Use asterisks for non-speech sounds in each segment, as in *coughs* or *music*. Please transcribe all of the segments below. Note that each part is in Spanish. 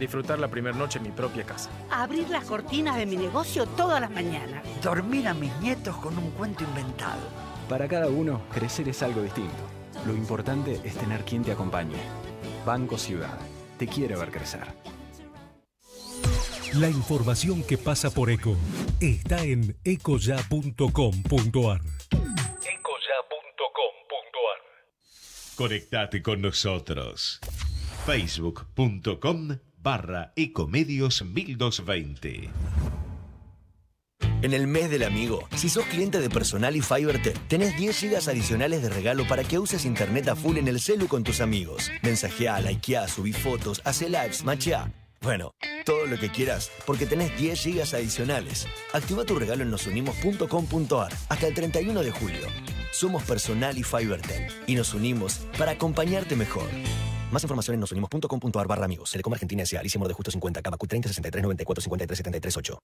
disfrutar la primera noche en mi propia casa. Abrir las cortinas de mi negocio todas las mañanas. Dormir a mis nietos con un cuento inventado. Para cada uno, crecer es algo distinto. Lo importante es tener quien te acompañe. Banco Ciudad, te quiere ver crecer. La información que pasa por ECO está en ecoya.com.ar. Ecoya.com.ar. Conectate con nosotros facebook.com barra ecomedios 1220. En el mes del amigo, si sos cliente de Personal y Fiverr, tenés 10 GB adicionales de regalo para que uses internet a full en el celu con tus amigos. Mensajea, likea, subí fotos, hace lives, macheá. Bueno, todo lo que quieras, porque tenés 10 gigas adicionales. Activa tu regalo en nosunimos.com.ar hasta el 31 de julio. Somos Personal y Fibertel y nos unimos para acompañarte mejor. Más información en nosunimos.com.ar barra amigos. Telecom Argentina S.A. Alicia de Justo 50, Cabacu 30 63 94 53 73 8.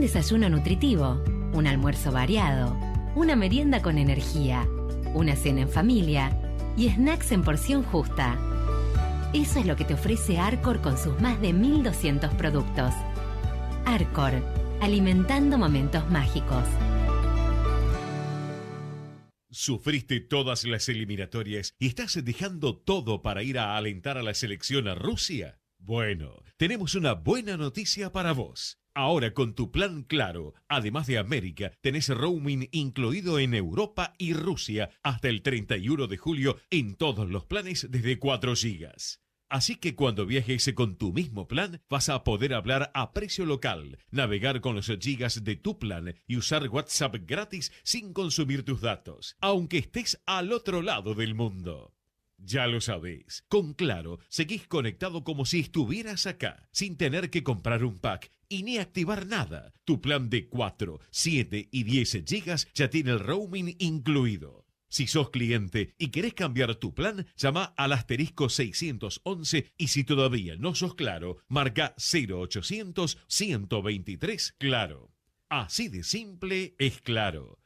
desayuno nutritivo, un almuerzo variado, una merienda con energía, una cena en familia y snacks en porción justa. Eso es lo que te ofrece Arcor con sus más de 1.200 productos. Arcor, alimentando momentos mágicos. Sufriste todas las eliminatorias y estás dejando todo para ir a alentar a la selección a Rusia. Bueno, tenemos una buena noticia para vos. Ahora con tu plan claro, además de América, tenés roaming incluido en Europa y Rusia hasta el 31 de julio en todos los planes desde 4 GB. Así que cuando viajes con tu mismo plan, vas a poder hablar a precio local, navegar con los gigas de tu plan y usar WhatsApp gratis sin consumir tus datos, aunque estés al otro lado del mundo. Ya lo sabéis, con Claro seguís conectado como si estuvieras acá, sin tener que comprar un pack y ni activar nada. Tu plan de 4, 7 y 10 GB ya tiene el roaming incluido. Si sos cliente y querés cambiar tu plan, llama al asterisco 611 y si todavía no sos claro, marca 0800 123 claro. Así de simple es claro.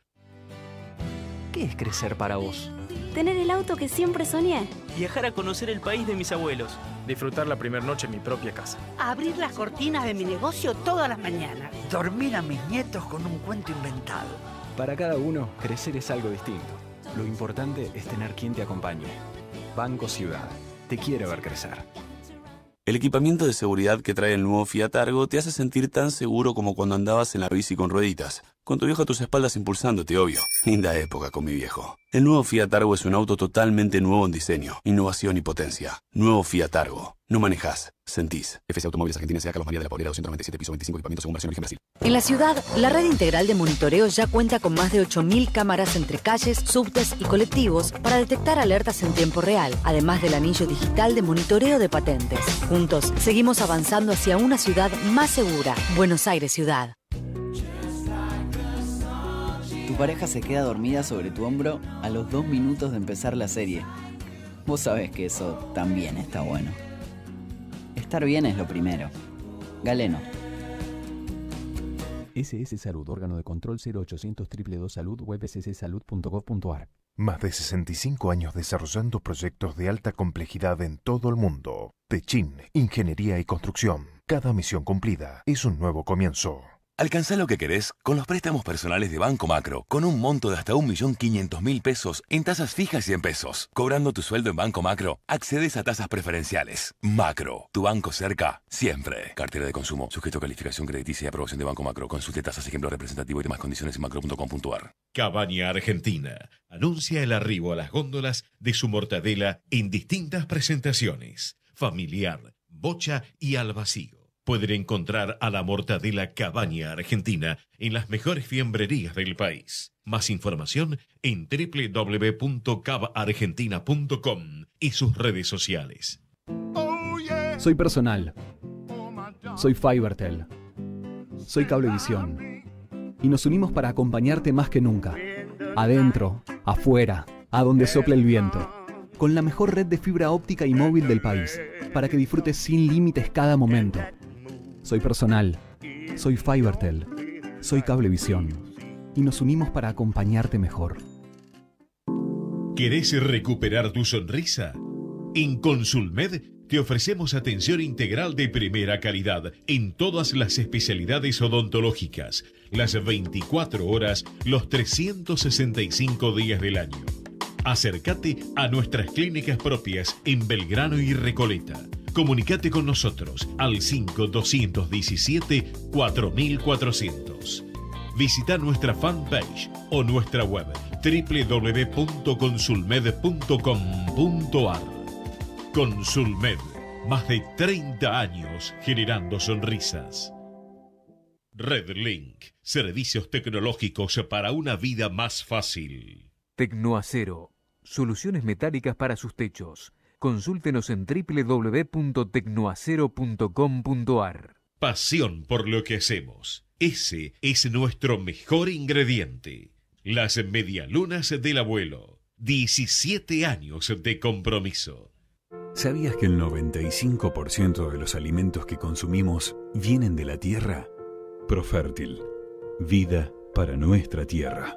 ¿Qué es crecer para vos? tener el auto que siempre soñé, viajar a conocer el país de mis abuelos, disfrutar la primera noche en mi propia casa, abrir las cortinas de mi negocio todas las mañanas, dormir a mis nietos con un cuento inventado. Para cada uno, crecer es algo distinto. Lo importante es tener quien te acompañe. Banco Ciudad, te quiero ver crecer. El equipamiento de seguridad que trae el nuevo Fiat Argo te hace sentir tan seguro como cuando andabas en la bici con rueditas con tu viejo a tus espaldas impulsándote, obvio. Linda época con mi viejo. El nuevo Fiat Argo es un auto totalmente nuevo en diseño, innovación y potencia. Nuevo Fiat Argo. No manejas, sentís. FC Automóviles Argentina sea Carlos María de la Polera 297 piso 25 equipamiento según versión origen Brasil. En la ciudad, la red integral de monitoreo ya cuenta con más de 8000 cámaras entre calles, subtes y colectivos para detectar alertas en tiempo real, además del anillo digital de monitoreo de patentes. Juntos seguimos avanzando hacia una ciudad más segura. Buenos Aires ciudad. Tu pareja se queda dormida sobre tu hombro a los dos minutos de empezar la serie. Vos sabés que eso también está bueno. Estar bien es lo primero. Galeno. SS Salud, órgano de control 0800 222 Salud, web Más de 65 años desarrollando proyectos de alta complejidad en todo el mundo. Techin, Ingeniería y Construcción. Cada misión cumplida es un nuevo comienzo. Alcanza lo que querés con los préstamos personales de Banco Macro, con un monto de hasta 1.500.000 pesos en tasas fijas y en pesos. Cobrando tu sueldo en Banco Macro, accedes a tasas preferenciales. Macro, tu banco cerca, siempre. Cartera de consumo, sujeto a calificación crediticia y aprobación de Banco Macro. Consulte tasas, ejemplo representativo y demás condiciones en macro.com.ar. Cabaña Argentina anuncia el arribo a las góndolas de su mortadela en distintas presentaciones. Familiar, bocha y al vacío pueden encontrar a la mortadela Cabaña Argentina en las mejores fiembrerías del país. Más información en www.cabargentina.com y sus redes sociales. Soy personal. Soy FiberTel, Soy Cablevisión. Y nos unimos para acompañarte más que nunca. Adentro, afuera, a donde sopla el viento. Con la mejor red de fibra óptica y móvil del país, para que disfrutes sin límites cada momento soy personal, soy Fibertel, soy Cablevisión y nos unimos para acompañarte mejor. ¿Querés recuperar tu sonrisa? En Consulmed te ofrecemos atención integral de primera calidad en todas las especialidades odontológicas, las 24 horas, los 365 días del año. Acércate a nuestras clínicas propias en Belgrano y Recoleta. Comunicate con nosotros al 5217 4400. Visita nuestra fanpage o nuestra web www.consulmed.com.ar. Consulmed, más de 30 años generando sonrisas. Redlink, servicios tecnológicos para una vida más fácil. Tecnoacero soluciones metálicas para sus techos. Consúltenos en www.tecnoacero.com.ar. Pasión por lo que hacemos. Ese es nuestro mejor ingrediente. Las medialunas del abuelo. 17 años de compromiso. ¿Sabías que el 95% de los alimentos que consumimos vienen de la tierra? Profértil. Vida para nuestra tierra.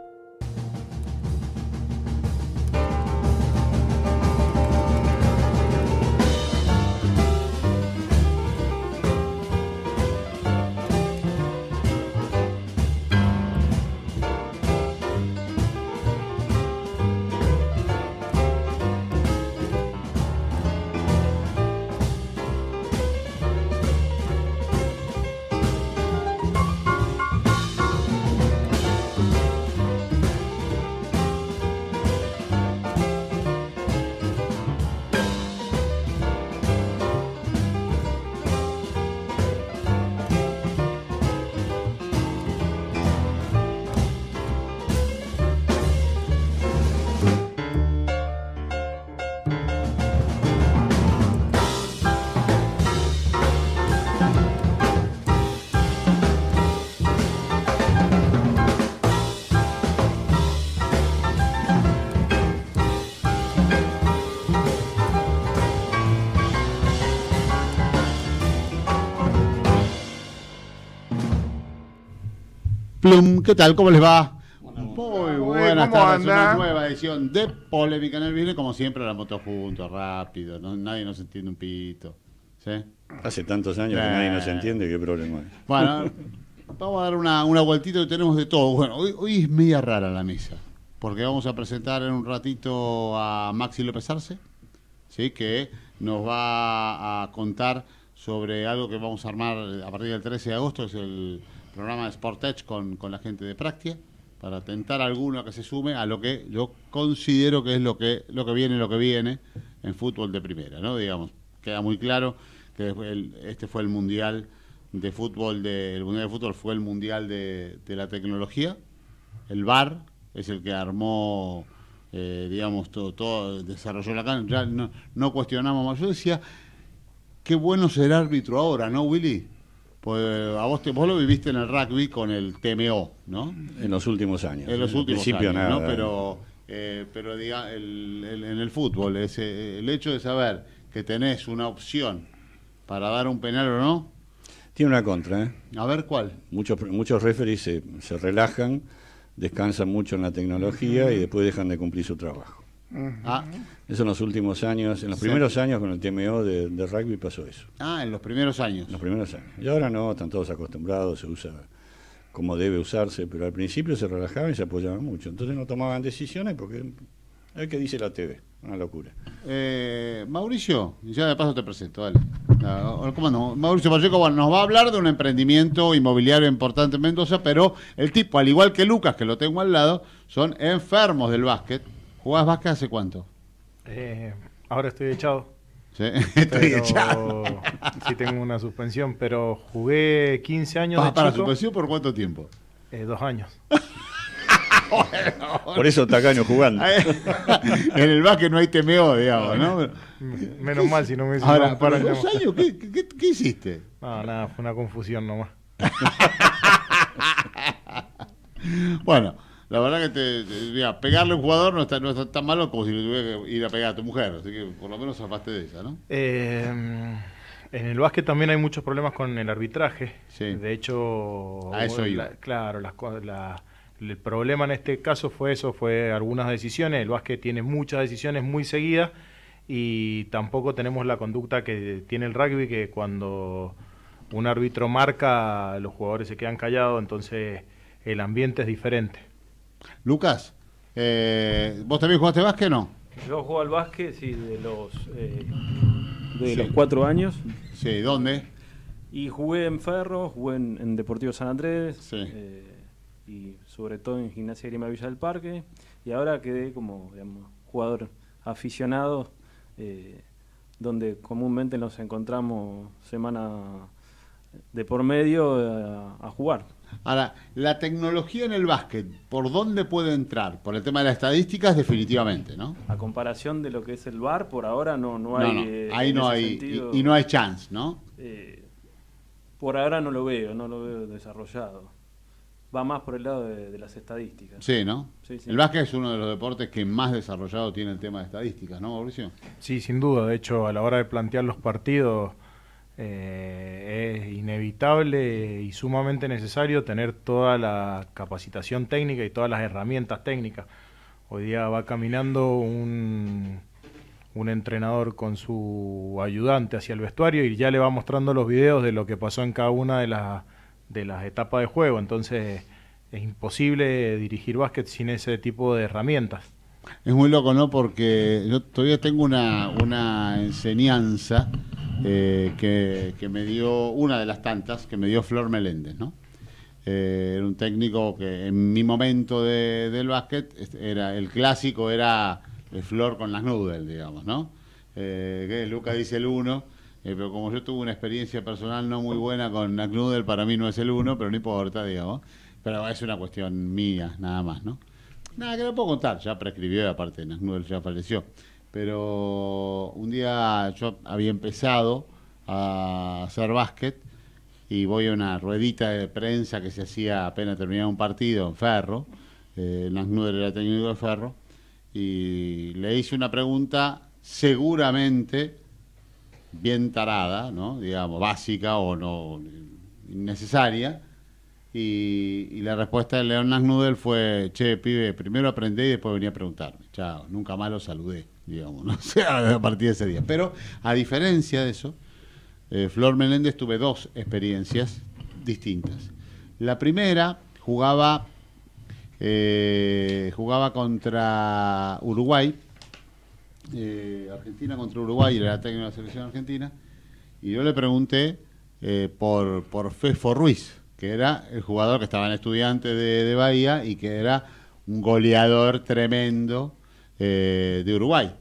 Plum, ¿qué tal? ¿Cómo les va? Muy buenas tardes, una nueva edición de Polémica en el Viernes, como siempre la moto junto, rápido, nadie nos entiende un pito. ¿sí? Hace tantos años que nadie nos entiende, qué problema es. Bueno, vamos a dar una, una vueltita que tenemos de todo. Bueno, hoy, hoy es media rara la mesa, porque vamos a presentar en un ratito a Maxi López Arce, ¿sí? que nos va a contar sobre algo que vamos a armar a partir del 13 de agosto, es el programa de Sportech con, con la gente de práctica para tentar a alguno que se sume a lo que yo considero que es lo que lo que viene lo que viene en fútbol de primera no digamos queda muy claro que este fue el mundial de fútbol de, el mundial de fútbol fue el mundial de, de la tecnología el VAR es el que armó eh, digamos todo, todo desarrolló la cancha no, no cuestionamos más yo decía qué bueno ser árbitro ahora no Willy pues, a vos, te, vos lo viviste en el rugby con el TMO, ¿no? En los últimos años. En los últimos años, Pero, eh, pero diga, en el fútbol, ese, el hecho de saber que tenés una opción para dar un penal o no. Tiene una contra, ¿eh? A ver cuál. Muchos, muchos referees se, se relajan, descansan mucho en la tecnología y después dejan de cumplir su trabajo. Ah. Eso en los últimos años, en los primeros años con el TMO de, rugby pasó eso. Ah, en los primeros años. los primeros años. Y ahora no, están todos acostumbrados, se usa como debe usarse, pero al principio se relajaban y se apoyaban mucho. Entonces no tomaban decisiones porque es que dice la TV, una locura. Eh, Mauricio, ya de paso te presento, dale. Ah, Mauricio Pacheco nos va a hablar de un emprendimiento inmobiliario importante en Mendoza, pero el tipo, al igual que Lucas, que lo tengo al lado, son enfermos del básquet ¿Jugás básquet hace cuánto? Eh, ahora estoy echado. Sí, *laughs* estoy echado. *laughs* sí, tengo una suspensión, pero jugué 15 años. de para la suspensión por cuánto tiempo? Eh, dos años. *laughs* Por eso caño jugando. en el básquet no hay temeo, digamos, ¿no? Menos mal si no me hicieron Ahora, para dos años, ¿qué, qué, qué hiciste? No, nada, fue una confusión nomás. bueno, la verdad que te, pegarle a un jugador no está, no está tan malo como si le tuviera que ir a pegar a tu mujer, así que por lo menos salvaste de esa, ¿no? Eh, en el básquet también hay muchos problemas con el arbitraje. De hecho, claro, las, la, el problema en este caso fue eso, fue algunas decisiones. El básquet tiene muchas decisiones muy seguidas y tampoco tenemos la conducta que tiene el rugby, que cuando un árbitro marca, los jugadores se quedan callados, entonces el ambiente es diferente. Lucas, eh, ¿vos también jugaste básquet o no? Yo juego al básquet, sí, de los, eh, de los cuatro años. Sí, ¿dónde? Y jugué en Ferro, jugué en, Deportivo San Andrés, eh, y sobre todo en Gimnasia Grima Villa del Parque, y ahora quedé como jugador aficionado, donde comúnmente nos encontramos semana de por medio a jugar. Ahora, la tecnología en el básquet, ¿por dónde puede entrar? Por el tema de las estadísticas, definitivamente, ¿no? A comparación de lo que es el VAR, por ahora no, no hay... No, eh, ahí no hay... y, no hay chance, ¿no? Eh, por ahora no lo veo, no lo veo desarrollado. Va más por el lado de, las estadísticas. Sí, ¿no? El básquet es uno de los deportes que más desarrollado tiene el tema de estadísticas, ¿no, Mauricio? Sí, sin duda. De hecho, a la hora de plantear los partidos eh, es inevitable y sumamente necesario tener toda la capacitación técnica y todas las herramientas técnicas. Hoy día va caminando un, un entrenador con su ayudante hacia el vestuario y ya le va mostrando los videos de lo que pasó en cada una de las, de las etapas de juego. Entonces es imposible dirigir básquet sin ese tipo de herramientas. Es muy loco, ¿no? Porque yo todavía tengo una, una enseñanza eh, que, me dio, una de las tantas, que me dio Flor Meléndez, eh, era un técnico que en mi momento del básquet, este, era, el clásico era el eh, Flor con las noodles, digamos, ¿no? que Luca dice el uno, pero como yo tuve una experiencia personal no muy buena con las para mí no es el 1, pero no importa, digamos. Pero es una cuestión mía, nada más, ¿no? Nada, que lo puedo contar, ya prescribió y aparte Nagnudel ya apareció pero un día yo había empezado a hacer básquet y voy a una ruedita de prensa que se hacía apenas terminaba un partido en Ferro, eh, era técnico de Ferro, y le hice una pregunta seguramente bien tarada, digamos, básica o no necesaria y, la respuesta de León Nasnudel fue, che, pibe, primero aprendí y después venía a preguntarme, chao, nunca más lo saludé digamos, ¿no? *laughs* sea, a partir de ese día. Pero a diferencia de eso, eh, Flor Meléndez tuve dos experiencias distintas. La primera jugaba, eh, jugaba contra Uruguay, eh, Argentina contra Uruguay, era técnico de la selección argentina, y yo le pregunté por, por Fefo Ruiz, que era el jugador que estaba en estudiante de, de Bahía y que era un goleador tremendo eh, de Uruguay.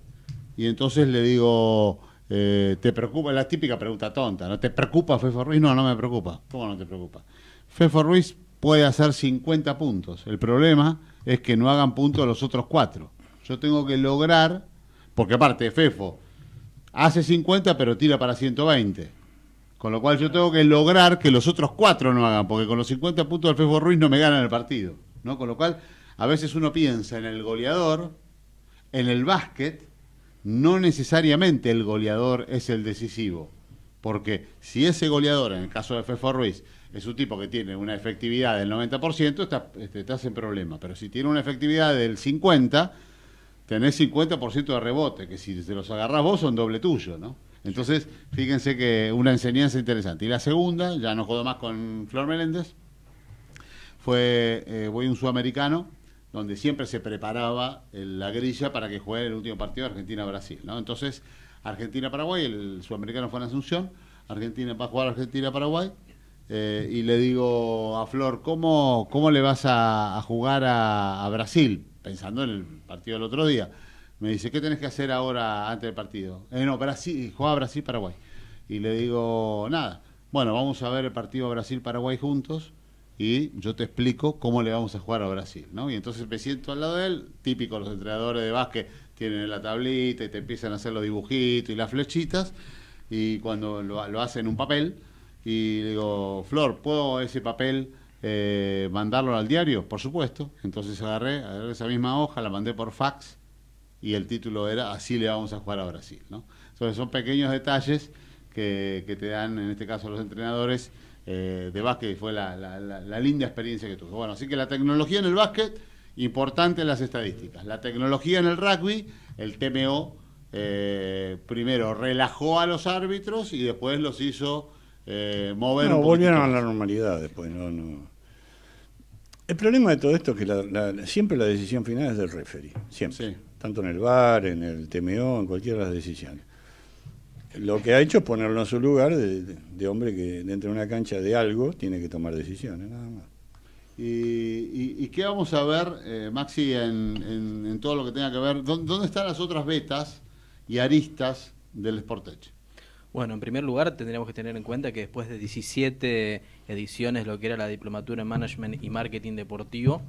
Y entonces le digo, eh, ¿te preocupa? La típica pregunta tonta, ¿no? ¿Te preocupa Fefo Ruiz? No, no me preocupa. ¿Cómo no te preocupa? Fefo Ruiz puede hacer 50 puntos. El problema es que no hagan puntos los otros cuatro. Yo tengo que lograr, porque aparte Fefo hace 50 pero tira para 120. Con lo cual yo tengo que lograr que los otros cuatro no hagan, porque con los 50 puntos del Fefo Ruiz no me ganan el partido. ¿no? Con lo cual, a veces uno piensa en el goleador, en el básquet no necesariamente el goleador es el decisivo. Porque si ese goleador, en el caso de Fefo Ruiz, es un tipo que tiene una efectividad del 90%, este, estás, en problema. Pero si tiene una efectividad del 50%, tenés 50% de rebote, que si te los agarrás vos son doble tuyo, ¿no? Entonces, fíjense que una enseñanza interesante. Y la segunda, ya no jodo más con Flor Meléndez, fue, eh, voy un sudamericano donde siempre se preparaba la grilla para que juegue el último partido Argentina-Brasil, ¿no? Entonces, Argentina-Paraguay, el sudamericano fue en Asunción, Argentina va a jugar Argentina-Paraguay, eh, y le digo a Flor, ¿cómo, cómo le vas a, jugar a, Brasil? Pensando en el partido del otro día. Me dice, ¿qué tenés que hacer ahora antes del partido? Eh, no, Brasil, juega Brasil-Paraguay. Y le digo, nada, bueno, vamos a ver el partido Brasil-Paraguay juntos y yo te explico cómo le vamos a jugar a Brasil, ¿no? Y entonces me siento al lado de él, típico los entrenadores de básquet tienen la tablita y te empiezan a hacer los dibujitos y las flechitas, y cuando lo, hacen en un papel, y le digo, Flor, ¿puedo ese papel eh, mandarlo al diario? Por supuesto. Entonces agarré, agarré esa misma hoja, la mandé por fax, y el título era Así le vamos a jugar a Brasil, ¿no? Entonces son pequeños detalles que, que te dan, en este caso los entrenadores, eh, de básquet y fue la, la, linda experiencia que tuvo. Bueno, así que la tecnología en el básquet, importante en las estadísticas. La tecnología en el rugby, el TMO, eh, primero relajó a los árbitros y después los hizo eh, mover. No, volvieron a la normalidad después, no, no. El problema de todo esto es que siempre la decisión final es del referee, siempre. Tanto en el VAR, en el TMO, en cualquiera de las decisiones. Lo que ha hecho es ponerlo en su lugar de, hombre que dentro de una cancha de algo tiene que tomar decisiones, nada más. ¿Y, qué vamos a ver, eh, Maxi, en, todo lo que tenga que ver? ¿Dónde, están las otras vetas y aristas del Sportech? Bueno, en primer lugar tendríamos que tener en cuenta que después de 17 ediciones, lo que era la diplomatura en Management y Marketing Deportivo,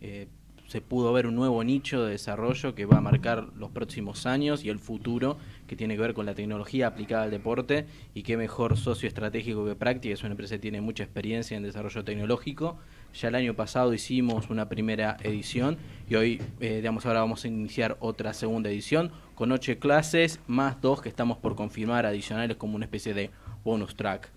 eh, se pudo ver un nuevo nicho de desarrollo que va a marcar los próximos años y el futuro, que tiene que ver con la tecnología aplicada al deporte y qué mejor socio estratégico que Práctica, es una empresa que tiene mucha experiencia en desarrollo tecnológico. Ya el año pasado hicimos una primera edición y hoy, eh, digamos, ahora vamos a iniciar otra segunda edición con ocho clases más dos que estamos por confirmar adicionales como una especie de bonus track.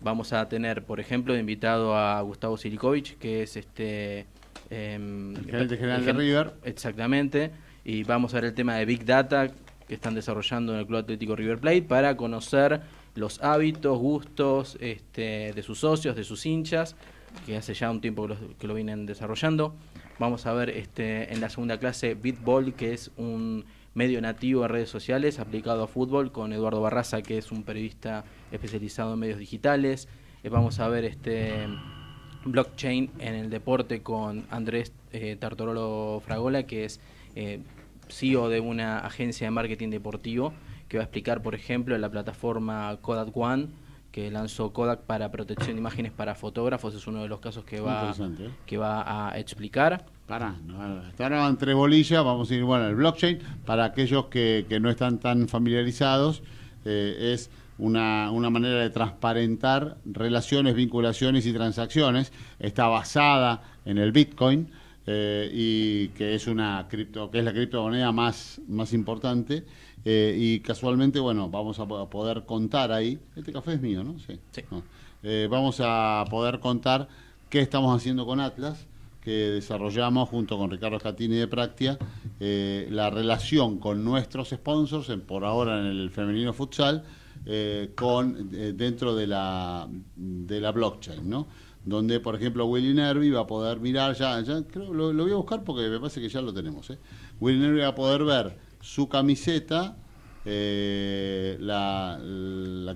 Vamos a tener, por ejemplo, invitado a Gustavo Silikovic, que es este Em, el gerente general de River. Exactamente. Y vamos a ver el tema de Big Data que están desarrollando en el Club Atlético River Plate para conocer los hábitos, gustos este, de sus socios, de sus hinchas, que hace ya un tiempo que, lo vienen desarrollando. Vamos a ver este, en la segunda clase Beatball, que es un medio nativo de redes sociales aplicado a fútbol, con Eduardo Barraza, que es un periodista especializado en medios digitales. Eh, vamos a ver este blockchain en el deporte con Andrés eh, Tartorolo Fragola, que es eh, CEO de una agencia de marketing deportivo, que va a explicar, por ejemplo, la plataforma Kodak One, que lanzó Kodak para protección de imágenes para fotógrafos, es uno de los casos que va, ¿eh? que va a explicar. Para, no, entre bolillas, vamos a ir bueno al blockchain, para aquellos que, que no están tan familiarizados, es una, manera de transparentar relaciones, vinculaciones y transacciones. Está basada en el Bitcoin eh, y que es una cripto, que es la criptomoneda más, más importante. Eh, y casualmente, bueno, vamos a poder contar ahí. Este café es mío, ¿no? Sí. Ah. Eh, vamos a poder contar qué estamos haciendo con Atlas que desarrollamos junto con Ricardo Scatini de Practia, la relación con nuestros sponsors, por ahora en el femenino futsal, eh, con, eh, dentro de la, de la blockchain, ¿no? Donde, por ejemplo, Willy Nervi va a poder mirar, ya, ya lo, voy a buscar porque me parece que ya lo tenemos, ¿eh? Willy Nervi va a poder ver su camiseta, eh, la,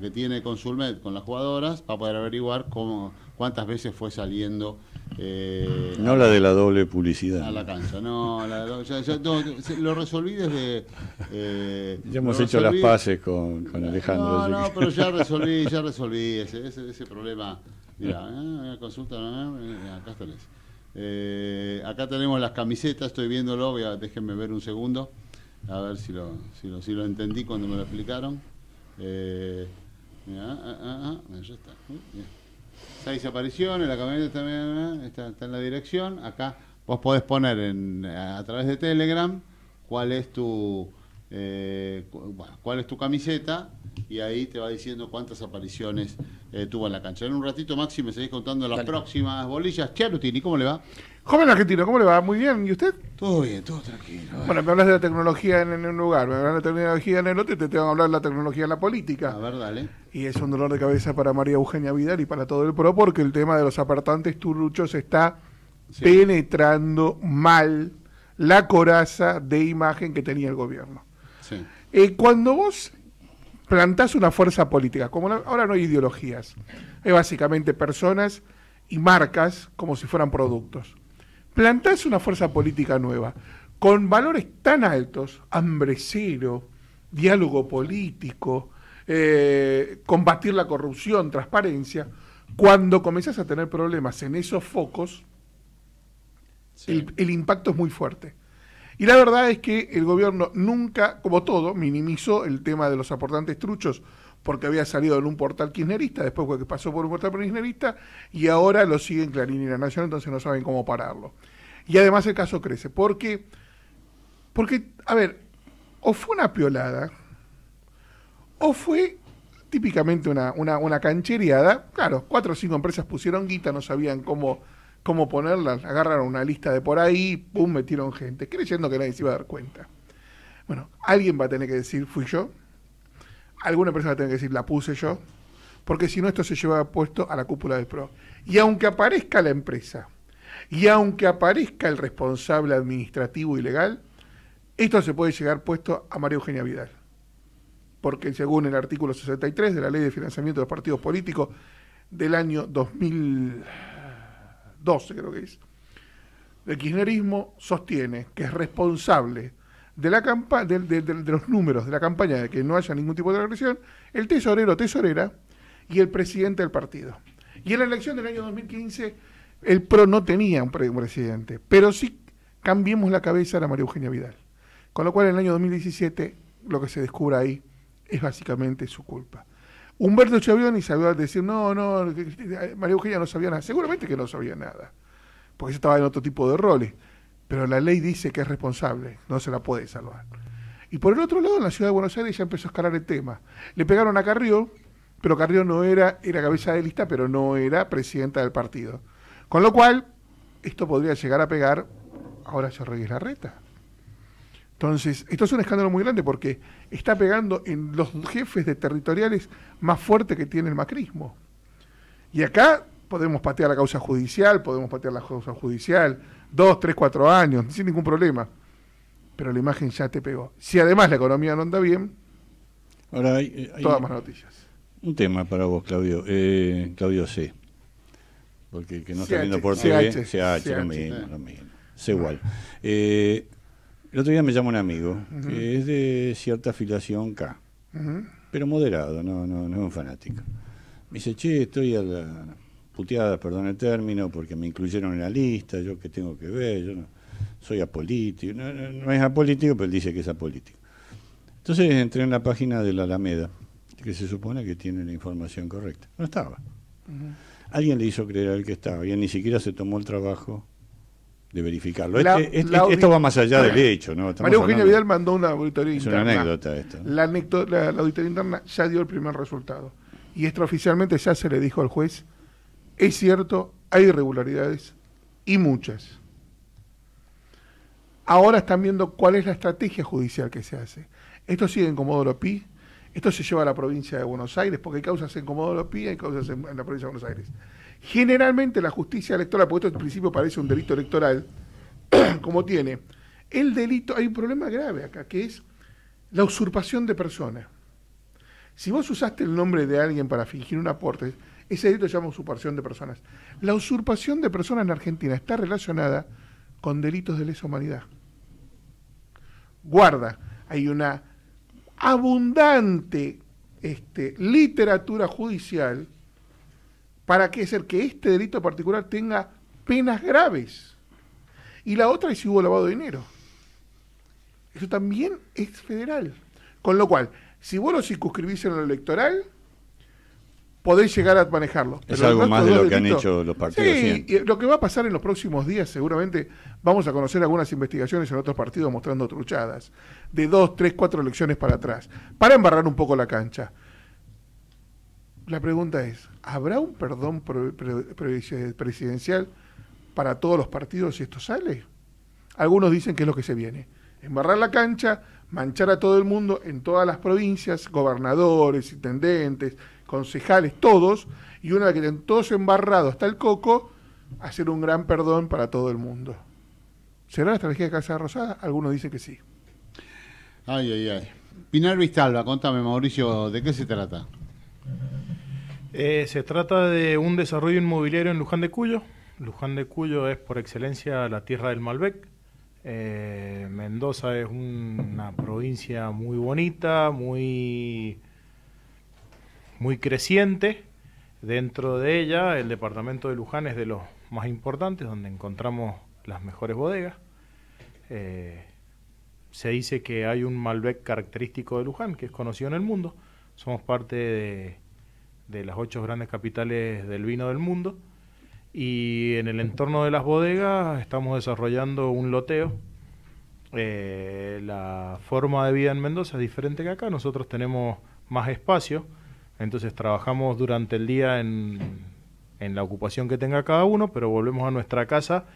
que tiene con SulMed con las jugadoras, va a poder averiguar cómo, cuántas veces fue saliendo eh, no la de la doble publicidad. A la cancha, no, lo resolví desde... Eh, ya hemos hecho las paces con, Alejandro. No, no, pero ya *laughs* resolví, ya resolví ese, ese, problema. Mira, eh, consulta, acá está acá tenemos las camisetas, estoy viéndolo, déjenme ver un segundo, a ver si lo, si lo, entendí cuando me lo explicaron. mira, ah ah, ah, ah, ya está. Bien seis en la camioneta también está, en la dirección. Acá vos podés poner en, a través de Telegram cuál es tu, eh, cuál es tu camiseta y ahí te va diciendo cuántas apariciones eh, tuvo en la cancha. En un ratito, Maxi, me seguís contando las próximas bolillas. Chiarutini, ¿cómo le va? Joven argentino, ¿cómo le va? Muy bien, ¿y usted? Todo bien, todo tranquilo. Bueno, me hablas de la tecnología en, un lugar, me hablas de la tecnología en el otro y te tengo que hablar de la tecnología en la política. A ver, Y es un dolor de cabeza para María Eugenia Vidal y para todo el PRO porque el tema de los apartantes turruchos está penetrando mal la coraza de imagen que tenía el gobierno. Eh, cuando vos plantás una fuerza política, como ahora no hay ideologías, hay básicamente personas y marcas como si fueran productos. Plantás una fuerza política nueva, con valores tan altos, hambre cero, diálogo político, eh, combatir la corrupción, transparencia, cuando comenzás a tener problemas en esos focos, el impacto es muy fuerte. Y la verdad es que el gobierno nunca, como todo, minimizó el tema de los aportantes truchos porque había salido en un portal kirchnerista, después que pasó por un portal kirchnerista, y ahora lo siguen Clarín y La Nación, entonces no saben cómo pararlo. Y además el caso crece, porque, porque a ver, o fue una piolada, o fue típicamente una, una, una canchereada, claro, cuatro o cinco empresas pusieron guita, no sabían cómo cómo ponerlas. Agarraron una lista de por ahí, pum, metieron gente, creyendo que nadie se iba a dar cuenta. Bueno, alguien va a tener que decir, fui yo. Alguna persona va a tener que decir, la puse yo. Porque si no, esto se lleva puesto a la cúpula del PRO. Y aunque aparezca la empresa, y aunque aparezca el responsable administrativo y legal, esto se puede llegar puesto a María Eugenia Vidal. Porque según el artículo 63 de la Ley de Financiamiento de los Partidos Políticos del año 2000 12 creo que es, el kirchnerismo sostiene que es responsable de, la de, los números de la campaña, de que no haya ningún tipo de regresión, el tesorero tesorera y el presidente del partido. Y en la elección del año 2015, el PRO no tenía un presidente, pero sí cambiemos la cabeza a la María Eugenia Vidal. Con lo cual, en el año 2017, lo que se descubre ahí es básicamente su culpa. Humberto salió a decir, no, no, María Eugenia no sabía nada. Seguramente que no sabía nada, porque estaba en otro tipo de roles. Pero la ley dice que es responsable, no se la puede salvar. Y por el otro lado, en la ciudad de Buenos Aires ya empezó a escalar el tema. Le pegaron a Carrió, pero Carrió no era, era cabeza de lista, pero no era presidenta del partido. Con lo cual, esto podría llegar a pegar ahora se la reta. Entonces, esto es un escándalo muy grande porque está pegando en los jefes de territoriales más fuerte que tiene el macrismo. Y acá podemos patear la causa judicial, podemos patear la causa judicial, dos, tres, cuatro años, sin ningún problema. Pero la imagen ya te pegó. Si además la economía no anda bien, Ahora hay, eh, todas más noticias. Un tema para vos, Claudio. Eh, Claudio C. Porque que no está viendo por TV, CH, CH, lo mismo, igual. Eh, el otro día me llama un amigo, que es de cierta afiliación K, pero moderado, no, no, es un fanático. Me dice, che, estoy a la puteada, perdón el término, porque me incluyeron en la lista, yo qué tengo que ver, yo no, soy apolítico. No, no, es apolítico, pero él dice que es apolítico. Entonces entré en la página de la Alameda, que se supone que tiene la información correcta. No estaba. Alguien le hizo creer al que estaba, y él ni siquiera se tomó el trabajo de verificarlo. Este, este, esto va más allá del hecho, ¿no? María Eugenia Vidal mandó una auditoría interna. Es una anécdota esto. La, auditoría interna ya dio el primer resultado. Y extraoficialmente ya se le dijo al juez, es cierto, hay irregularidades y muchas. Ahora están viendo cuál es la estrategia judicial que se hace. Esto sigue en Comodoro Pi, esto se lleva a la provincia de Buenos Aires, porque hay causas en Comodoro Pi y hay causas en la provincia de Buenos Aires. Generalmente la justicia electoral, porque esto al principio parece un delito electoral, *clears throat* como tiene, el delito, hay un problema grave acá, que es la usurpación de personas. Si vos usaste el nombre de alguien para fingir un aporte, ese delito se llama usurpación de personas. La usurpación de personas en Argentina está relacionada con delitos de lesa humanidad. Guarda, hay una abundante este, literatura judicial para qué hacer que este delito particular tenga penas graves. Y la otra es si hubo lavado de dinero. Eso también es federal. Con lo cual, si vos lo circunscribís en lo electoral, podéis llegar a manejarlo. es algo más de lo que han hecho los partidos. Sí, y lo que va a pasar en los próximos días, seguramente vamos a conocer algunas investigaciones en otros partidos mostrando truchadas, de dos, tres, cuatro elecciones para atrás, para embarrar un poco la cancha. La pregunta es, ¿habrá un perdón presidencial para todos los partidos si esto sale? Algunos dicen que es lo que se viene. Embarrar la cancha, manchar a todo el mundo en todas las provincias, gobernadores, intendentes, concejales, todos, y una vez que estén todos embarrados hasta el coco, hacer un gran perdón para todo el mundo. ¿Será la estrategia de Casa Rosada? Algunos dicen que sí. Ay, ay, ay. Pinar Vistalba, contame, Mauricio, ¿de qué se trata? Eh, se trata de un desarrollo inmobiliario en Luján de Cuyo. Luján de Cuyo es por excelencia la tierra del Malbec. Eh, Mendoza es una provincia muy bonita, muy, muy creciente. Dentro de ella, el departamento de Luján es de los más importantes, donde encontramos las mejores bodegas. Eh, se dice que hay un Malbec característico de Luján, que es conocido en el mundo. Somos parte de de las ocho grandes capitales del vino del mundo. Y en el entorno de las bodegas estamos desarrollando un loteo. Eh, la forma de vida en Mendoza es diferente que acá. Nosotros tenemos más espacio, entonces trabajamos durante el día en, en la ocupación que tenga cada uno, pero volvemos a nuestra casa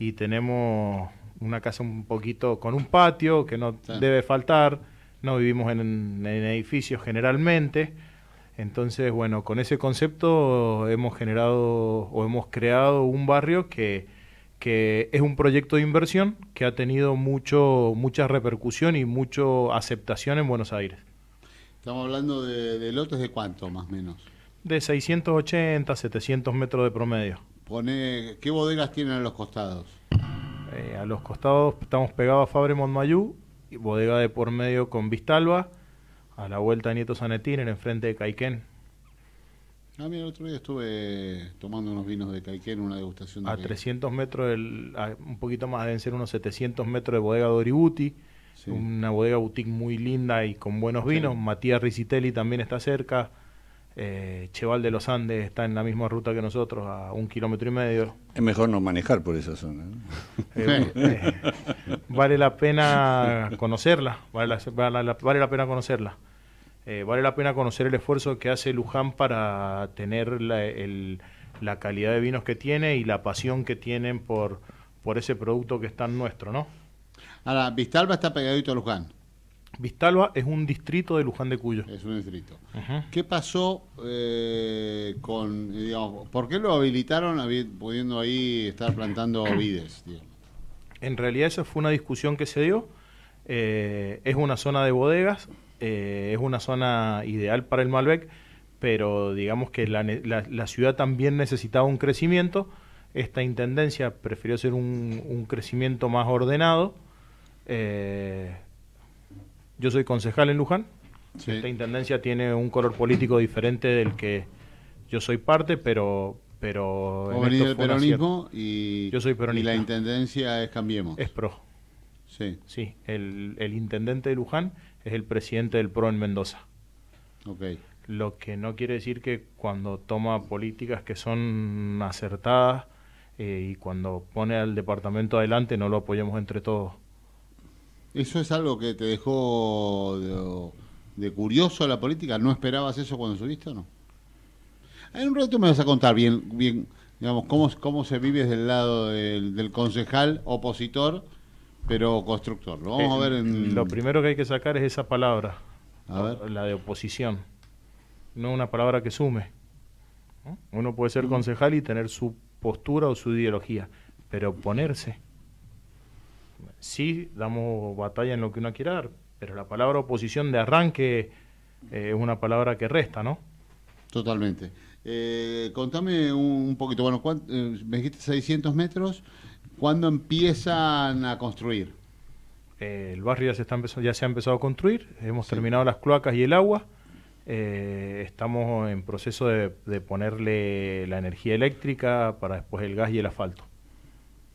y tenemos una casa un poquito con un patio que no debe faltar. No vivimos en edificios generalmente entonces, bueno, con ese concepto hemos generado o hemos creado un barrio que, es un proyecto de inversión que ha tenido mucho, mucha repercusión y mucha aceptación en Buenos Aires. Estamos hablando de, lotes de cuánto, más o menos. De 680, 700 metros de promedio. Pone, ¿Qué bodegas tienen a los costados? Eh, a los costados estamos pegados a Fabre Montmayú, bodega de por medio con Vistalba a la vuelta de Nieto Sanetín, en enfrente de Caiquén. Ah, mira, el otro día estuve tomando unos vinos de Caiquén, una degustación de A 300 metros, un poquito más, deben ser unos 700 metros de bodega Doributi. Una bodega boutique muy linda y con buenos vinos. Matías Ricitelli también está cerca. Eh, Cheval de los Andes está en la misma ruta que nosotros, a un kilómetro y medio. Es mejor no manejar por esa zona. Eh, eh, *laughs* vale la pena conocerla, vale vale la pena conocerla. Eh, vale la pena conocer el esfuerzo que hace Luján para tener la, calidad de vinos que tiene y la pasión que tienen por, por ese producto que es tan nuestro, ¿no? Ahora, Vistalba está pegadito a Luján. Vistalba es un distrito de Luján de Cuyo. Es un distrito. ¿Qué pasó eh, con, digamos, por qué lo habilitaron pudiendo ahí estar plantando *clears throat* vides? En realidad esa fue una discusión que se dio. Eh, es una zona de bodegas, eh, es una zona ideal para el Malbec, pero digamos que la, ciudad también necesitaba un crecimiento. Esta intendencia prefirió hacer un, crecimiento más ordenado. Eh, yo soy concejal en Luján. Esta intendencia tiene un color político diferente del que yo soy parte, pero. pero en mismo y, yo soy peronista. y la intendencia es Cambiemos. Es pro. Sí. Sí, el intendente de Luján es el presidente del PRO en Mendoza. Okay. Lo que no quiere decir que cuando toma políticas que son acertadas eh, y cuando pone al departamento adelante no lo apoyemos entre todos. ¿Eso es algo que te dejó de, curioso la política? ¿No esperabas eso cuando subiste o no? En un rato me vas a contar bien, bien digamos, cómo, cómo se vive desde el lado del, del concejal opositor pero constructor, lo vamos a eh, ver en... Lo primero que hay que sacar es esa palabra, la de oposición, no una palabra que sume. Uno puede ser concejal y tener su postura o su ideología, pero oponerse. Sí, damos batalla en lo que uno quiera dar, pero la palabra oposición de arranque eh, es una palabra que resta, ¿no? Totalmente. Eh, contame un, poquito, bueno, me dijiste 600 metros, ¿Cuándo empiezan a construir? Eh, el barrio ya se, está ya se ha empezado a construir, hemos terminado las cloacas y el agua, eh, estamos en proceso de, ponerle la energía eléctrica para después el gas y el asfalto.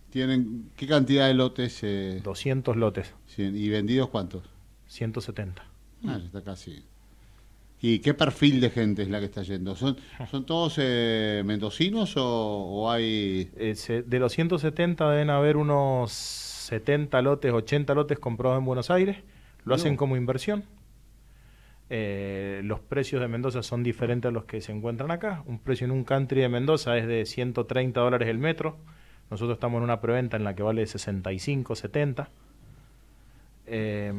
¿Tienen qué cantidad de lotes? Eh? 200 lotes. ¿Y vendidos cuántos? 170. Ah, está casi. ¿Y qué perfil de gente es la que está yendo? ¿Son, todos eh, mendocinos o, hay...? Eh, de los 170 deben haber unos 70 lotes, 80 lotes comprados en Buenos Aires. Lo hacen como inversión. Eh, los precios de Mendoza son diferentes a los que se encuentran acá. Un precio en un country de Mendoza es de 130 dólares el metro. Nosotros estamos en una preventa en la que vale 65, 70. Eh,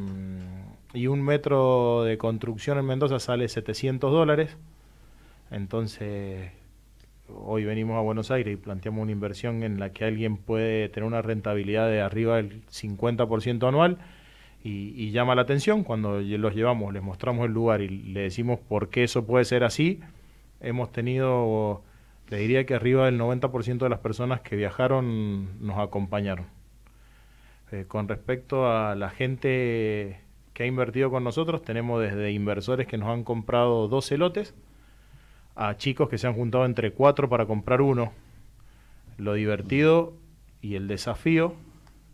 y un metro de construcción en Mendoza sale 700 dólares. Entonces, hoy venimos a Buenos Aires y planteamos una inversión en la que alguien puede tener una rentabilidad de arriba del 50% anual y, llama la atención. Cuando los llevamos, les mostramos el lugar y le decimos por qué eso puede ser así, hemos tenido, le diría que arriba del 90% de las personas que viajaron nos acompañaron. Eh, con respecto a la gente que ha invertido con nosotros. Tenemos desde inversores que nos han comprado 12 lotes a chicos que se han juntado entre cuatro para comprar uno. Lo divertido y el desafío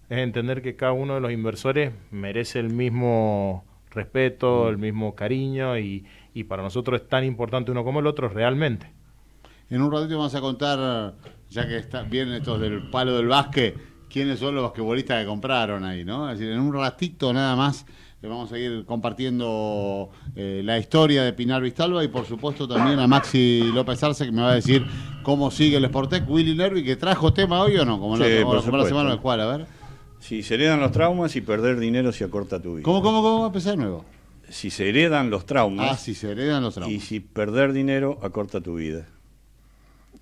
es entender que cada uno de los inversores merece el mismo respeto, mm. el mismo cariño y, y para nosotros es tan importante uno como el otro realmente. En un ratito vamos a contar, ya que vienen estos del palo del básquet, quiénes son los basquetbolistas que compraron ahí, ¿no? Es decir, en un ratito nada más que vamos a seguir compartiendo eh, la historia de Pinar Vistalba y por supuesto también a Maxi López Arce que me va a decir cómo sigue el Sportec. Willy Nervi que trajo tema hoy o no, como lo, la semana del cual, a ver. Si se heredan los traumas y perder dinero se acorta tu vida. ¿Cómo, cómo, cómo? Va a empezar nuevo. Si se heredan los traumas. Ah, si se heredan los traumas. Y si perder dinero acorta tu vida.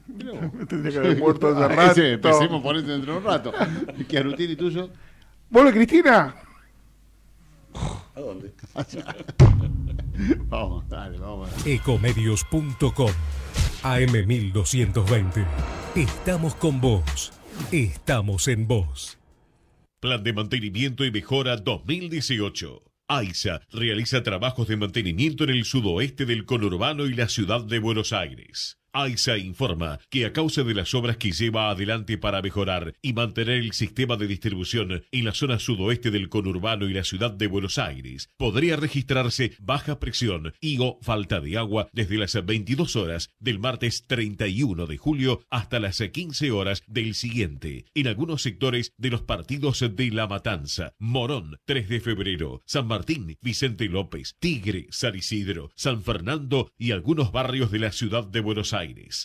*laughs* tendría que haber muerto hace *laughs* ah, rato. empecemos por eso este dentro de un rato. y tuyo. ¡Vuelve Cristina? dónde? *laughs* Ecomedios.com AM1220. Estamos con vos. Estamos en vos. Plan de mantenimiento y mejora 2018. AISA realiza trabajos de mantenimiento en el sudoeste del conurbano y la ciudad de Buenos Aires. AISA informa que a causa de las obras que lleva adelante para mejorar y mantener el sistema de distribución en la zona sudoeste del conurbano y la ciudad de Buenos Aires, podría registrarse baja presión y o falta de agua desde las 22 horas del martes 31 de julio hasta las 15 horas del siguiente, en algunos sectores de los partidos de La Matanza, Morón, 3 de febrero, San Martín, Vicente López, Tigre, San Isidro, San Fernando y algunos barrios de la ciudad de Buenos Aires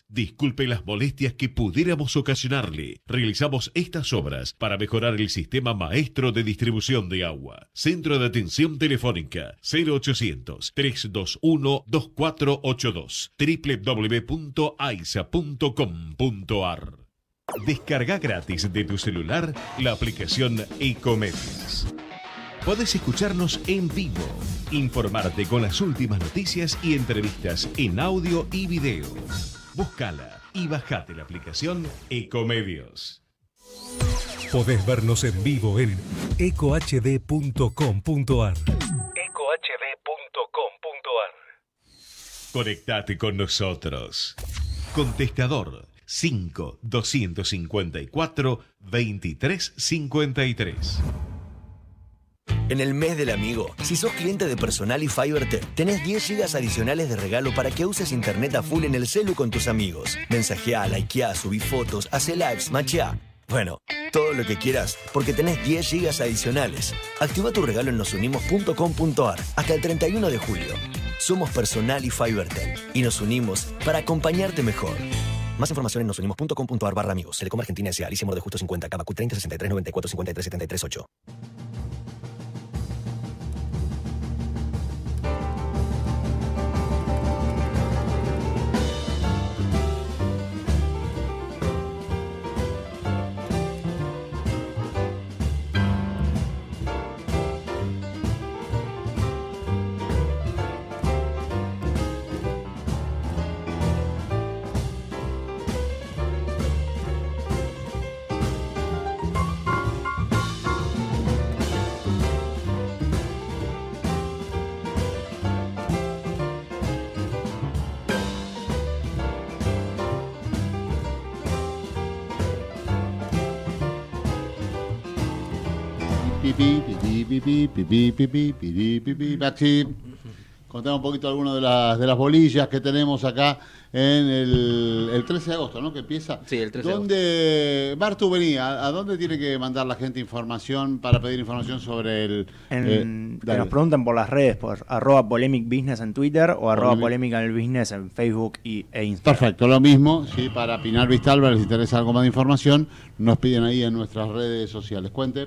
Disculpe las molestias que pudiéramos ocasionarle. Realizamos estas obras para mejorar el sistema maestro de distribución de agua. Centro de Atención Telefónica 0800 321 2482 www.aisa.com.ar Descarga gratis de tu celular la aplicación Ecomedios. Podés escucharnos en vivo, informarte con las últimas noticias y entrevistas en audio y video. Búscala y bajate la aplicación Ecomedios. Podés vernos en vivo en ecohd.com.ar. ecohd.com.ar. Conectate con nosotros. Contestador 5 254 2353. En el mes del amigo, si sos cliente de Personal y FiberTel, tenés 10 GB adicionales de regalo para que uses internet a full en el celu con tus amigos. Mensajeá, likeá, subí fotos, hace lives, machá. Bueno, todo lo que quieras, porque tenés 10 GB adicionales. Activa tu regalo en nosunimos.com.ar hasta el 31 de julio. Somos Personal y FiberTel y nos unimos para acompañarte mejor. Más información en nosunimos.com.ar barra amigos. Telecom Argentina S.A. Alicia de Justo 50, Cabacu 30 63 94 53 73 8. pipi, pipi, pipi, pipi, Maxi. Contame un poquito algunas de las, de las bolillas que tenemos acá en el, 13 de agosto, ¿no? Que empieza. Sí, el 13 ¿Dónde, de agosto. Bartu, vení, ¿a, dónde tiene que mandar la gente información para pedir información sobre el. En, eh, que nos preguntan por las redes, por arroba polemic business en Twitter o arroba polémica en el business en Facebook y, e Instagram. Perfecto, lo mismo, sí, para Pinar Vistalver, si interesa algo más de información, nos piden ahí en nuestras redes sociales. Cuente.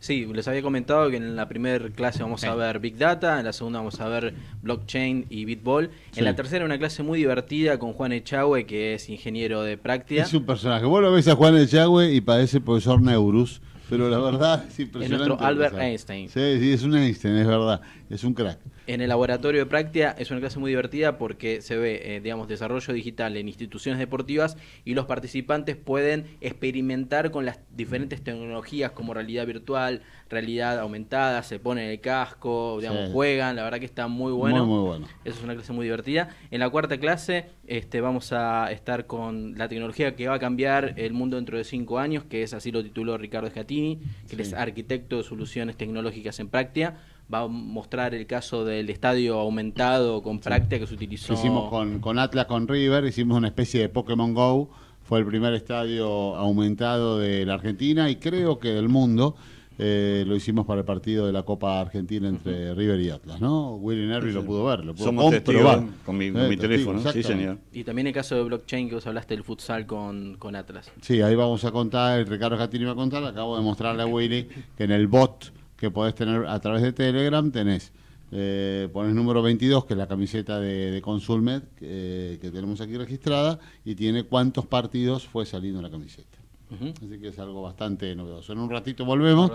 Sí, les había comentado que en la primera clase vamos a ver Big Data, en la segunda vamos a ver Blockchain y Bitball. En la tercera una clase muy divertida con Juan Echagüe, que es ingeniero de práctica. Es un personaje. Vos lo ves a Juan Echagüe y parece profesor Neurus, pero la verdad es impresionante. Es nuestro Albert Einstein. Sí, sí, es un Einstein, es verdad. Es un crack. En el laboratorio de práctica es una clase muy divertida porque se ve, eh, digamos, desarrollo digital en instituciones deportivas y los participantes pueden experimentar con las diferentes tecnologías como realidad virtual, realidad aumentada, se ponen el casco, digamos, juegan, la verdad que está muy bueno. Muy, es una clase muy divertida. En la cuarta clase este, vamos a estar con la tecnología que va a cambiar el mundo dentro de cinco años, que es así lo tituló Ricardo Scatini, que es arquitecto de soluciones tecnológicas en práctica va a mostrar el caso del estadio aumentado con práctica que se utilizó. Hicimos con, Atlas, con River, hicimos una especie de Pokémon Go, fue el primer estadio aumentado de la Argentina y creo que del mundo. Eh, lo hicimos para el partido de la Copa Argentina entre River y Atlas, ¿no? Willy Nervi lo pudo ver, lo pudo Somos comprobar. con mi, eh, teléfono, sí señor. Y también el caso de blockchain que vos hablaste del futsal con, con Atlas. Sí, ahí vamos a contar, el Ricardo te va a contar, acabo de mostrarle a Willy que en el bot que podés tener a través de Telegram, tenés, eh, pones número 22, que es la camiseta de, Consulmed que tenemos aquí registrada, y tiene cuántos partidos fue saliendo la camiseta. Así que es algo bastante novedoso. En un ratito volvemos.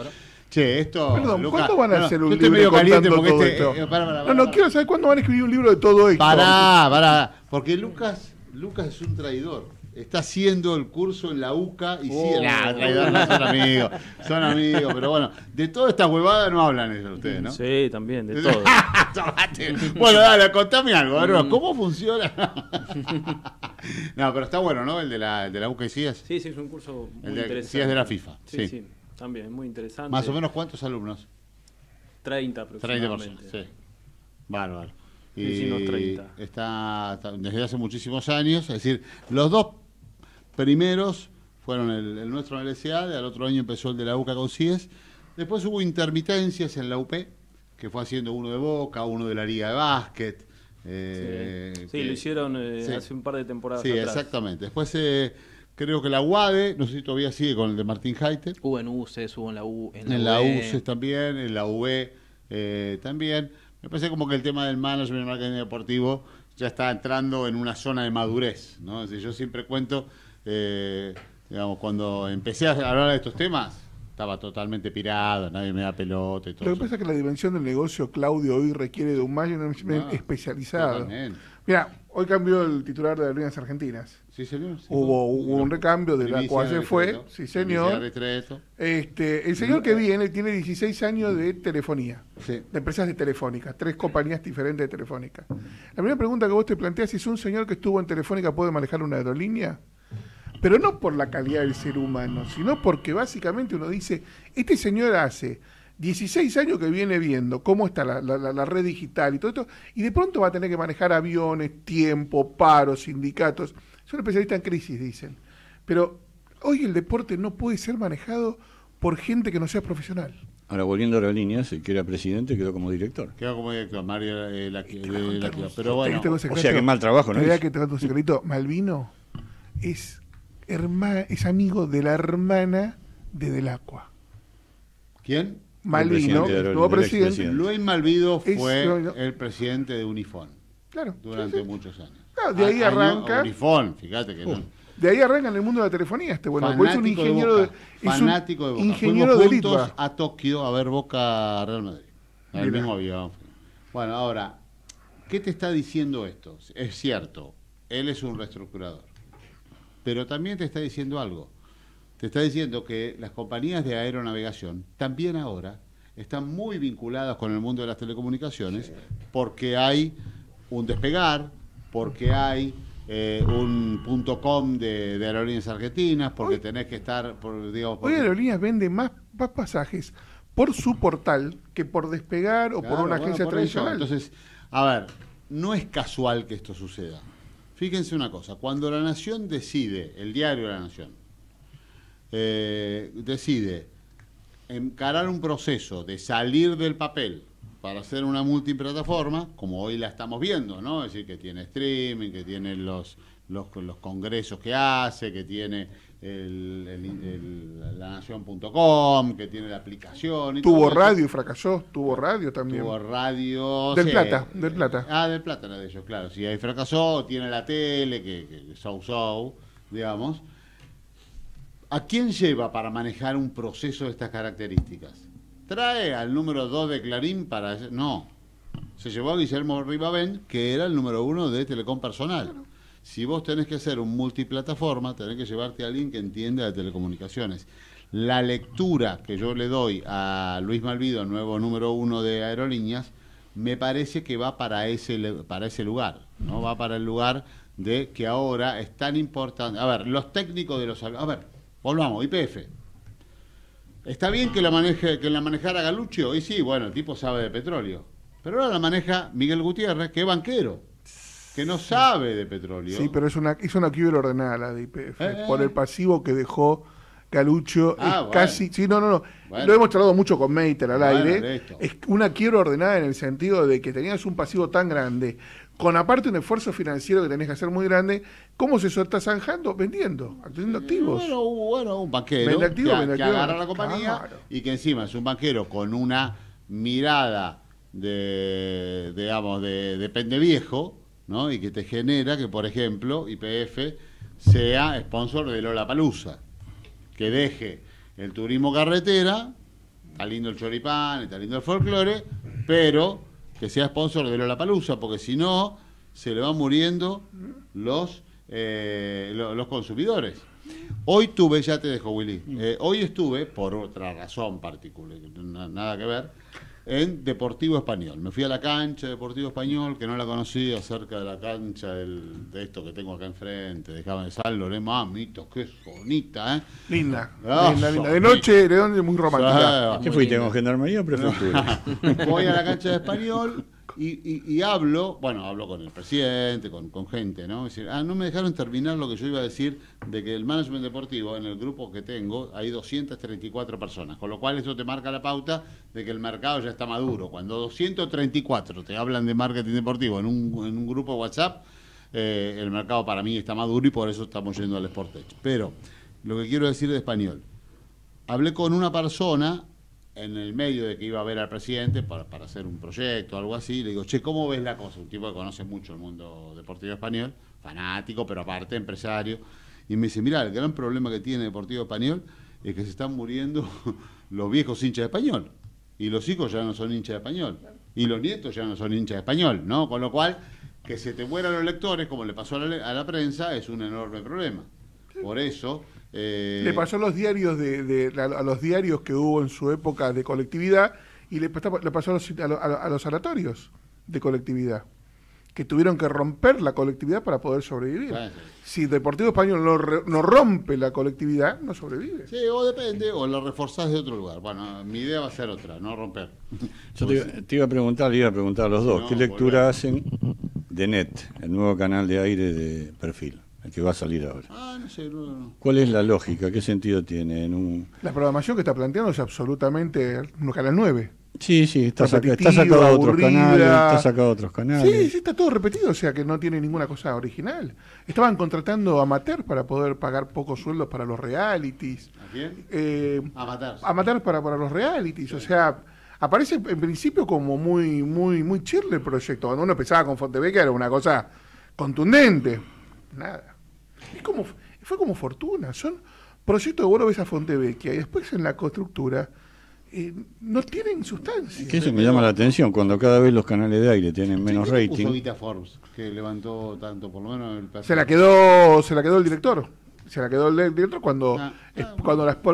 Che, esto. Perdón, van a hacer un libro? para, para, no, quiero saber cuándo van a escribir un libro de todo esto. Pará, pará. Porque Lucas, Lucas es un traidor está haciendo el curso en la UCA y oh. sí, son amigos, son amigos, pero bueno, de toda esta huevada no hablan ellos ustedes, ¿no? Sí, también, de *laughs* todo. bueno, dale, contame algo, mm. ¿cómo funciona? *laughs* no, pero está bueno, ¿no? El de la, de la UCA y CIES. Sí, sí, es un curso muy el de, interesante. de la FIFA. Sí, sí, sí, también, muy interesante. Más o menos, ¿cuántos alumnos? 30 aproximadamente. 30 personas, sí. Bárbaro. Y 30. está desde hace muchísimos años, es decir, los dos primeros fueron el, nuestro en el al otro año empezó el de la UCA con CIES. Después hubo intermitencias en la UP, que fue haciendo uno de Boca, uno de la Liga de Básquet. Eh, sí, lo hicieron eh, hace un par de temporadas. Sí, exactamente. Después eh, creo que la UADE, no sé si todavía sigue con el de Martín Haite. Hubo en UCES, hubo en la U. En la, UCES e. también, en la UB e, también. Me parece como que el tema del management y marketing deportivo ya está entrando en una zona de madurez. ¿no? yo siempre cuento eh, digamos, cuando empecé a hablar de estos temas, estaba totalmente pirado, nadie me da pelota y Lo que pasa es que la dimensión del negocio, Claudio, hoy requiere de un management ah, especializado. Mira, hoy cambió el titular de Aerolíneas argentinas. Sí, señor. hubo, un recambio de la cual se fue. Sí, señor. Este, el señor mm. que viene tiene 16 años de telefonía, de empresas de telefónica tres compañías diferentes de telefónica La primera pregunta que vos te planteas es: ¿un señor que estuvo en telefónica puede manejar una aerolínea? pero no por la calidad del ser humano, sino porque básicamente uno dice, este señor hace 16 años que viene viendo cómo está la, red digital y todo esto, y de pronto va a tener que manejar aviones, tiempo, paros, sindicatos. Son especialistas en crisis, dicen. Pero hoy el deporte no puede ser manejado por gente que no sea profesional. Ahora, volviendo a la el que era presidente quedó como director. Quedó como director, Mario la, Pero bueno, o sea que mal trabajo, ¿no? La idea que te un secreto, Malvino es es amigo de la hermana de Delacua. ¿Quién? Malvino, nuevo presidente. Luis Malvido fue el presidente de Unifón. Claro. Durante muchos años. de ahí ah, arranca. Unifón, fíjate que no. Uh, de ahí arranca en el mundo de la telefonía este bueno. Fanático es un ingeniero de, Boca. Fanático de Boca. Ingeniero Fuimos a Tokio a ver Boca Real Madrid. En el mismo avión. Bueno, ahora, ¿qué te está diciendo esto? Es cierto, él es un reestructurador pero también te está diciendo algo. Te está diciendo que las compañías de aeronavegación también ahora están muy vinculadas con el mundo de las telecomunicaciones porque hay un despegar, porque hay eh, un punto com de, aerolíneas argentinas, porque tenés que estar, por, digamos... Hoy aerolíneas vende más, pasajes por su portal que por despegar o por una agencia tradicional. Entonces, a ver, no es casual que esto suceda. Fíjense una cosa, cuando la Nación decide, el diario La Nación, eh, decide encarar un proceso de salir del papel para hacer una multiplataforma, como hoy la estamos viendo, ¿no? Es decir, que tiene streaming, que tiene los, los, los congresos que hace, que tiene el, el, que tiene la aplicación. tuvo radio y fracasó, tuvo radio también. Tuvo radio. Del Plata, del Plata. Ah, del Plata de ellos, claro. si ahí fracasó, tiene la tele, que, que show digamos. ¿A quién lleva para manejar un proceso de estas características? ¿Trae al número 2 de Clarín para...? No. Se llevó a Guillermo Ribabén, que era el número 1 de Telecom Personal. Si vos tenés que hacer un multiplataforma, tenés que llevarte a alguien que entienda de telecomunicaciones. La lectura que yo le doy a Luis Malvido, nuevo número uno de Aerolíneas, me parece que va para ese, para ese lugar, ¿no? Va para el lugar de que ahora es tan importante. A ver, los técnicos de los a ver, volvamos, IPF. Está bien que la maneje, que la manejara Galuccio, y sí, bueno, el tipo sabe de petróleo. Pero ahora la maneja Miguel Gutiérrez, que es banquero que no sabe de petróleo. Sí, pero es una, una quiebra ordenada la de IPF eh, eh, eh. por el pasivo que dejó Calucho. Ah, casi. Sí, no, no, no. Lo hemos tratado mucho con Meiter al aire. Es una quiebra ordenada en el sentido de que tenías un pasivo tan grande, con aparte un esfuerzo financiero que tenés que hacer muy grande. ¿Cómo se está zanjando? Vendiendo, teniendo activos. Bueno, bueno, un banquero. Vende que, la compañía y que encima es un banquero con una mirada de, digamos, de, de pende viejo y que te genera que, por ejemplo, IPF sea sponsor de Lola Palusa, que deje el turismo carretera, está lindo el choripán, está lindo el folclore, pero que sea sponsor de Lola Palusa, porque si no, se le van muriendo los, eh, los, consumidores. Hoy tuve, ya te dejo Willy, eh, hoy estuve, por otra razón particular, nada que ver, en Deportivo Español. Me fui a la cancha de Deportivo Español, que no la conocía, cerca de la cancha del, de esto que tengo acá enfrente, dejaba de San Lorenzo, mamito, ah, qué bonita, ¿eh? Linda, ah, linda, linda. De noche, de dónde, muy romántica. Ah, ¿Qué fui? fuiste, con Gendarmería o prefectura? *laughs* Voy a la cancha de Español, y, hablo, bueno, hablo con el presidente, con, con gente, ¿no? decir, ah, no me dejaron terminar lo que yo iba a decir de que el management deportivo, en el grupo que tengo, hay 234 personas, con lo cual eso te marca la pauta de que el mercado ya está maduro. Cuando 234 te hablan de marketing deportivo en un, en un grupo WhatsApp, eh, el mercado para mí está maduro y por eso estamos yendo al Sportech. Pero lo que quiero decir de español, hablé con una persona en el medio de que iba a ver al presidente para, hacer un proyecto, o algo así, le digo, che, ¿cómo ves la cosa? Un tipo que conoce mucho el mundo deportivo español, fanático, pero aparte empresario, y me dice, mira, el gran problema que tiene el Deportivo Español es que se están muriendo *laughs* los viejos hinchas de español, y los hijos ya no son hinchas de español, y los nietos ya no son hinchas de español, ¿no? Con lo cual, que se te mueran los lectores, como le pasó a la, a la prensa, es un enorme problema. Por eso eh, le pasó a los diarios de, a los diarios que hubo en su época de colectividad y le, pasó a los, a, los, de colectividad que tuvieron que romper la colectividad para poder sobrevivir. Si Deportivo Español no, rompe la colectividad, no sobrevive. Sí, o depende, o la reforzás de otro lugar. Bueno, mi idea va a ser otra, no romper. te, iba, a preguntar, le iba a preguntar a los dos, ¿qué lectura hacen de NET, el nuevo canal de aire de perfil? el que va a salir ahora. Ah, ¿Cuál es la lógica? ¿Qué sentido tiene? La programación que está planteando es absolutamente Canal 9. Sí, sí, está, sacado a otros canales, está sacado otros canales. Sí, sí, está todo repetido, o sea que no tiene ninguna cosa original. Estaban contratando amateurs para poder pagar pocos sueldos para los realities. ¿A quién? Eh, para, para los realities, o sea, aparece en principio como muy, muy, muy chirle el proyecto. Cuando uno empezaba con Fontevecchia era una cosa contundente. Nada como, fue como fortuna. Son proyectos de vos a Fontevecchia y después en la constructura eh, no tienen sustancia. Que eso me llama la atención, cuando cada vez los canales de aire tienen menos rating. que levantó tanto, por lo menos se la quedó, Se la quedó el director. Se la quedó el director cuando, ah, ah,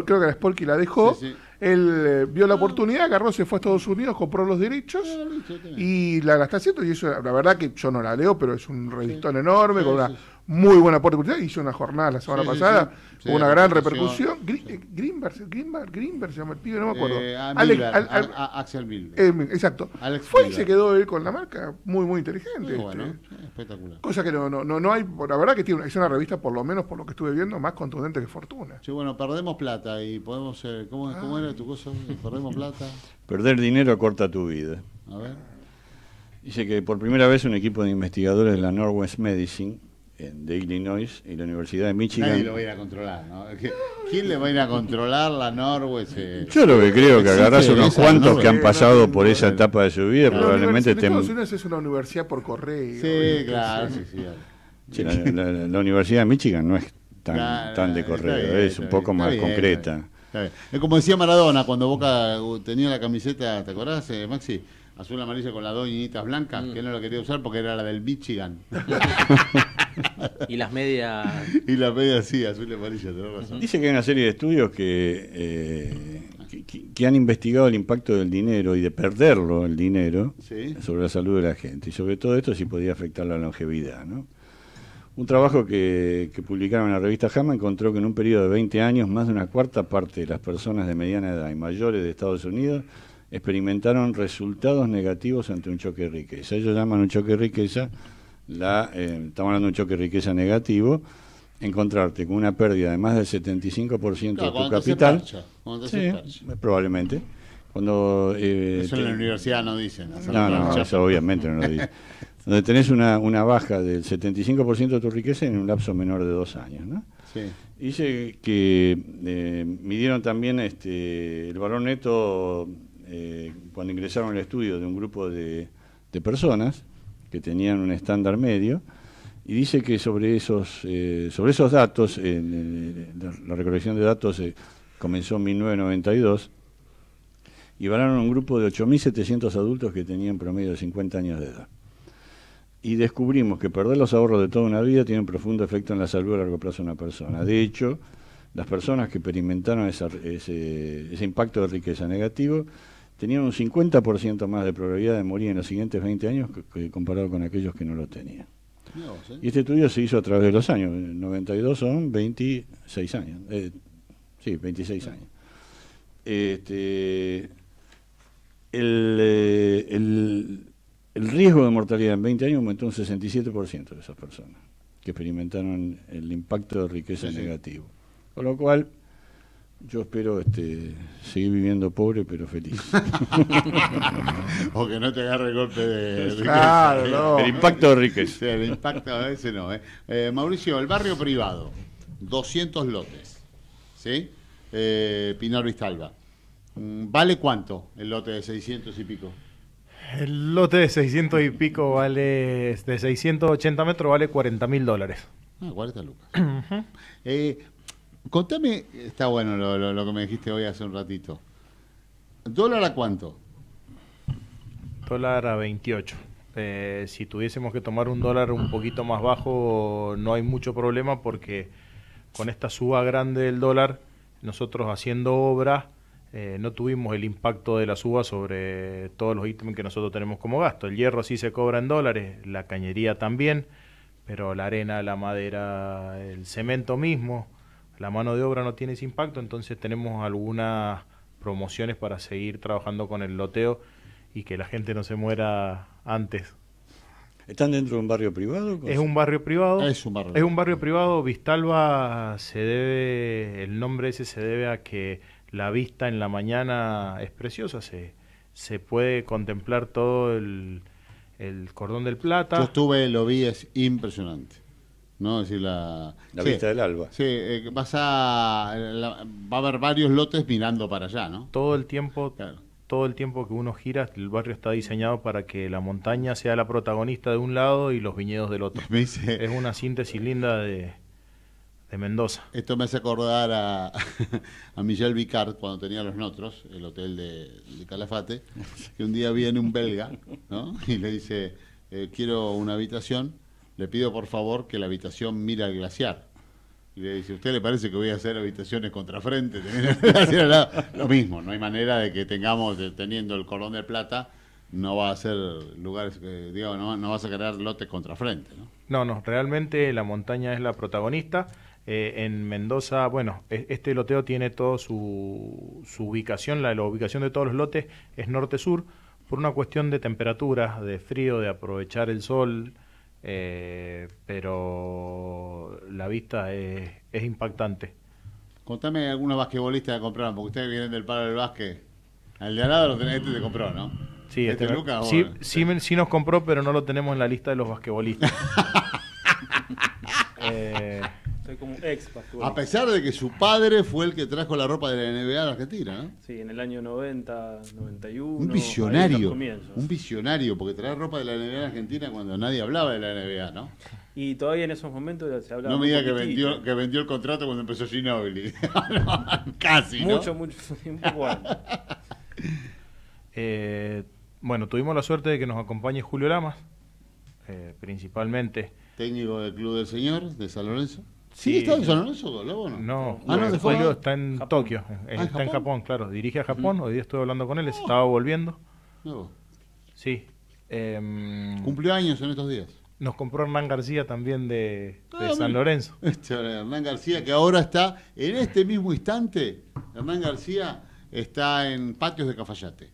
creo que la Sporky la dejó. Él eh, vio la ah. oportunidad, agarró, se fue a Estados Unidos, compró los derechos y la, está haciendo. Y eso, la verdad que yo no la leo, pero es un redistón enorme, con una muy buena aporte hizo una jornada la semana pasada, una gran repercusión. Eh, Greenberg, se me acuerdo. Eh, Axel eh, exacto. Fue y se quedó él con la marca, muy, muy inteligente. Este. espectacular. Cosa que no, hay, la verdad que tiene, es una revista, por lo menos por lo que estuve viendo, más contundente que Fortuna. Sí, bueno, perdemos plata y podemos, ¿cómo, era tu cosa? Perdemos plata. *laughs* Perder dinero corta tu vida. A ver. Dice que por primera vez un equipo de investigadores de la Northwest Medicine en de Illinois y la Universidad de Michigan. Nadie lo va a ir a controlar, ¿no? ¿Quién le va a ir a controlar la norway? Eh? Yo lo que creo que agarras unos cuantos que han pasado por esa etapa de su vida, probablemente... En Estados Unidos es una universidad por correo. Sí, claro, La, Universidad de Michigan no es tan, tan de correo, es un poco más concreta. concreta. Como decía Maradona cuando Boca uh, tenía la camiseta, ¿te acordás, eh, Maxi? azul amarilla con las dos blancas, que él mm. no la quería usar porque era la del Michigan. *laughs* y las medias. Y las medias, sí, azul y amarillo, tenés razón. Dice que hay una serie de estudios eh, que, que, han investigado el impacto del dinero y de perderlo, el dinero, sobre la salud de la gente. Y sobre todo esto, si podía afectar la longevidad, ¿no? Un trabajo que, publicaron en la revista JAMA encontró que en un periodo de 20 años más de una cuarta parte de las personas de mediana edad y mayores de Estados Unidos experimentaron resultados negativos ante un choque de riqueza. Ellos llaman un choque de riqueza, la, eh, estamos hablando de un choque de riqueza negativo, encontrarte con una pérdida de más del 75% de tu capital. sí, eh, probablemente. Cuando, eh, eso en la universidad no dicen. No, no, eso obviamente no lo dicen. Donde tenés una, baja del 75% de tu riqueza en un lapso menor de dos años. ¿no? Dice que midieron también este, el valor neto eh, cuando ingresaron el estudio de un grupo de, personas que tenían un estándar medio, y dice que sobre esos, eh, sobre esos datos, eh, la, recolección de datos comenzó en 1992, y valoraron un grupo de 8.700 adultos que tenían promedio de 50 años de edad. Y descubrimos que perder los ahorros de toda una vida tiene un profundo efecto en la salud a largo plazo de una persona. De hecho, las personas que experimentaron ese impacto de riqueza negativo tenían un 50% más de probabilidad de morir en los siguientes 20 años que, comparado con aquellos que no lo tenían. ¿eh? Y este estudio se hizo a través de los años. 92 son 26 años. Eh, sí, 26 años. Este, eh, el, riesgo de mortalidad en 20 años aumentó un 67% de esas personas que experimentaron el impacto de riqueza negativo. Con lo cual, yo espero este, seguir viviendo pobre pero feliz. *laughs* o que no te agarre el golpe de riqueza. Claro, El impacto de riqueza. el impacto a veces no. ¿eh? eh Mauricio, el barrio privado, 200 lotes. ¿Sí? Eh, Pinar Vistalba. Mm, ¿Vale cuánto el lote de 600 y pico? El lote de 600 y pico vale, de 680 metros vale 40 mil dólares. Ah, 40 lucas. eh, Contame, está bueno lo, que me dijiste hoy hace un ratito. ¿Dólar a cuánto? Dólar a 28. Eh, si tuviésemos que tomar un dólar un poquito más bajo, no hay mucho problema porque con esta suba grande del dólar, nosotros haciendo obra eh, no tuvimos el impacto de la suba sobre todos los ítems que nosotros tenemos como gasto. El hierro sí se cobra en dólares, la cañería también, pero la arena, la madera, el cemento mismo la mano de obra no tiene ese impacto, entonces tenemos algunas promociones para seguir trabajando con el loteo y que la gente no se muera antes. ¿Están dentro de un barrio privado? Es un barrio privado. Ah, es un barrio. privado. Vistalba se debe, el nombre ese se debe a que la vista en la mañana es preciosa. Se, se puede contemplar todo el, el cordón del plata. Yo estuve, lo vi, es impresionante. ¿no? decir, la, vista del alba. Sí, eh, eh, va a haber varios lotes mirando para allá, ¿no? Todo el tiempo, todo el tiempo que uno gira, el barrio está diseñado para que la montaña sea la protagonista de un lado y los viñedos del otro. *laughs* es una síntesis linda de, Mendoza. Esto me hace acordar a, *laughs* a Michel Vicard cuando tenía los Notros, el hotel de, Calafate, que un día viene un belga ¿no? y le dice, eh, quiero una habitación le pido por favor que la habitación mire al glaciar. Y le dice, ¿usted le parece que voy a hacer habitaciones contrafrente? *laughs* Lo mismo, no hay manera de que tengamos, eh, teniendo el cordón de plata, no va a ser lugares, que, eh, digo, no, no vas a crear lotes contrafrente. ¿no? no, no, realmente la montaña es la protagonista. Eh, en Mendoza, bueno, e, este loteo tiene toda su, ubicación, la, la, ubicación de todos los lotes es norte-sur, por una cuestión de temperaturas, de frío, de aprovechar el sol, eh, pero la vista es, impactante. Contame algunos basquetbolistas que compraron, porque ustedes vienen del paro del básquet. Al de al lado lo tenés, este te compró, ¿no? Sí, este, este Lucas, sí, sí, nos compró, pero no lo tenemos en la lista de los basquetbolistas. *laughs* eh, a pesar de que su padre fue el que trajo la ropa de la NBA a la Argentina, ¿no? ¿eh? Sí, en el año 90, 91. Un visionario. Un visionario, porque trae ropa de la NBA a Argentina cuando nadie hablaba de la NBA, ¿no? Y todavía en esos momentos se hablaba. No me diga que vendió, que vendió el contrato cuando empezó Ginobili. *laughs* casi. ¿no? Mucho, mucho. *laughs* Eh, bueno, tuvimos la suerte de que nos acompañe Julio Lamas, eh, principalmente. Técnico del Club del Señor de San Lorenzo. Sí, está en San Lorenzo, no? No, ah, no está en Tokio, eh, ah, está en Japón, claro. Dirige a Japón, hoy día estuve hablando con él, ah. estaba volviendo. No. Sí. Eh, Cumplió años en estos días. Nos compró Hernán García también de, ah, San Lorenzo. *laughs* Este, Hernán García que ahora está, en este mismo instante, Hernán García está en patios de Cafayate.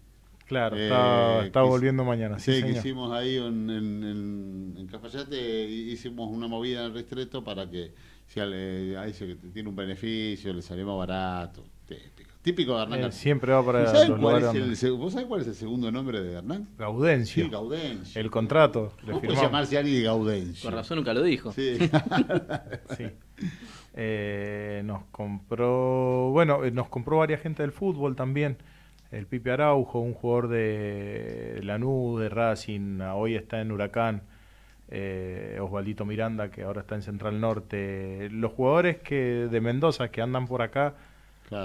Claro, eh, está, volviendo mañana. Sí, que hicimos ahí en, en Cafayate, hicimos una movida en el restreto para que si le, eh, a ese que tiene un beneficio, le sale más barato. Típico. Típico de Hernán. Eh, siempre va para ¿sabes cuál es el, ¿Vos sabés cuál es el segundo nombre de Hernán? Gaudencio. El contrato. ¿Cómo puede llamarse alguien Gaudencio? Por razón nunca lo dijo. Sí. *laughs* Eh, nos compró, bueno, eh, nos compró varias gente del fútbol también. El Pipe Araujo, un jugador de Lanús, de Racing, hoy está en Huracán. Eh, Osvaldito Miranda, que ahora está en Central Norte, los jugadores que de Mendoza que andan por acá,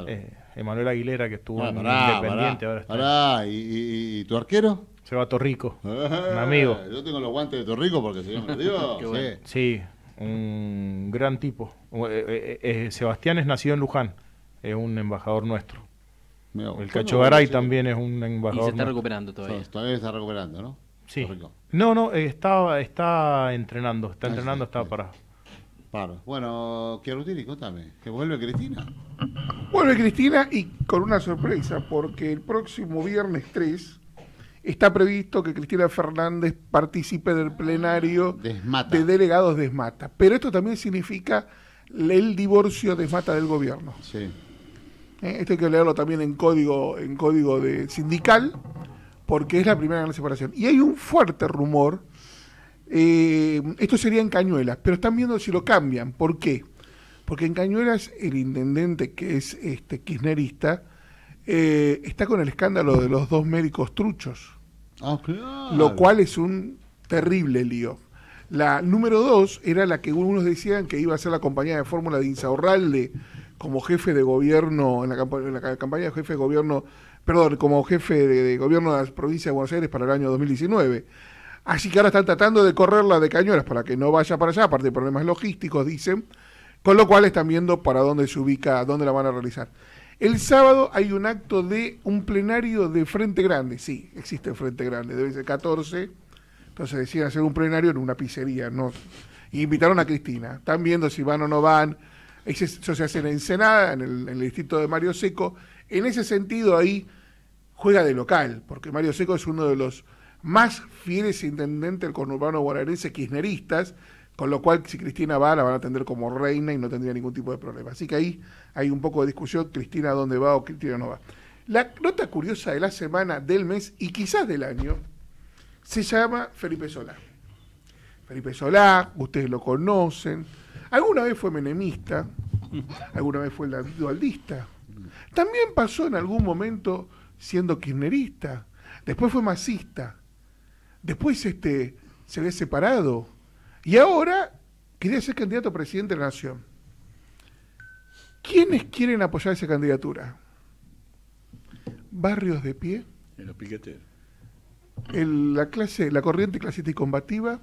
eh, Emanuel Aguilera, que estuvo ah, Independiente, ahora está. ¿Y, tu arquero? Se va Torrico, *laughs* un amigo. Yo tengo los guantes de Torrico porque se me *laughs* sí. un gran tipo. Eh, Sebastián es nacido en Luján, es un embajador nuestro. el Cacho Garay también es un embajador. Y se está recuperando todavía. todavía se está recuperando, ¿no? Sí. No, no, eh, está, está entrenando, está entrenando, estaba está para. quiero Bueno, Chiarutini, contame, ¿que vuelve Cristina? Vuelve Cristina y con una sorpresa, porque el próximo viernes 3 está previsto que Cristina Fernández participe del plenario de delegados de Esmata. Pero esto también significa el divorcio de Esmata del gobierno. Sí. Eh, esto hay que leerlo también en código, en código de sindical porque es la primera gran separación. Y hay un fuerte rumor, eh, esto sería en Cañuelas, pero están viendo si lo cambian. ¿Por qué? Porque en Cañuelas el intendente, que es este kirchnerista, eh, está con el escándalo de los dos médicos truchos. Ah, lo cual es un terrible lío. La número dos era la que unos decían que iba a ser la compañía de fórmula de Insaurralde como jefe de gobierno, en la, campaña de jefe de gobierno perdón, como jefe de, gobierno de la provincia de Buenos Aires para el año 2019. Así que ahora están tratando de correrla de cañuelas para que no vaya para allá, aparte de problemas logísticos, dicen, con lo cual están viendo para dónde se ubica, dónde la van a realizar. El sábado hay un acto de un plenario de Frente Grande, sí, existe Frente Grande, debe ser 14, entonces decían hacer un plenario en una pizzería, no. Y invitaron a Cristina, están viendo si van o no van, eso se hace en Ensenada, en el distrito de Mario Seco, en ese sentido ahí juega de local, porque Mario Seco es uno de los más fieles intendentes del conurbano guaranense, kirchneristas, con lo cual si Cristina va, la van a atender como reina y no tendría ningún tipo de problema. Así que ahí hay un poco de discusión, Cristina dónde va o Cristina no va. La nota curiosa de la semana, del mes y quizás del año se llama Felipe Solá. Felipe Solá, ustedes lo conocen, alguna vez fue menemista, alguna vez fue dualdista. También pasó en algún momento siendo kirchnerista, después fue masista, después este, se ve separado y ahora quería ser candidato a presidente de la nación. ¿Quiénes quieren apoyar esa candidatura? Barrios de pie. En los la clase, la corriente clasista y combativa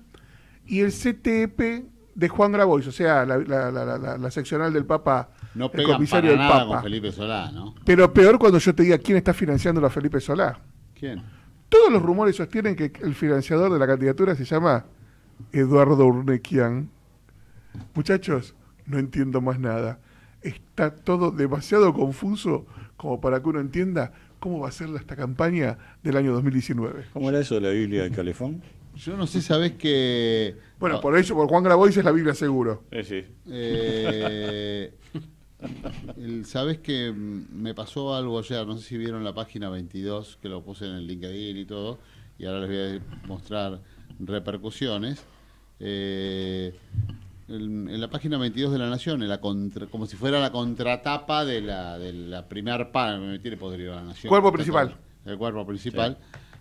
y el CTP e de Juan Grabois, o sea, la, la seccional del Papa no pega para nada con Felipe Solá, ¿no? Pero peor cuando yo te diga quién está financiando a Felipe Solá. ¿Quién? Todos los rumores sostienen que el financiador de la candidatura se llama Eduardo Urnequian. Muchachos, no entiendo más nada. Está todo demasiado confuso como para que uno entienda cómo va a ser esta campaña del año 2019. ¿Cómo era eso de la Biblia del Calefón? Yo no sé, sabes que. Bueno, ah. por eso, por Juan Grabois es la Biblia seguro. Eh, sí. Eh, el, Sabes que mm, me pasó algo ayer, no sé si vieron la página 22, que lo puse en el LinkedIn y todo, y ahora les voy a mostrar repercusiones. Eh, en, la página 22 de La Nación, en la como si fuera la contratapa de la, de la primer página, me La Nación. Cuerpo principal. el cuerpo principal.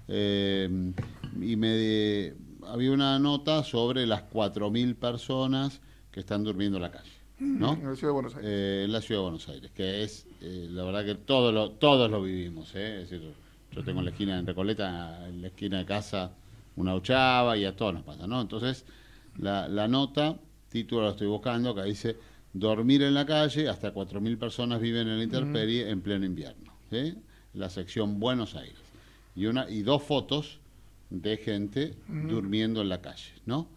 Eh, y me había una nota sobre las 4.000 personas que están durmiendo en la calle. ¿no? En la ciudad de Buenos Aires. Eh, la ciudad de Buenos Aires, que es, eh, la verdad que todo lo, todos lo vivimos, ¿eh? yo tengo en la esquina, en Recoleta, en la esquina de casa, una ochava y a todos nos pasa, ¿no? Entonces, la, nota, título lo estoy buscando, que dice, dormir en la calle, hasta 4.000 personas viven en la intemperie en pleno invierno, La sección Buenos Aires. Y, una, y dos fotos de gente durmiendo en la calle, ¿no?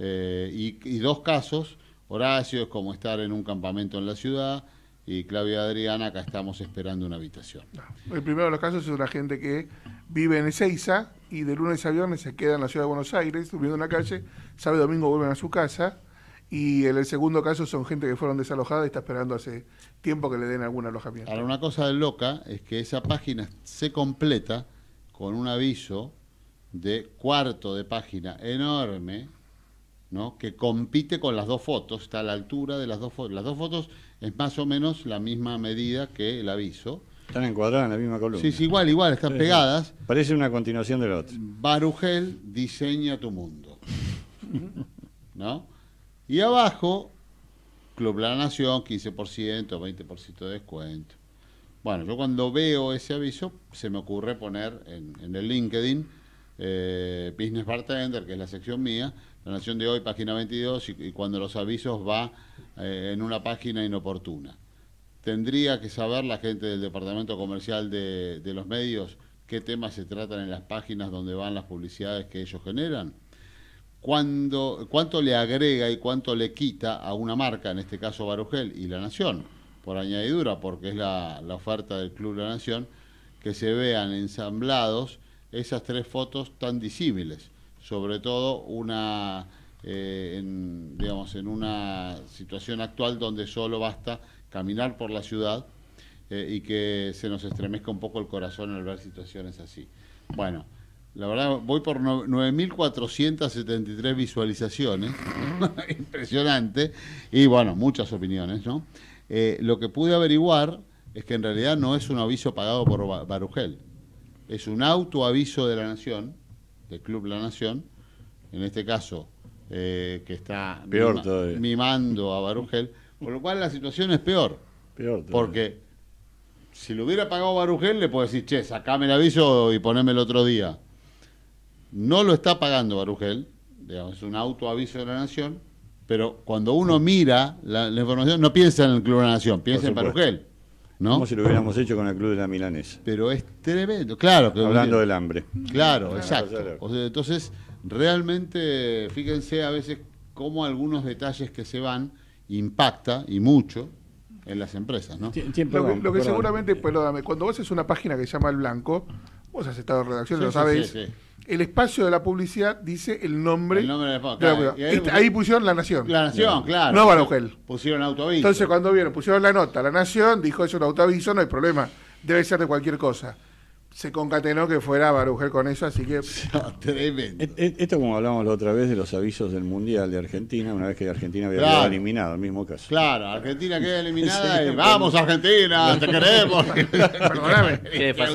Eh, y, y dos casos Horacio, es como estar en un campamento en la ciudad. Y Claudia Adriana, acá estamos esperando una habitación. El primero de los casos es una gente que vive en Ezeiza y de lunes a viernes se queda en la ciudad de Buenos Aires, durmiendo en la calle, sábado y domingo vuelven a su casa. Y en el segundo caso son gente que fueron desalojadas y está esperando hace tiempo que le den algún alojamiento. Ahora, una cosa loca es que esa página se completa con un aviso de cuarto de página enorme que compite con las dos fotos, está a la altura de las dos fotos. Las dos fotos es más o menos la misma medida que el aviso. Están encuadradas en la misma columna. Sí, sí igual, igual, están pegadas. Parece una continuación de la otra. Barugel diseña tu mundo. ¿No? Y abajo, Club La Nación, 15%, 20% de descuento. Bueno, yo cuando veo ese aviso, se me ocurre poner en, el LinkedIn eh, Business Bartender, que es la sección mía, la Nación de hoy, página 22, y, cuando los avisos va eh, en una página inoportuna. Tendría que saber la gente del Departamento Comercial de, los Medios qué temas se tratan en las páginas donde van las publicidades que ellos generan. cuánto le agrega y cuánto le quita a una marca, en este caso Barugel y La Nación, por añadidura, porque es la, la, oferta del Club La Nación, que se vean ensamblados esas tres fotos tan disímiles sobre todo una, eh, en, digamos, en una situación actual donde solo basta caminar por la ciudad eh, y que se nos estremezca un poco el corazón al ver situaciones así. Bueno, la verdad, voy por 9.473 visualizaciones, *laughs* impresionante, y bueno, muchas opiniones, ¿no? Eh, lo que pude averiguar es que en realidad no es un aviso pagado por Barugel, es un autoaviso de la Nación, del Club La Nación, en este caso, eh, que está mimando a Barugel, con lo cual la situación es peor. Porque si lo hubiera pagado Barugel, le puede decir, che, sacame el aviso y poneme el otro día. No lo está pagando Barugel, digamos, es un autoaviso de la Nación, pero cuando uno mira la, la información, no piensa en el Club la Nación, piensa en Barugel. Como si lo hubiéramos hecho con el Club de la Milanesa. Pero es tremendo, claro. Que Hablando del hambre. Claro, exacto. entonces, realmente, fíjense a veces cómo algunos detalles que se van impacta y mucho en las empresas, ¿no? lo, que, seguramente, cuando vos haces una página que se llama El Blanco, vos has estado en redacción, lo sabéis el espacio de la publicidad dice el nombre, el nombre de la este, ahí, pusieron La Nación. La Nación, no. claro. No Pusieron autoaviso. Entonces cuando vieron, pusieron la nota, La Nación, dijo es un autoaviso, no hay problema, debe ser de cualquier cosa se concatenó que fuera Barujel con eso, así que. *laughs* Tremendo. E-, e-, esto, como hablábamos la otra vez de los avisos del Mundial de Argentina, una vez que Argentina había quedado eliminada, el mismo caso. Claro, Argentina queda *laughs* eliminada ¡Vamos, Argentina! ¡Te queremos!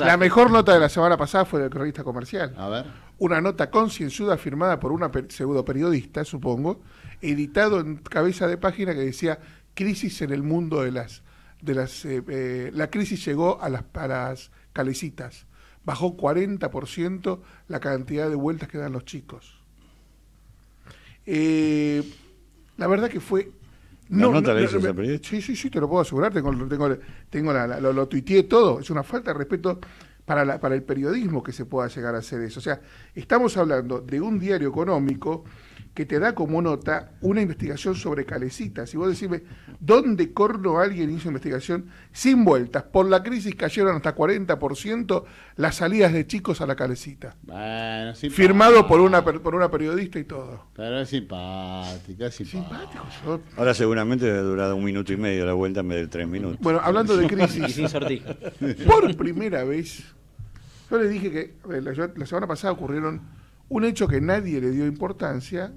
*laughs* La mejor nota de la semana pasada fue del cronista comercial. A ver. Una nota concienzuda firmada por una pseudo periodista, supongo, editado en cabeza de página que decía: Crisis en el mundo de las. De las eh, eh, la crisis llegó a las, a calecitas bajó 40% la cantidad de vueltas que dan los chicos. Eh, la verdad que fue... No, no, Sí, sí, sí, te lo puedo asegurar, tengo, tengo, lo, lo tuiteé todo, es una falta de respeto para, para el periodismo que se pueda llegar a hacer eso. O sea, estamos hablando de un diario económico que te da como nota una investigación sobre calecitas. Y vos decime, ¿dónde corno alguien hizo investigación sin vueltas? Por la crisis cayeron hasta 40% las salidas de chicos a la calecita. Bueno, Firmado por una, por una periodista y todo. Pero es simpático, es simpático. Ahora seguramente ha durado un minuto y medio la vuelta me vez de tres minutos. Bueno, hablando de *laughs* crisis. sin Por primera vez, yo les dije que eh, la semana pasada ocurrieron un hecho que nadie le dio importancia,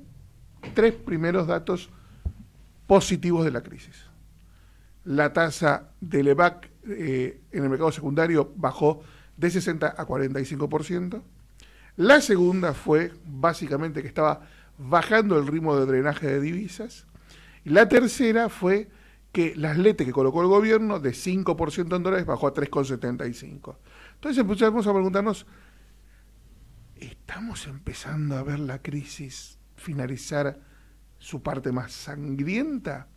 tres primeros datos positivos de la crisis. La tasa del EBAC eh, en el mercado secundario bajó de 60 a 45%. La segunda fue básicamente que estaba bajando el ritmo de drenaje de divisas. La tercera fue que las letes que colocó el gobierno de 5% en dólares bajó a 3,75. Entonces empezamos a preguntarnos estamos empezando a ver la crisis finalizar su parte más sangrienta.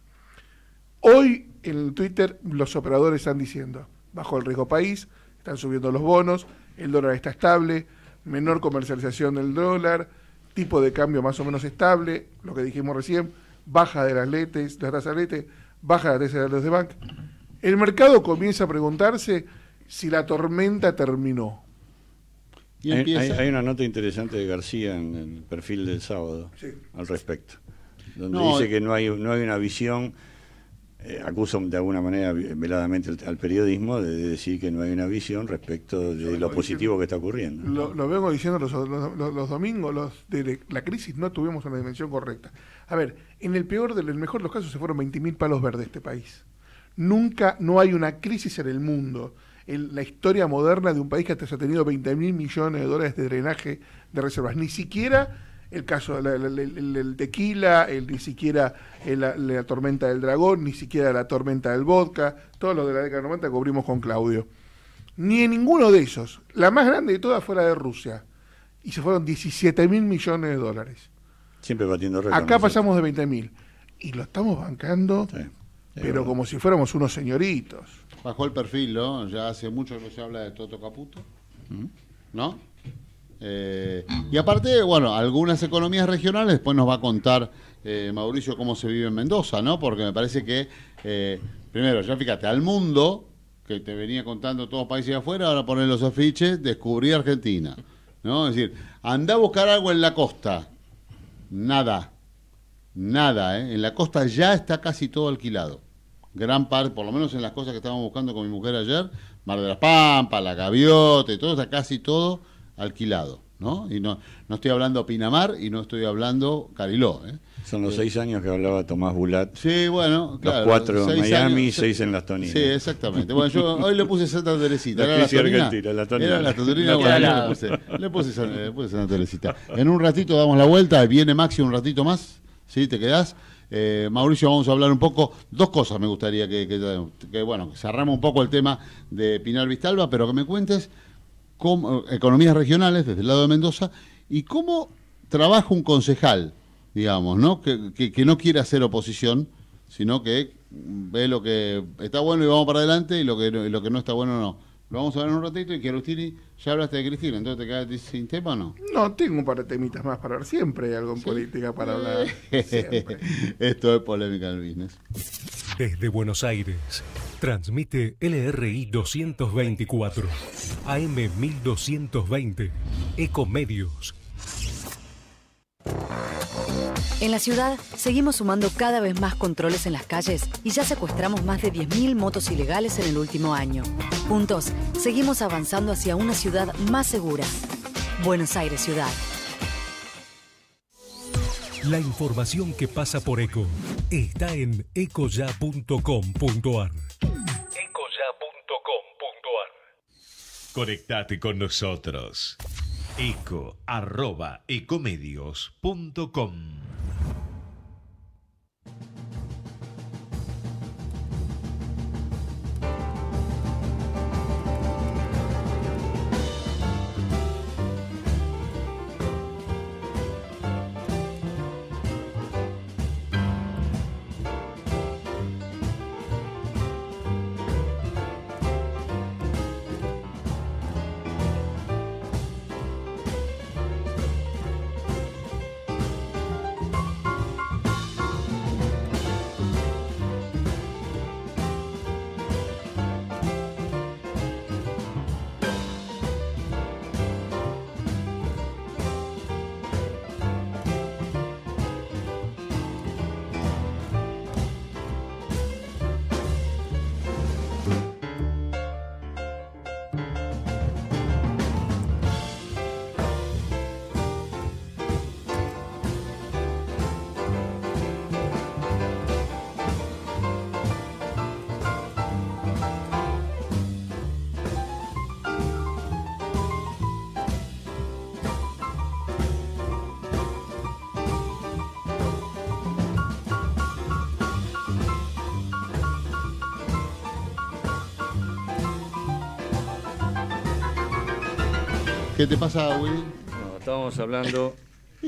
Hoy en Twitter los operadores están diciendo, bajo el riesgo país, están subiendo los bonos, el dólar está estable, menor comercialización del dólar, tipo de cambio más o menos estable, lo que dijimos recién, baja de las letes, las tasas baja de las tasas de de El mercado comienza a preguntarse si la tormenta terminó hay, una nota interesante de García en el perfil del sábado al respecto, donde dice que no hay, no hay una visión, acuso eh, acusa de alguna manera veladamente al, periodismo de, decir que no hay una visión respecto de lo positivo que está ocurriendo. Lo, vengo diciendo los, domingos, los la crisis no tuvimos una dimensión correcta. A ver, en el peor, del mejor de los casos se fueron 20.000 palos verdes de este país. Nunca, no hay una crisis en el mundo en la historia moderna de un país que hasta se ha tenido 20 mil millones de dólares de drenaje de reservas. Ni siquiera el caso del tequila, ni siquiera la, tormenta del dragón, ni siquiera la tormenta del vodka, todo lo de la década de 90 cubrimos con Claudio. Ni en ninguno de esos. La más grande de todas fue la de Rusia. Y se fueron 17 mil millones de dólares. Siempre batiendo récords. Acá pasamos de 20 mil. Y lo estamos bancando pero como si fuéramos unos señoritos. Bajó el perfil, ¿no? Ya hace mucho que no se habla de Toto Caputo, mm. ¿no? Eh, y aparte, bueno, algunas economías regionales, después nos va a contar eh, Mauricio cómo se vive en Mendoza, ¿no? Porque me parece que, eh, primero, ya fíjate, al mundo, que te venía contando todos los países de afuera, ahora ponen los afiches, descubrí Argentina, ¿no? Es decir, anda a buscar algo en la costa, nada, nada, ¿eh? En la costa ya está casi todo alquilado gran parte, por lo menos en las cosas que estábamos buscando con mi mujer ayer, Mar de las Pampas, La Gaviota todo, está casi todo alquilado, ¿no? Y no, no estoy hablando Pinamar y no estoy hablando Cariló, ¿eh? Son los eh, seis años que hablaba Tomás Bulat. Sí, bueno, Los cuatro en Miami y seis en las Toninas. Sí, exactamente. Bueno, yo hoy le puse Santa Teresita. La era la tonina, le puse, Santa, Teresita. En un ratito damos la vuelta, viene Maxi un ratito más, ¿sí? ¿Te quedás? Eh, Mauricio, vamos a hablar un poco, dos cosas me gustaría que, que, que bueno, cerramos un poco el tema de Pinar Vistalba, pero que me cuentes cómo, eh, economías regionales desde el lado de Mendoza y cómo trabaja un concejal, digamos, ¿no? Que, que, no quiere hacer oposición, sino que ve lo que está bueno y vamos para adelante y lo que, y lo que no está bueno no. Lo vamos a ver en un ratito y Chiarostini, ya hablaste de Cristina, entonces te quedas sin tema o no? No, tengo un par de temitas más para hablar, siempre hay algo en política para eh. hablar. *laughs* Esto es polémica del business. Desde Buenos Aires, transmite LRI 224, AM 1220, Ecomedios. En la ciudad seguimos sumando cada vez más controles en las calles y ya secuestramos más de 10.000 motos ilegales en el último año. Juntos, seguimos avanzando hacia una ciudad más segura. Buenos Aires Ciudad. La información que pasa por ECO está en ecoya.com.ar. Ecoya.com.ar. Conectate con nosotros eco arroba ecomedios.com ¿Qué te pasa, Will? No, estábamos hablando. *laughs*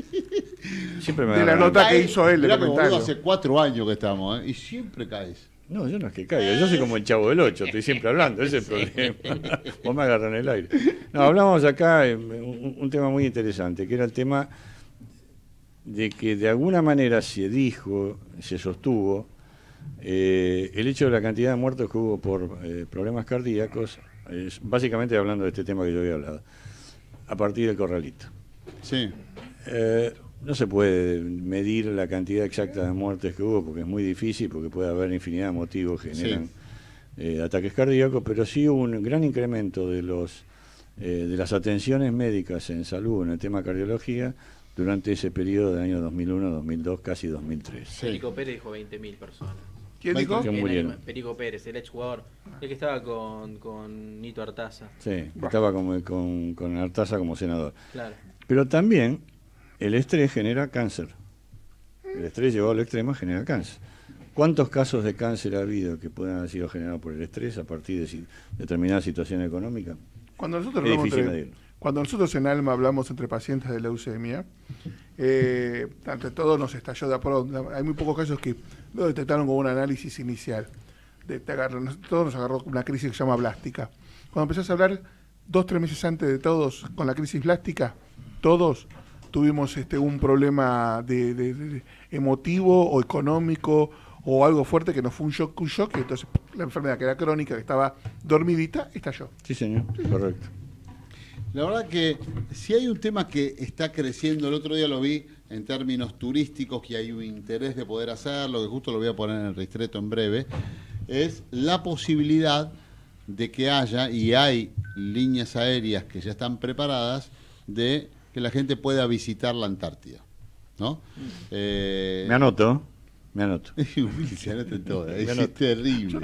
Siempre me De la nota que hizo él, hace cuatro años que estamos, ¿eh? Y siempre caes. No, yo no es que caiga, yo soy como el chavo del 8, estoy siempre hablando, ese es el problema. *laughs* Vos me agarran el aire. No, hablábamos acá eh, un, tema muy interesante, que era el tema de que de alguna manera se dijo, se sostuvo, eh, el hecho de la cantidad de muertos que hubo por problemas cardíacos, básicamente hablando de este tema que yo había hablado a partir del corralito. Sí. Eh, no se puede medir la cantidad exacta de muertes que hubo porque es muy difícil, porque puede haber infinidad de motivos que generan eh, ataques cardíacos, pero sí hubo un gran incremento de, los, eh, de las atenciones médicas en salud en el tema cardiología durante ese periodo de año 2001, 2002, casi 2003. Federico Pérez dijo 20.000 personas. ¿Quién dijo? Perico Pérez, el ex ah. el que estaba con, Nito Artaza. Sí, estaba con, con, Artaza como senador. Pero también el estrés genera cáncer. El estrés llevado al extremo genera cáncer. ¿Cuántos casos de cáncer ha habido que puedan haber sido generados por el estrés a partir de determinada situación económica? Cuando nosotros es difícil medirlo. Cuando nosotros en Alma hablamos entre pacientes de leucemia, eh, ante todo nos estalló de Hay muy pocos casos que lo detectaron con un análisis inicial. De, nos, todos nos agarró una crisis que se llama blástica. Cuando empezás a hablar dos, tres meses antes de todos con la crisis blástica, todos tuvimos este, un problema de, emotivo o económico o algo fuerte que nos fue un shock, un shock, entonces la enfermedad que era crónica, que estaba dormidita, estalló. Sí, señor, correcto. La verdad que si hay un tema que está creciendo, el otro día lo vi en términos turísticos, que hay un interés de poder hacerlo, que justo lo voy a poner en el ristreto en breve, es la posibilidad de que haya, y hay líneas aéreas que ya están preparadas, de que la gente pueda visitar la Antártida. ¿no? Mm. Eh, Me anoto. Me anoto. *laughs* se anota todas. *laughs* Es terrible.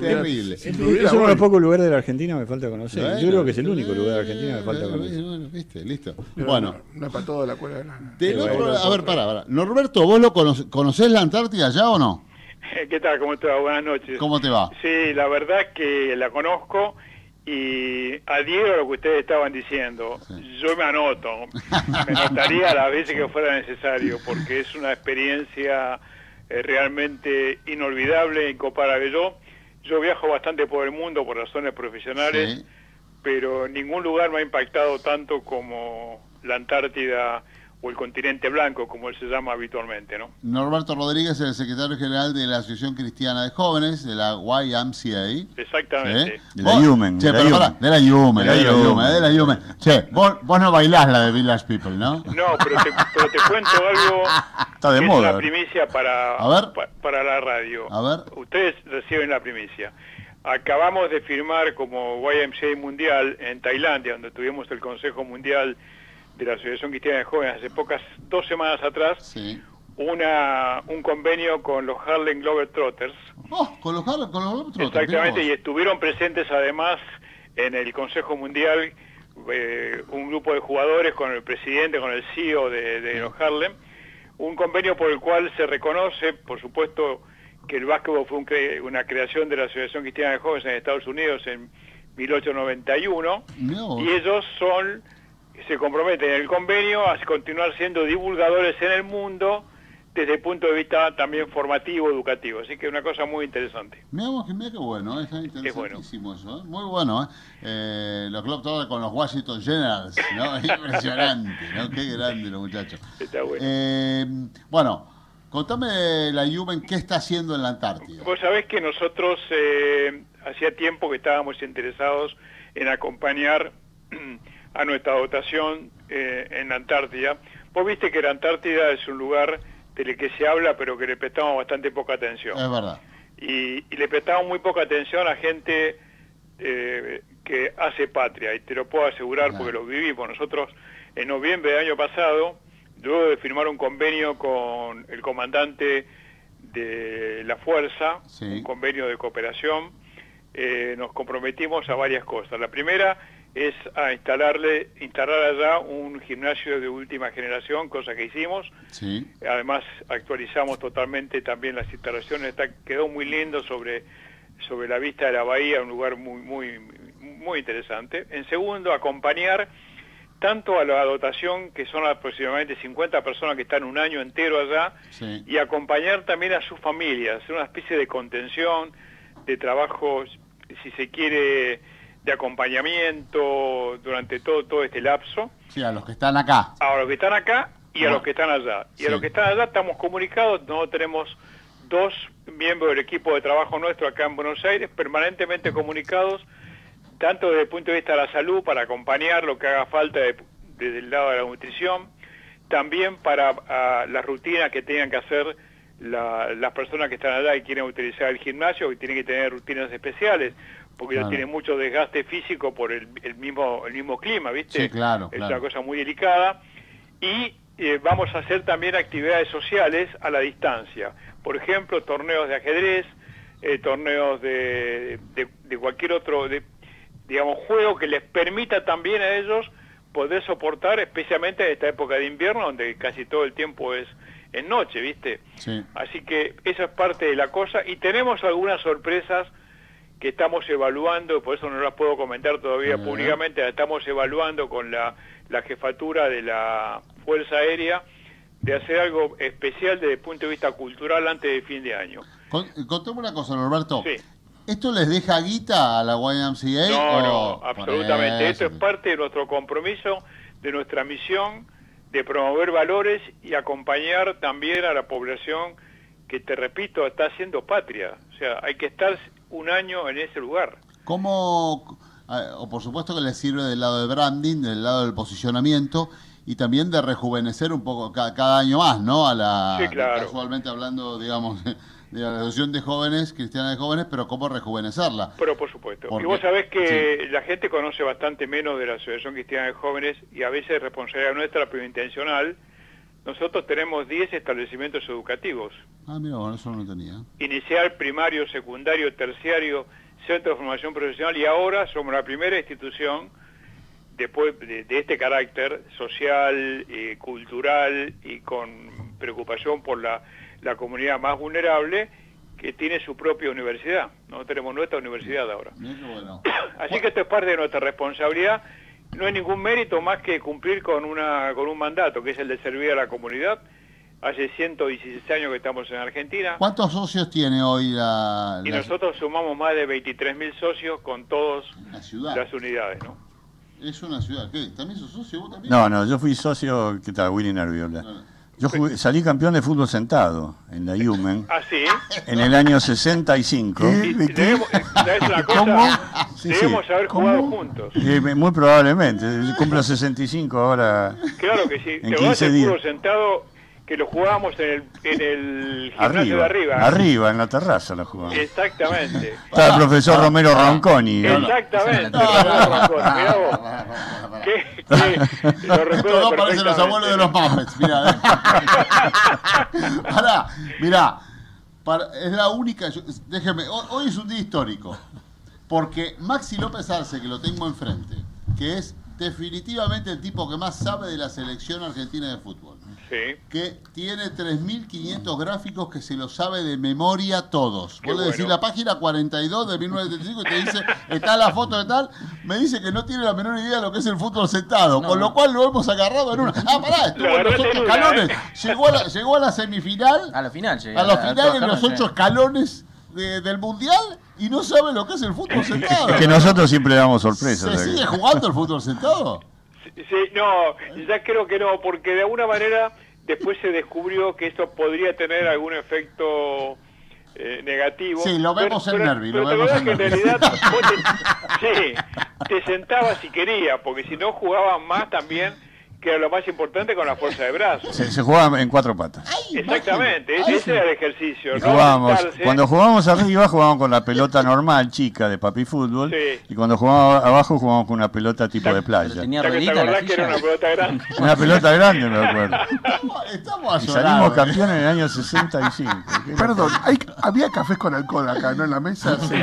terrible. Es, uno de los pocos lugares de la Argentina que me falta conocer. Yo creo que es el único lugar de la Argentina que me falta eh, conocer. Eh, bueno, viste, listo. bueno. No, es para todo la cuerda de la... Eh, otro, a ver, pará, pará. Norberto, ¿vos lo conocés la Antártida ya o no? ¿Qué tal? ¿Cómo estás? Buenas noches. ¿Cómo te va? Sí, la verdad es que la conozco y adhiero a lo que ustedes estaban diciendo. Yo me anoto. *laughs* Me anotaría las veces que fuera necesario porque es una experiencia ...es realmente inolvidable, incomparable. Yo, yo viajo bastante por el mundo por razones profesionales, pero ningún lugar me ha impactado tanto como la Antártida el continente blanco, como él se llama habitualmente, ¿no? Norberto Rodríguez es el secretario general de la Asociación Cristiana de Jóvenes, de la YMCA. Exactamente. De la Yumen. de la Yumen, de la Yumen, de la Yumen. Che, vos, no bailás la de Village People, ¿no? No, pero te, te cuento algo. Está de moda. Es la primicia para, para la radio. A ver. Ustedes reciben la primicia. Acabamos de firmar como YMCA Mundial en Tailandia, donde tuvimos el Consejo Mundial de la Asociación Cristiana de Jóvenes hace pocas dos semanas atrás una un convenio con los Harlem Globetrotters. Oh, con los Harlem Globetrotters. Exactamente, y estuvieron presentes además en el Consejo Mundial eh, un grupo de jugadores con el presidente, con el CEO de, los Harlem, un convenio por el cual se reconoce, por supuesto, que el básquetbol fue una creación de la Asociación Cristiana de Jóvenes en Estados Unidos en 1891, y ellos son se comprometen en el convenio a continuar siendo divulgadores en el mundo desde el punto de vista también formativo, educativo. Así que es una cosa muy interesante. Mira, que qué bueno, ¿eh? es interesantísimo ¿eh? Muy bueno, ¿eh? eh los Globetrotters con los Washington Generals, ¿no? *laughs* Impresionante, ¿no? Qué grande los muchachos. Está bueno. bueno, contame la Juven, ¿qué está haciendo en la Antártida? pues sabés que nosotros hacía tiempo que estábamos interesados en acompañar... *clears throat* a nuestra dotación eh, en Antártida. Vos viste que la Antártida es un lugar del que se habla, pero que le prestamos bastante poca atención. Es verdad. Y, le prestamos muy poca atención a gente eh, que hace patria, y te lo puedo asegurar porque lo vivimos. Nosotros, en noviembre del año pasado, luego de firmar un convenio con el comandante de la Fuerza, un convenio de cooperación, eh, nos comprometimos a varias cosas. La primera es a instalarle, instalar allá un gimnasio de última generación, cosa que hicimos. Además actualizamos totalmente también las instalaciones, quedó muy lindo sobre, sobre la vista de la bahía, un lugar muy, muy, muy interesante. En segundo, acompañar tanto a la dotación, que son aproximadamente 50 personas que están un año entero allá, y acompañar también a sus familias, una especie de contención, de trabajo, si se quiere de acompañamiento durante todo, todo este lapso. Sí, a los que están acá. A los que están acá y a los que están allá. Y a los que están allá estamos comunicados, no tenemos dos miembros del equipo de trabajo nuestro acá en Buenos Aires, permanentemente comunicados, tanto desde el punto de vista de la salud, para acompañar lo que haga falta desde el lado de la nutrición, también para ah, las rutinas que tengan que hacer las personas que están allá y quieren utilizar el gimnasio, y tienen que tener rutinas especiales porque ya tiene mucho desgaste físico por el, mismo el mismo clima, ¿viste? claro. Es una cosa muy delicada. Y eh, vamos a hacer también actividades sociales a la distancia. Por ejemplo, torneos de ajedrez, eh, torneos de, de, cualquier otro, de, digamos, juego que les permita también a ellos poder soportar, especialmente en esta época de invierno, donde casi todo el tiempo es en noche, ¿viste? Así que esa es parte de la cosa. Y tenemos algunas sorpresas que estamos evaluando, por eso no las puedo comentar todavía públicamente, estamos evaluando con la, la jefatura de la Fuerza Aérea de hacer algo especial desde el punto de vista cultural antes de fin de año. Con, contame una cosa, Norberto. ¿Esto les deja guita a la YMCA? No, no, absolutamente. Esto es parte de nuestro compromiso, de nuestra misión de promover valores y acompañar también a la población que, te repito, está siendo patria. O sea, hay que estar un año en ese lugar. ¿Cómo, eh, o por supuesto que le sirve del lado de branding, del lado del posicionamiento y también de rejuvenecer un poco cada, año más, ¿no? A la, sí, claro. hablando, digamos, *laughs* de la Asociación de Jóvenes, Cristiana de Jóvenes, pero cómo rejuvenecerla. Pero por supuesto. Porque, y vos sabés que la gente conoce bastante menos de la Asociación Cristiana de Jóvenes y a veces responsabilidad nuestra, pero intencional. Nosotros tenemos 10 establecimientos educativos. Ah, mira, eso tenía. Inicial, primario, secundario, terciario, centro de formación profesional y ahora somos la primera institución de, este carácter social, eh, cultural y con preocupación por la, comunidad más vulnerable que tiene su propia universidad. No tenemos nuestra universidad ahora. *coughs* Así que esto es parte de nuestra responsabilidad. No hay ningún mérito más que cumplir con, una, con un mandato, que es el de servir a la comunidad Hace 116 años que estamos en Argentina. ¿Cuántos socios tiene hoy la...? Y nosotros sumamos más de 23.000 socios con todas las unidades, ¿no? Es una ciudad. ¿Qué? ¿También sos socio No, no, yo fui socio, ¿qué tal? Willy Nerviola. Yo salí campeón de fútbol sentado en la Human. ¿Ah, sí? En el año 65. ¿Y, ¿Qué? ¿Eh? ¿Cómo? debemos haber jugado juntos. Eh, muy probablemente. Cumplo 65 ahora. Claro que sí. En Te vas fútbol sentado que lo jugábamos en el, gimnasio arriba, de arriba. Arriba, en la terraza lo jugábamos. Exactamente. *laughs* Está el profesor Romero Ronconi. *laughs* Exactamente, lo recuerdo parecen los abuelos de los Muppets, mirá. Eh. *laughs* Pará, mirá. es la única... déjeme, hoy, hoy es un día histórico. Porque Maxi López Arce, que lo tengo enfrente, que es definitivamente el tipo que más sabe de la selección argentina de fútbol que tiene 3.500 gráficos que se lo sabe de memoria todos. Vos la página 42 de 1975 y te dice, está la foto de tal, me dice que no tiene la menor idea de lo que es el fútbol sentado, con lo cual lo hemos agarrado en una. Ah, pará, estuvo en los ocho escalones. Llegó a, la, semifinal. A la final, A la, final en los ocho escalones del Mundial y no sabe lo que es el fútbol *laughs* sentado. Es que nosotros siempre damos sorpresas. ¿Se sigue jugando el fútbol sentado? *laughs* *laughs* Sí, no, ya creo que no, porque de alguna manera después se descubrió que esto podría tener algún efecto eh, negativo. Sí, lo vemos en Nervi. te, *laughs* sí, te sentabas si querías, porque si no jugabas más también que era lo más importante con la fuerza de brazos. Se, jugaba en cuatro patas. Exactamente, ese era el ejercicio. cuando jugábamos arriba jugábamos con la pelota normal, chica, de papi fútbol, y cuando jugábamos abajo jugábamos con una pelota tipo de playa. Tenía era una pelota grande? *laughs* una pelota grande, me acuerdo. salimos eh. campeones en el año 65. *laughs* Perdón, había cafés con alcohol acá, ¿no? En la mesa. Sí.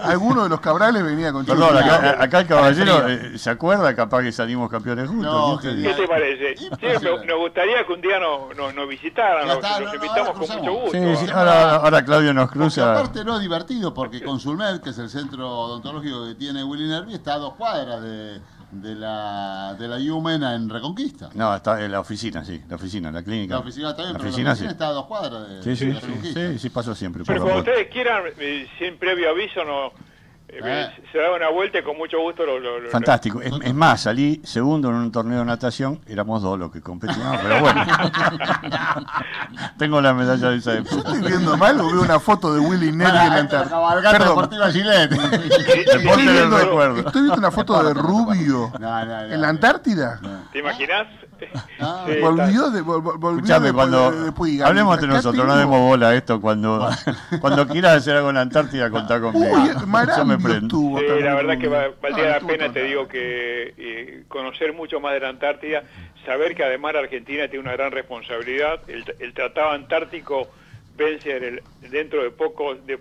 Alguno de los cabrales venía con... Perdón, acá, el caballero, eh, ¿se acuerda? Capaz que salimos campeones juntos te parece? Sí, me, nos gustaría que un día nos no, no visitaran, nos, nos invitamos con mucho gusto. Sí, sí, ahora, ahora, Claudio nos cruza. Porque aparte no es divertido porque Consulmed, que es el centro odontológico que tiene Willy Nervi, está a dos cuadras de, de la de la Yumena en Reconquista. No, está en la oficina, sí, la oficina, la clínica. La oficina está bien, la pero la oficina sí. está a dos cuadras de, sí, sí, de Reconquista. Sí, sí, paso siempre. Pero cuando ustedes quieran, eh, sin previo aviso, no se da una vuelta y con mucho gusto lo. Fantástico. Es, más, salí segundo en un torneo de natación, éramos dos los que competíamos, pero bueno. Tengo la medalla de esa época. Estoy viendo mal o veo una foto de Willy Nelly en la Antártida. Perdón. Estoy viendo, estoy viendo una foto de Rubio en la Antártida. ¿Te imaginas Ah, de, cuando hablemos nosotros, no demos bola a esto. Cuando, *laughs* cuando quieras hacer algo en la Antártida, contá conmigo. la verdad que valdría ah, la pena, te digo, que eh, conocer mucho más de la Antártida, saber que además Argentina tiene una gran responsabilidad. El, Tratado Antártico vence dentro de, pocos, de,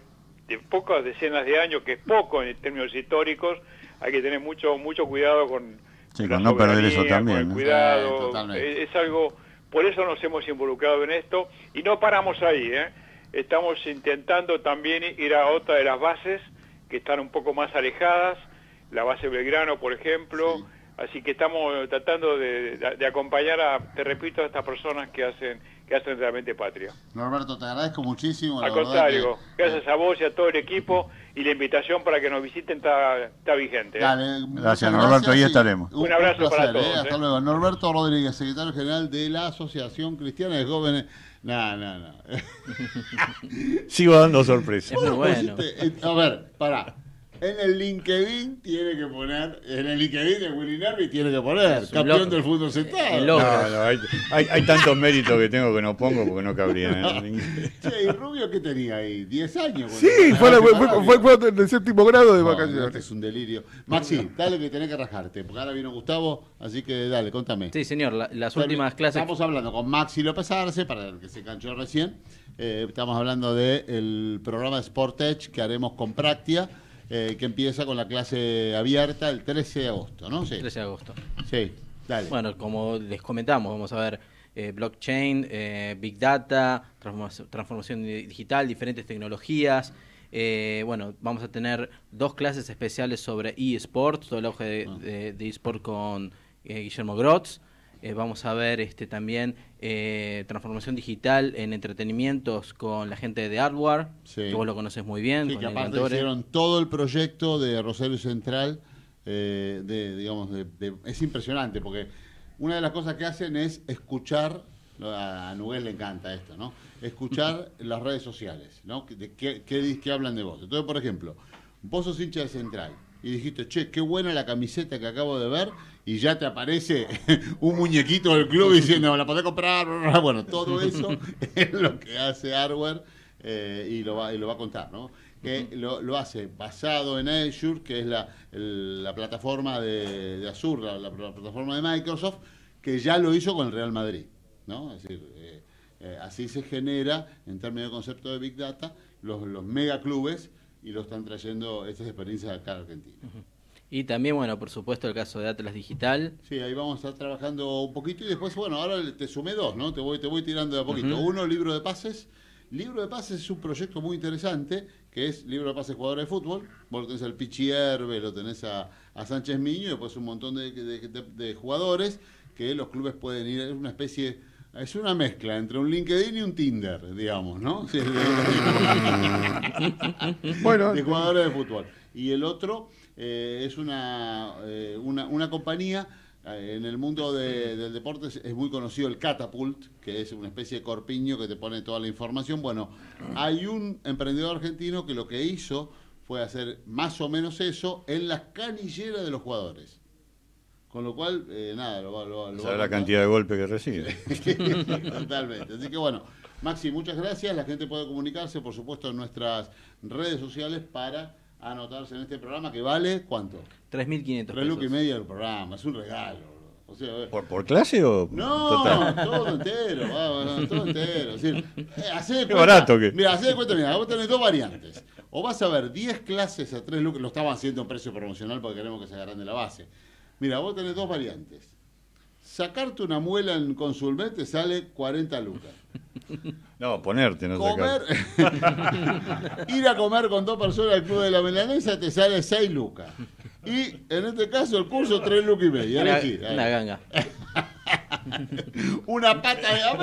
de pocas decenas de años, que es poco en términos históricos. Hay que tener mucho, mucho cuidado con Sí, no perder eso también. cuidado, eh, es algo... Por eso nos hemos involucrado en esto y no paramos ahí. ¿eh? Estamos intentando también ir a otra de las bases que están un poco más alejadas, la base Belgrano, por ejemplo. Así que estamos tratando de, de acompañar, a, te repito, a estas personas que hacen que hacen realmente patria. Norberto, te agradezco muchísimo. Al contrario, gracias a vos y a todo el equipo y la invitación para que nos visiten está, vigente. ¿eh? gracias, Norberto, ahí estaremos. Un, abrazo para todos. ¿eh? ¿eh? hasta luego. Norberto Rodríguez, secretario general de la Asociación Cristiana de Jóvenes. No, no, no. *laughs* *laughs* Sigo dando sorpresas. Bueno. A ver, pará en el LinkedIn tiene que poner, en el LinkedIn de Willy Nervi tiene que poner, campeón del fútbol central. hay, tantos méritos que tengo que no pongo porque no cabría. No. Che, ¿y Rubio qué tenía ahí? ¿Diez años? Sí, fue, ah, en fue, fue, séptimo grado de vacaciones. es un delirio. Maxi, dale que tenés que rajarte, porque ahora vino Gustavo, así que dale, contame. Sí, señor, las últimas clases. Estamos hablando con Maxi López Arce, para el que se canchó recién. Eh, estamos hablando del programa Sportech que haremos con Practia eh, que empieza con la clase abierta el 13 de agosto, ¿no? Sí. 13 de agosto. Sí, dale. Bueno, como les comentamos, vamos a ver eh, blockchain, eh, big data, transformación digital, diferentes tecnologías. bueno, vamos a tener dos clases especiales sobre eSports, todo el auge de ah. eSports con Guillermo Grotz. Eh, vamos a ver este, también eh, transformación digital en entretenimientos con la gente de Hardware, que vos lo conoces muy bien. Sí, que aparte hicieron todo el proyecto de Rosario Central. Eh, de, digamos, es impresionante porque una de las cosas que hacen es escuchar, a Nuguel le encanta esto, ¿no? Escuchar *laughs* las redes sociales, ¿no? qué, qué hablan de vos. Entonces, por ejemplo, vos sos hincha de Central y dijiste, che, qué buena la camiseta que acabo de ver, y ya te aparece *laughs* un muñequito del club diciendo, la podés comprar, bueno, todo eso *laughs* es lo que hace Hardware eh, y, lo va, a contar, ¿no? que lo, hace basado en Azure, que es la, plataforma de, de Azure, la, plataforma de Microsoft, que ya lo hizo con el Real Madrid. ¿no? Es eh, eh, así se genera, en términos de concepto de Big Data, los, los megaclubes y lo están trayendo estas experiencias acá a Argentina. Y también, bueno, por supuesto, el caso de Atlas Digital. Sí, ahí vamos a estar trabajando un poquito y después, bueno, ahora te sumé dos, ¿no? Te voy, te voy tirando de a poquito. Uno, libro de pases. Libro de pases es un proyecto muy interesante, que es libro de pases jugadores de fútbol. Vos lo tenés al Pichierbe, lo tenés a, Sánchez Miño y después un montón de, de jugadores que los clubes pueden ir. Es una especie es una mezcla entre un LinkedIn y un Tinder, digamos, ¿no? *laughs* bueno, de jugadores de fútbol. Y el otro eh, es eh, una, una, compañía, eh, en el mundo del deporte es, es muy conocido el Catapult, que es una especie de corpiño que te pone toda la información. Bueno, hay un emprendedor argentino que lo que hizo fue hacer más o menos eso en las canilleras de los jugadores. Con lo cual, eh, nada, lo, lo, lo va la cantidad de golpes que recibe. *laughs* Totalmente. Así que bueno, Maxi, muchas gracias. La gente puede comunicarse, por supuesto, en nuestras redes sociales para anotarse en este programa que vale cuánto? 3.500 pesos. lucas y media el programa, es un regalo. O sea, ¿Por, ¿Por, clase o.? No, todo entero, va, todo entero. Eh, así de cuenta. Qué barato Mira, haced de cuenta, mira, vos tenés dos variantes. O vas a ver 10 clases a 3 lucas, lo estaban haciendo en precio promocional porque queremos que se agarren de la base. Mira, vos tenés dos variantes. Sacarte una muela en Consulmet te sale 40 lucas. *laughs* No, ponerte, no comer, *laughs* Ir a comer con dos personas al Club de la Melanesa te sale 6 lucas. Y en este caso el curso 3 lucas y media. una ganga. *laughs* *laughs* una pata de ah,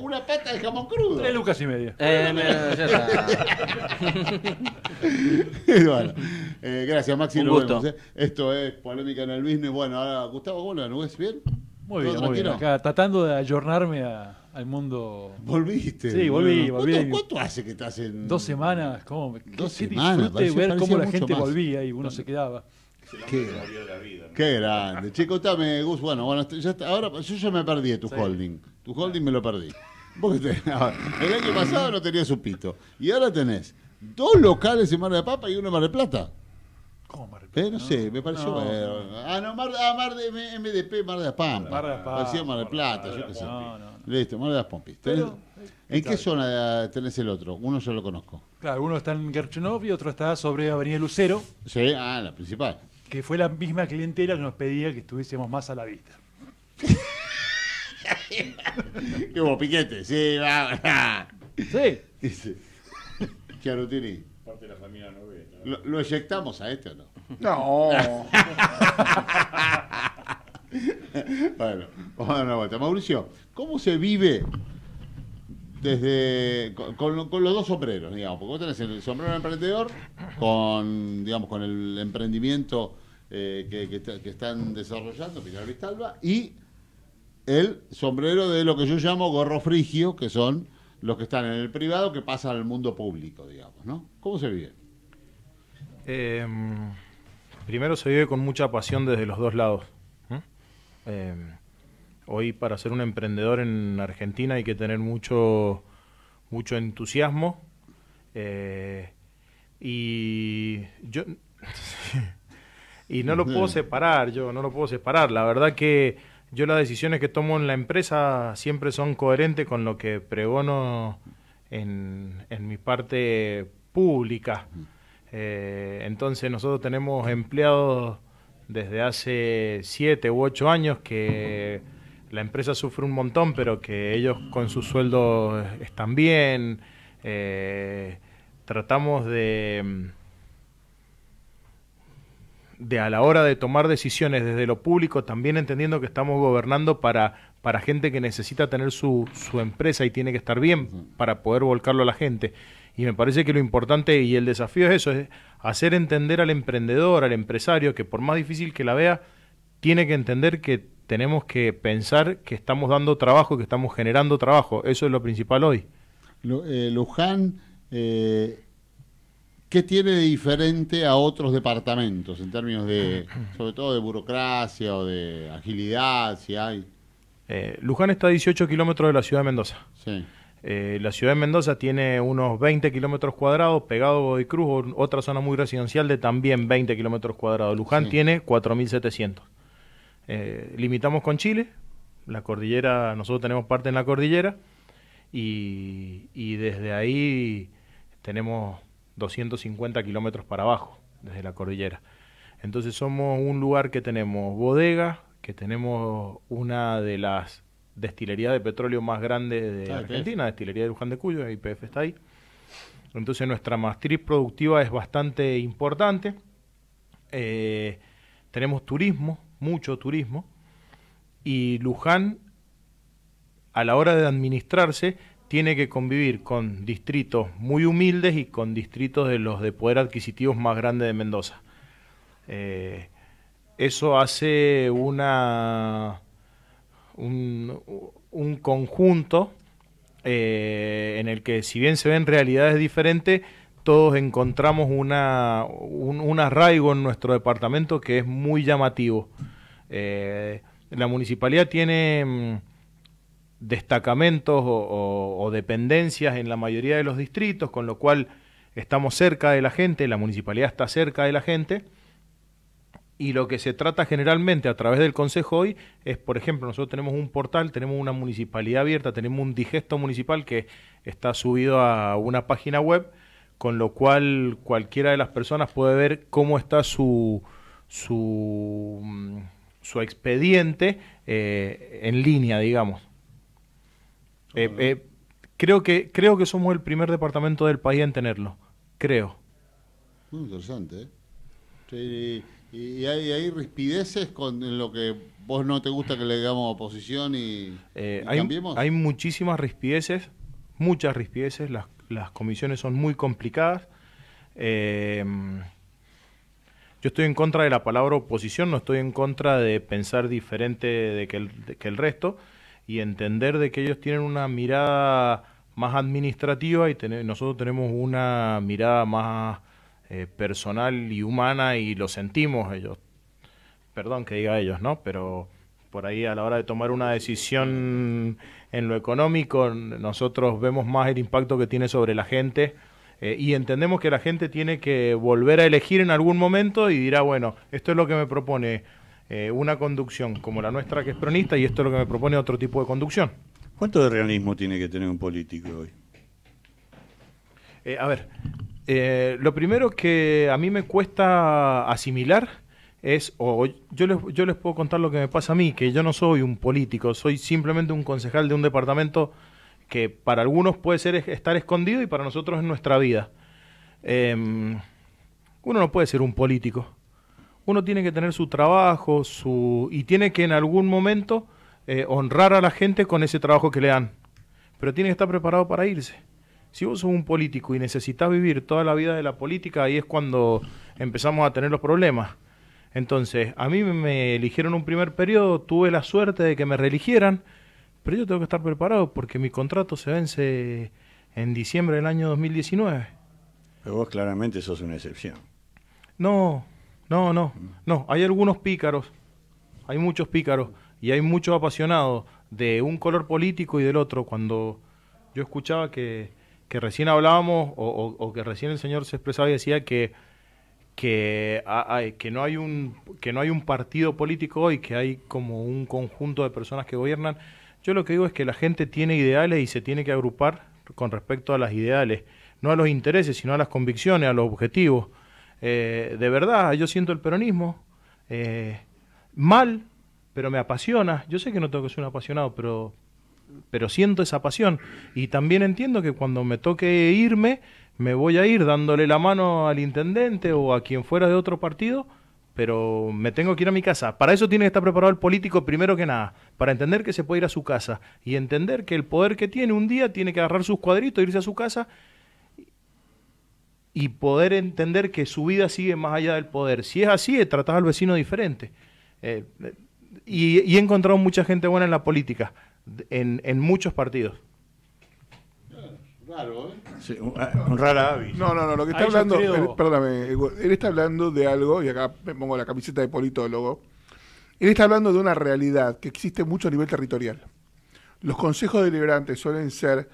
una pata de jamón crudo. Tres lucas y media. Eh, *laughs* eh, gracias, Maxi. gusto. Eh. Esto es Polémica en el Business. Bueno, ahora, Gustavo, ¿cómo la ves? bien? Muy bien, Acá tratando de ayornarme al mundo. Volviste. Sí, volví, volví. ¿Cuánto, hace que estás en.? Dos semanas. ¿Cómo? Dos semanas. Disfrute ver cómo la gente volvía y uno se quedaba. Qué, la vida, qué grande. Che, contame, Bueno, bueno ahora yo ya me perdí tu holding. Tu holding me lo perdí. Vos *laughs* el año pasado no tenía su pito. Y ahora tenés dos locales en Mar de Papa y uno en Mar de Plata. ¿Cómo Mar de eh, Plata? no, sé, me pareció. ah, no, Mar, ah, Mar de MDP, Mar de las Pampas. Mar de las Parecía Mar de Plata, yo qué sé. Listo, Mar de las Pompis. ¿En qué zona eh, tenés el otro? Uno yo lo conozco. Claro, uno está en Gerchenov y otro está sobre Avenida Lucero. Sí, ah, la principal que fue la misma clientela que nos pedía que estuviésemos más a la vista. *laughs* qué hubo piquete, sí, va. sí. Dice. *laughs* Parte de la familia no ¿Lo, ¿Lo eyectamos a este o no? No. *laughs* bueno, vamos a dar una vuelta. Mauricio, ¿cómo se vive desde con, los dos sombreros, digamos, porque vos tenés el sombrero emprendedor con, digamos, con el emprendimiento eh, que, están desarrollando Pilar Vistalba y el sombrero de lo que yo llamo gorro frigio, que son los que están en el privado que pasan al mundo público, digamos, ¿no? ¿Cómo se vive? Em, primero se vive con mucha pasión desde los dos lados. Hoy para ser un emprendedor en Argentina hay que tener mucho, mucho entusiasmo. Eh, y yo *laughs* y no lo puedo separar, yo no lo puedo separar. La verdad que yo las decisiones que tomo en la empresa siempre son coherentes con lo que pregono en, en mi parte pública. Eh, entonces nosotros tenemos empleados desde hace siete u ocho años que la empresa sufre un montón, pero que ellos con su sueldo están bien. Eh, tratamos de, de a la hora de tomar decisiones desde lo público, también entendiendo que estamos gobernando para, para gente que necesita tener su, su empresa y tiene que estar bien para poder volcarlo a la gente. Y me parece que lo importante y el desafío es eso, es hacer entender al emprendedor, al empresario, que por más difícil que la vea, tiene que entender que tenemos que pensar que estamos dando trabajo, que estamos generando trabajo. Eso es lo principal hoy. Eh, Luján, eh, ¿qué tiene de diferente a otros departamentos en términos de, *clears throat* sobre todo de burocracia o de agilidad, si hay? Eh, Luján está a 18 kilómetros de la ciudad de Mendoza. Sí. la ciudad de Mendoza tiene unos 20 kilómetros cuadrados, pegado a Cruz, otra zona muy residencial de también 20 kilómetros cuadrados. Luján tiene 4.700. Eh, limitamos con Chile, la cordillera, nosotros tenemos parte en la cordillera y, desde ahí tenemos 250 kilómetros para abajo, desde la cordillera. Entonces somos un lugar que tenemos Bodega, que tenemos una de las destilerías de petróleo más grandes de ah, Argentina, destilería de Luján de Cuyo, IPF está ahí. Entonces nuestra matriz productiva es bastante importante. Eh, tenemos turismo, mucho turismo, y Luján, a la hora de administrarse, tiene que convivir con distritos muy humildes y con distritos de los de poder adquisitivo más grande de Mendoza. Eh, eso hace una un, conjunto eh, en el que si bien se ven realidades diferentes, todos encontramos una, un, arraigo en nuestro departamento que es muy llamativo. Eh, la municipalidad tiene mm, destacamentos o, dependencias en la mayoría de los distritos, con lo cual estamos cerca de la gente, la municipalidad está cerca de la gente, y lo que se trata generalmente a través del Consejo hoy es, por ejemplo, nosotros tenemos un portal, tenemos una municipalidad abierta, tenemos un digesto municipal que está subido a una página web, con lo cual cualquiera de las personas puede ver cómo está su, su, mm, expediente eh, en línea, digamos. Eh, eh, creo, que, creo que somos el primer departamento del país en tenerlo, creo. Muy interesante. y, hay, rispideces con lo que vos no te gusta que le digamos oposición y, hay, cambiemos. Hay muchísimas rispideces, muchas rispideces, las las comisiones son muy complicadas. Eh, yo estoy en contra de la palabra oposición, no estoy en contra de pensar diferente de que, el, que el, resto y entender de que ellos tienen una mirada más administrativa y nosotros tenemos una mirada más eh, personal y humana y lo sentimos ellos. Perdón que diga ellos, ¿no? Pero por ahí a la hora de tomar una decisión en lo económico, nosotros vemos más el impacto que tiene sobre la gente eh, y entendemos que la gente tiene que volver a elegir en algún momento y dirá, bueno, esto es lo que me propone eh, una conducción como la nuestra que es pronista y esto es lo que me propone otro tipo de conducción. ¿Cuánto de realismo tiene que tener un político hoy? Eh, a ver, lo primero que a mí me cuesta asimilar es, o yo les, yo les puedo contar lo que me pasa a mí, que yo no soy un político, soy simplemente un concejal de un departamento que para algunos puede ser estar escondido y para nosotros es nuestra vida. Em, uno no puede ser un político. Uno tiene que tener su trabajo su, y tiene que en algún momento eh, honrar a la gente con ese trabajo que le dan. Pero tiene que estar preparado para irse. Si vos sos un político y necesitas vivir toda la vida de la política, ahí es cuando empezamos a tener los problemas. Entonces, a mí me eligieron un primer periodo, tuve la suerte de que me reeligieran, pero yo tengo que estar preparado porque mi contrato se vence en diciembre del año 2019. Pero vos claramente sos una excepción. No, no, no, no. Hay algunos pícaros, hay muchos pícaros y hay muchos apasionados de un color político y del otro. Cuando yo escuchaba que, recién hablábamos o que recién el señor se expresaba y decía que que, que, no hay un, que no hay un partido político hoy, que hay como un conjunto de personas que gobiernan. Yo lo que digo es que la gente tiene ideales y se tiene que agrupar con respecto a las ideales, no a los intereses, sino a las convicciones, a los objetivos. Eh, de verdad, yo siento el peronismo eh, mal, pero me apasiona. Yo sé que no tengo que ser un apasionado, pero, pero siento esa pasión. Y también entiendo que cuando me toque irme, me voy a ir dándole la mano al intendente o a quien fuera de otro partido, pero me tengo que ir a mi casa. Para eso tiene que estar preparado el político primero que nada, para entender que se puede ir a su casa y entender que el poder que tiene un día tiene que agarrar sus cuadritos, e irse a su casa y poder entender que su vida sigue más allá del poder. Si es así, tratás al vecino diferente. Eh, y, y, he encontrado mucha gente buena en la política, en muchos partidos. Claro, ¿eh? un, ah, rara No, no, no, lo que está hablando, él, perdóname, él está hablando de algo, y acá me pongo la camiseta de politólogo, él está hablando de una realidad que existe mucho a nivel territorial. Los consejos deliberantes suelen ser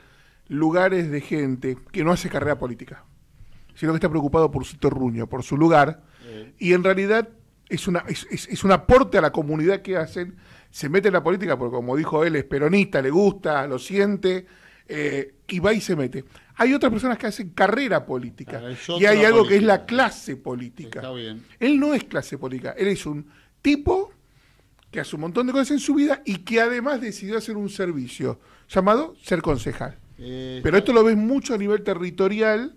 lugares de gente que no hace carrera política, sino que está preocupado por su terruño, por su lugar, eh. y en realidad es, una, es un aporte a la comunidad que hacen, se mete en la política porque como dijo él, es peronista, le gusta, lo siente, eh, y va y se mete. Hay otras personas que hacen carrera política ah, y hay algo que es la clase política. Él no es clase política, él es un tipo que hace un montón de cosas en su vida y que además decidió hacer un servicio llamado ser concejal. Eh, Pero esto lo ves mucho a nivel territorial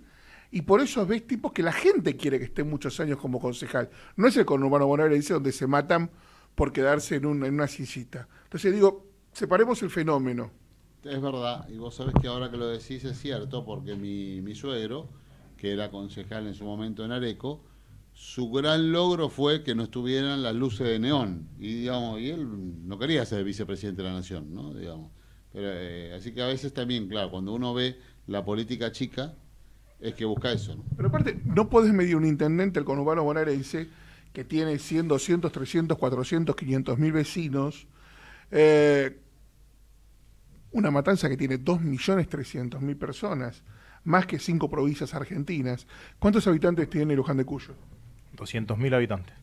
y por eso ves tipos que la gente quiere que esté muchos años como concejal. No es el conurbano bonaerense donde se matan por quedarse en, en una sillita. Entonces digo, separemos el fenómeno es verdad, y vos sabés que ahora que lo decís es cierto, porque mi, mi suegro, que era concejal en su momento en Areco, su gran logro fue que no estuvieran las luces de neón. Y, digamos, y él no quería ser vicepresidente de la nación, ¿no? Digamos. Eh, así que a veces también, claro, cuando uno ve la política chica, es que busca eso. ¿no? Pero aparte, no puedes medir un intendente, el conurbano bonaerense, que tiene 100, 200, 300, 400, 500 mil vecinos, eh, una matanza que tiene 2.300.000 personas, más que cinco provincias argentinas. ¿Cuántos habitantes tiene Luján de Cuyo? 200.000 habitantes.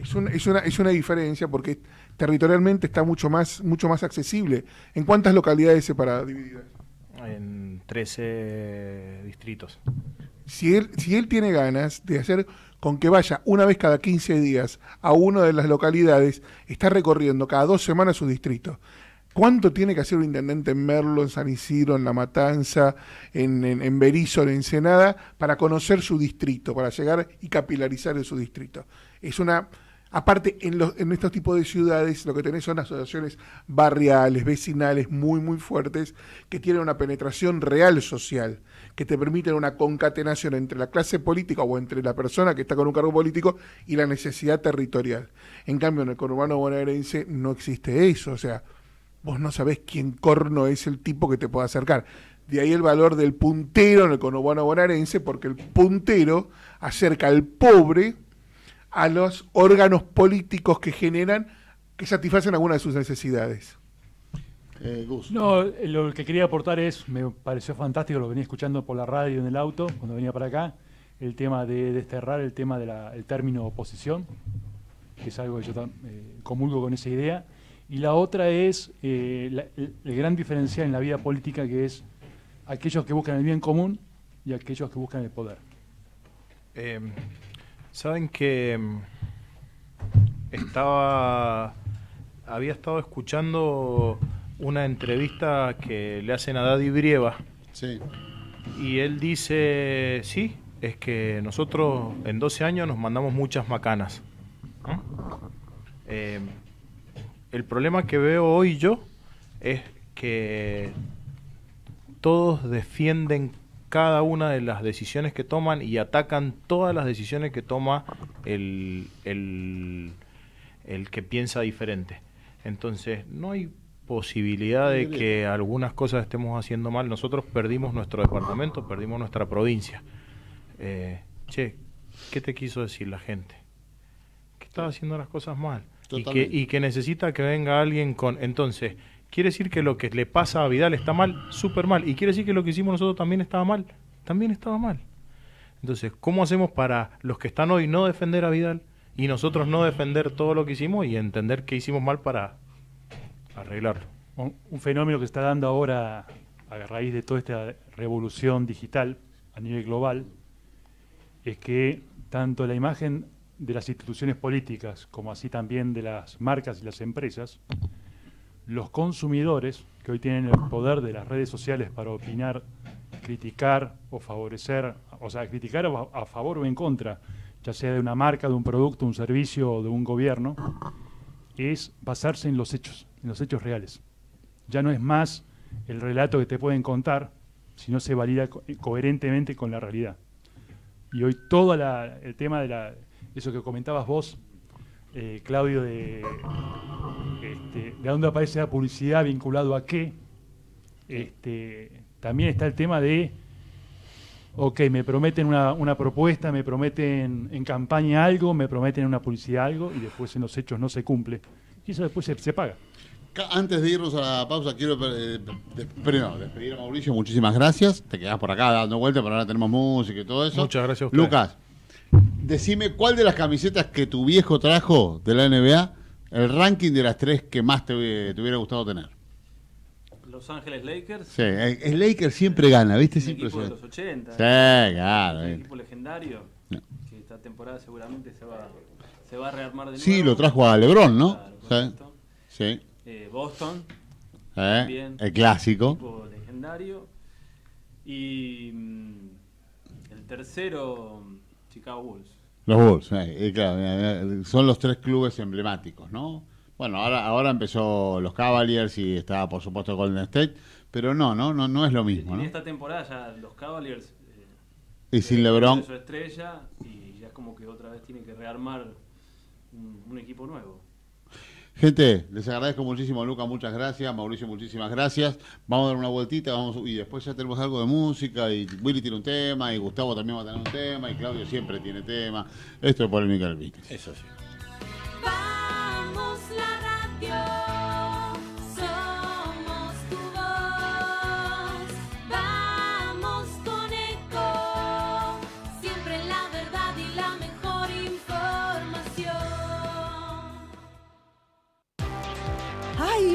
Es una, diferencia porque territorialmente está mucho más, mucho más accesible. ¿En cuántas localidades separadas divididas? En 13 distritos. Si él, si él tiene ganas de hacer con que vaya una vez cada 15 días a una de las localidades, está recorriendo cada dos semanas su distrito. ¿Cuánto tiene que hacer un intendente en Merlo, en San Isidro, en La Matanza, en, en, en Senada Ensenada, para conocer su distrito, para llegar y capilarizar en su distrito? Es una. Aparte, en, en estos tipos de ciudades lo que tenés son asociaciones barriales, vecinales muy, muy fuertes, que tienen una penetración real social, que te permiten una concatenación entre la clase política o entre la persona que está con un cargo político y la necesidad territorial. En cambio, en el conurbano bonaerense no existe eso, o sea, vos no sabés quién corno es el tipo que te puede acercar. De ahí el valor del puntero en el conurbano bonaerense, porque el puntero acerca al pobre a los órganos políticos que generan, que satisfacen alguna de sus necesidades. Eh, no, lo que quería aportar es, me pareció fantástico, lo venía escuchando por la radio en el auto, cuando venía para acá, el tema de desterrar el tema del término oposición, que es algo que yo eh, comulgo con esa idea. Y la otra es eh, el gran diferencial en la vida política que es aquellos que buscan el bien común y aquellos que buscan el poder. Em, Saben que em, estaba había estado escuchando una entrevista que le hacen a Daddy Brieva. Sí. Y él dice, sí, es que nosotros en 12 años nos mandamos muchas macanas. Em, el problema que veo hoy yo es que todos defienden cada una de las decisiones que toman y atacan todas las decisiones que toma el, que piensa diferente. Entonces, no hay posibilidad de que algunas cosas estemos haciendo mal. Nosotros perdimos nuestro departamento, perdimos nuestra provincia. Eh, che, ¿qué te quiso decir la gente? Que estaba haciendo las cosas mal y que, y que necesita que venga alguien con... Entonces, quiere decir que lo que le pasa a Vidal está mal, súper mal. Y quiere decir que lo que hicimos nosotros también estaba mal, también estaba mal. Entonces, ¿cómo hacemos para los que están hoy no defender a Vidal y nosotros no defender todo lo que hicimos y entender que hicimos mal para arreglarlo? Un, un fenómeno que está dando ahora a raíz de toda esta revolución digital a nivel global es que tanto la imagen de las instituciones políticas, como así también de las marcas y las empresas, los consumidores, que hoy tienen el poder de las redes sociales para opinar, criticar o favorecer, o sea, criticar a favor o en contra, ya sea de una marca, de un producto, un servicio o de un gobierno, es basarse en los hechos, en los hechos reales. Ya no es más el relato que te pueden contar, sino se valida coherentemente con la realidad. Y hoy todo el tema de la eso que comentabas vos, eh, Claudio, de, este, de dónde aparece la publicidad vinculado a qué. Este, también está el tema de, ok, me prometen una, propuesta, me prometen en campaña algo, me prometen en una publicidad algo y después en los hechos no se cumple. Y eso después se, paga. Antes de irnos a la pausa, quiero eh, despedir, a Mauricio. Muchísimas gracias. Te quedás por acá dando vueltas, pero ahora tenemos música y todo eso. Muchas gracias Lucas, decime cuál de las camisetas que tu viejo trajo de la NBA, el ranking de las tres que más te, hubiera gustado tener. Los Ángeles Lakers. Sí, el, eh, Lakers siempre gana, ¿viste? El equipo de los 80. Sí, claro. Eh. equipo legendario, que esta temporada seguramente se va, se va a rearmar de nuevo. Sí, lo trajo a LeBron, ¿no? sí. Eh, Boston. el clásico. El equipo legendario. Y mm, el tercero, mm, Chicago Bulls. Los Bulls, claro, eh, eh, son los tres clubes emblemáticos, ¿no? Bueno, ahora, ahora empezó los Cavaliers y estaba por supuesto, Golden State, pero no, no, no, no es lo mismo. En esta temporada ya los Cavaliers. Eh, y sin LeBron. Su estrella y ya es como que otra vez tiene que rearmar un equipo nuevo. Gente, les agradezco muchísimo, Luca, muchas gracias. Mauricio, muchísimas gracias. Vamos a dar una vueltita vamos, y después ya tenemos algo de música. Y Willy tiene un tema, y Gustavo también va a tener un tema, y Claudio siempre tiene tema. Esto es Polémica del Víctor. Eso sí. Vamos la radio.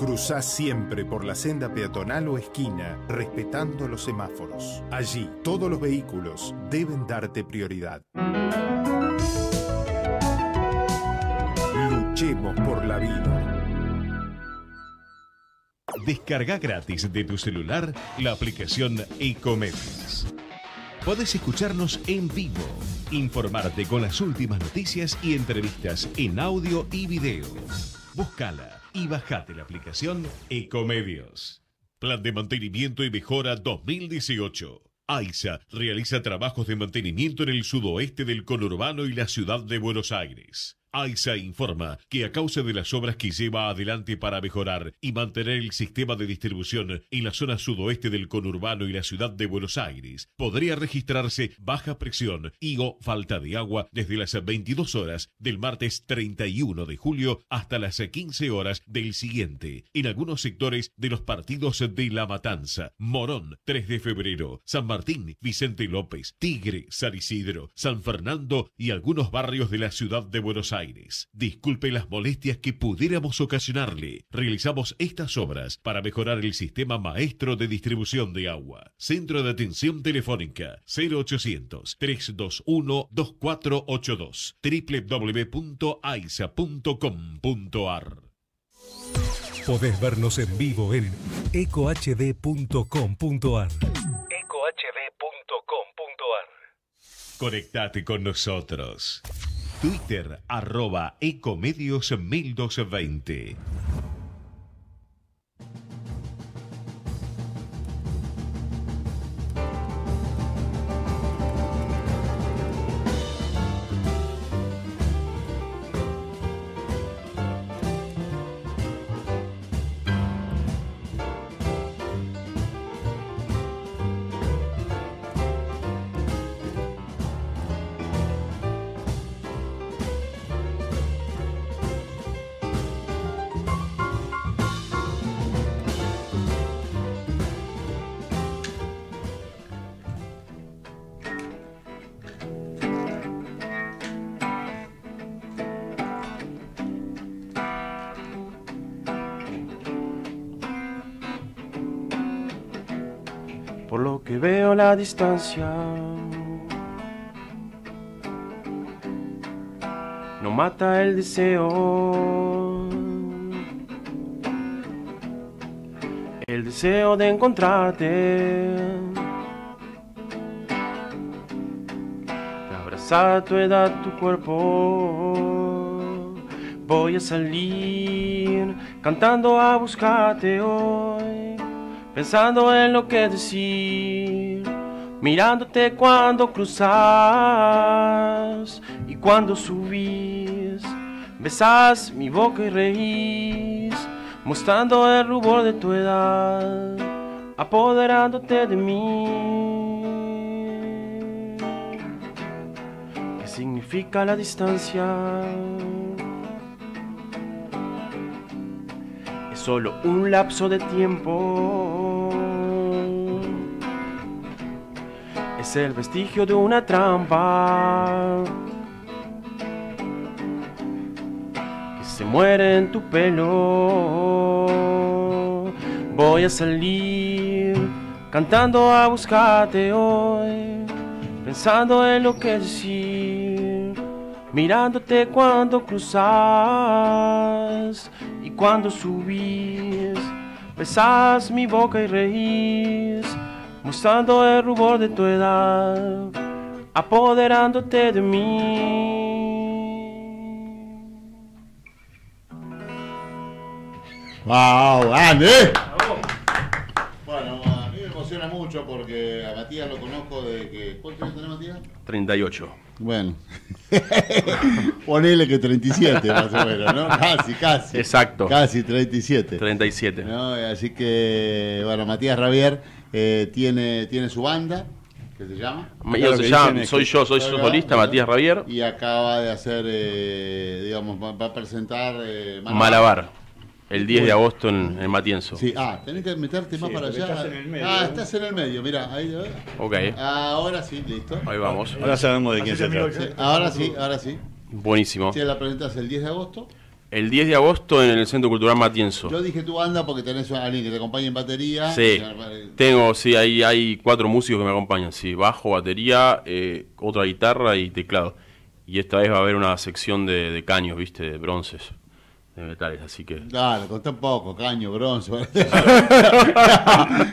Cruzá siempre por la senda peatonal o esquina, respetando los semáforos. Allí, todos los vehículos deben darte prioridad. Luchemos por la vida. Descarga gratis de tu celular la aplicación Ecomedios. Podés escucharnos en vivo, informarte con las últimas noticias y entrevistas en audio y video. Búscala y bajate la aplicación Ecomedios. Plan de mantenimiento y mejora 2018. AISA realiza trabajos de mantenimiento en el sudoeste del conurbano y la ciudad de Buenos Aires. AISA informa que a causa de las obras que lleva adelante para mejorar y mantener el sistema de distribución en la zona sudoeste del conurbano y la ciudad de Buenos Aires, podría registrarse baja presión y o falta de agua desde las 22 horas del martes 31 de julio hasta las 15 horas del siguiente, en algunos sectores de los partidos de La Matanza, Morón, 3 de febrero, San Martín, Vicente López, Tigre, San Isidro, San Fernando y algunos barrios de la ciudad de Buenos Aires Disculpe las molestias que pudiéramos ocasionarle. Realizamos estas obras para mejorar el sistema maestro de distribución de agua. Centro de Atención Telefónica 0800-321-2482 www.aisa.com.ar Podés vernos en vivo en ecohd.com.ar ecohd.com.ar Conectate con nosotros. Twitter arroba Ecomedios 1220. distancia. No mata el deseo. El deseo de encontrarte. De abrazar tu edad, tu cuerpo. Voy a salir cantando a buscarte hoy. Pensando en lo que decir mirándote cuando cruzas y cuando subís. Besás mi boca y reís, mostrando el rubor de tu edad, apoderándote de mí. ¿Qué significa la distancia? Es solo un lapso de tiempo el vestigio de una trampa que se muere en tu pelo. Voy a salir cantando a buscarte hoy, pensando en lo que decir, mirándote cuando cruzas y cuando subís, Besas mi boca y reís mostrando el rubor de tu edad, apoderándote de mí. ¡Wow, Andy! Bueno, a mí me emociona mucho porque a Matías lo conozco de que... ¿Cuántos años tiene Matías? 38. Bueno, *laughs* ponele que 37 más o menos, ¿no? Casi, casi. Exacto. Casi 37. 37. Así que, bueno, Matías Ravier eh, tiene, tiene su banda, que se llama. yo se llama soy yo, soy su solista, Matías Ravier. Y acaba de hacer, eh, digamos, va, a presentar eh, Malabar. Malabar. El 10 de agosto en, Matienzo. Sí, ah, tenés que meterte más para allá. Estás en el medio. Ah, estás en el medio, mira, ahí. Ok. Ahora sí, listo. Ahí vamos. Ahora sabemos de quién se trata. ahora sí, ahora sí. Buenísimo. Sí, la presentas el 10 de agosto. El 10 de agosto en el Centro Cultural Matienzo. Yo dije tu anda porque tenés a alguien que te acompañe en batería. Sí, tengo, sí, hay, hay cuatro músicos que me acompañan, sí, bajo, batería, eh, otra guitarra y teclado. Y esta vez va a haber una sección de, de caños, viste, de bronces de metales, así que. Claro, contá un poco, caño, bronce.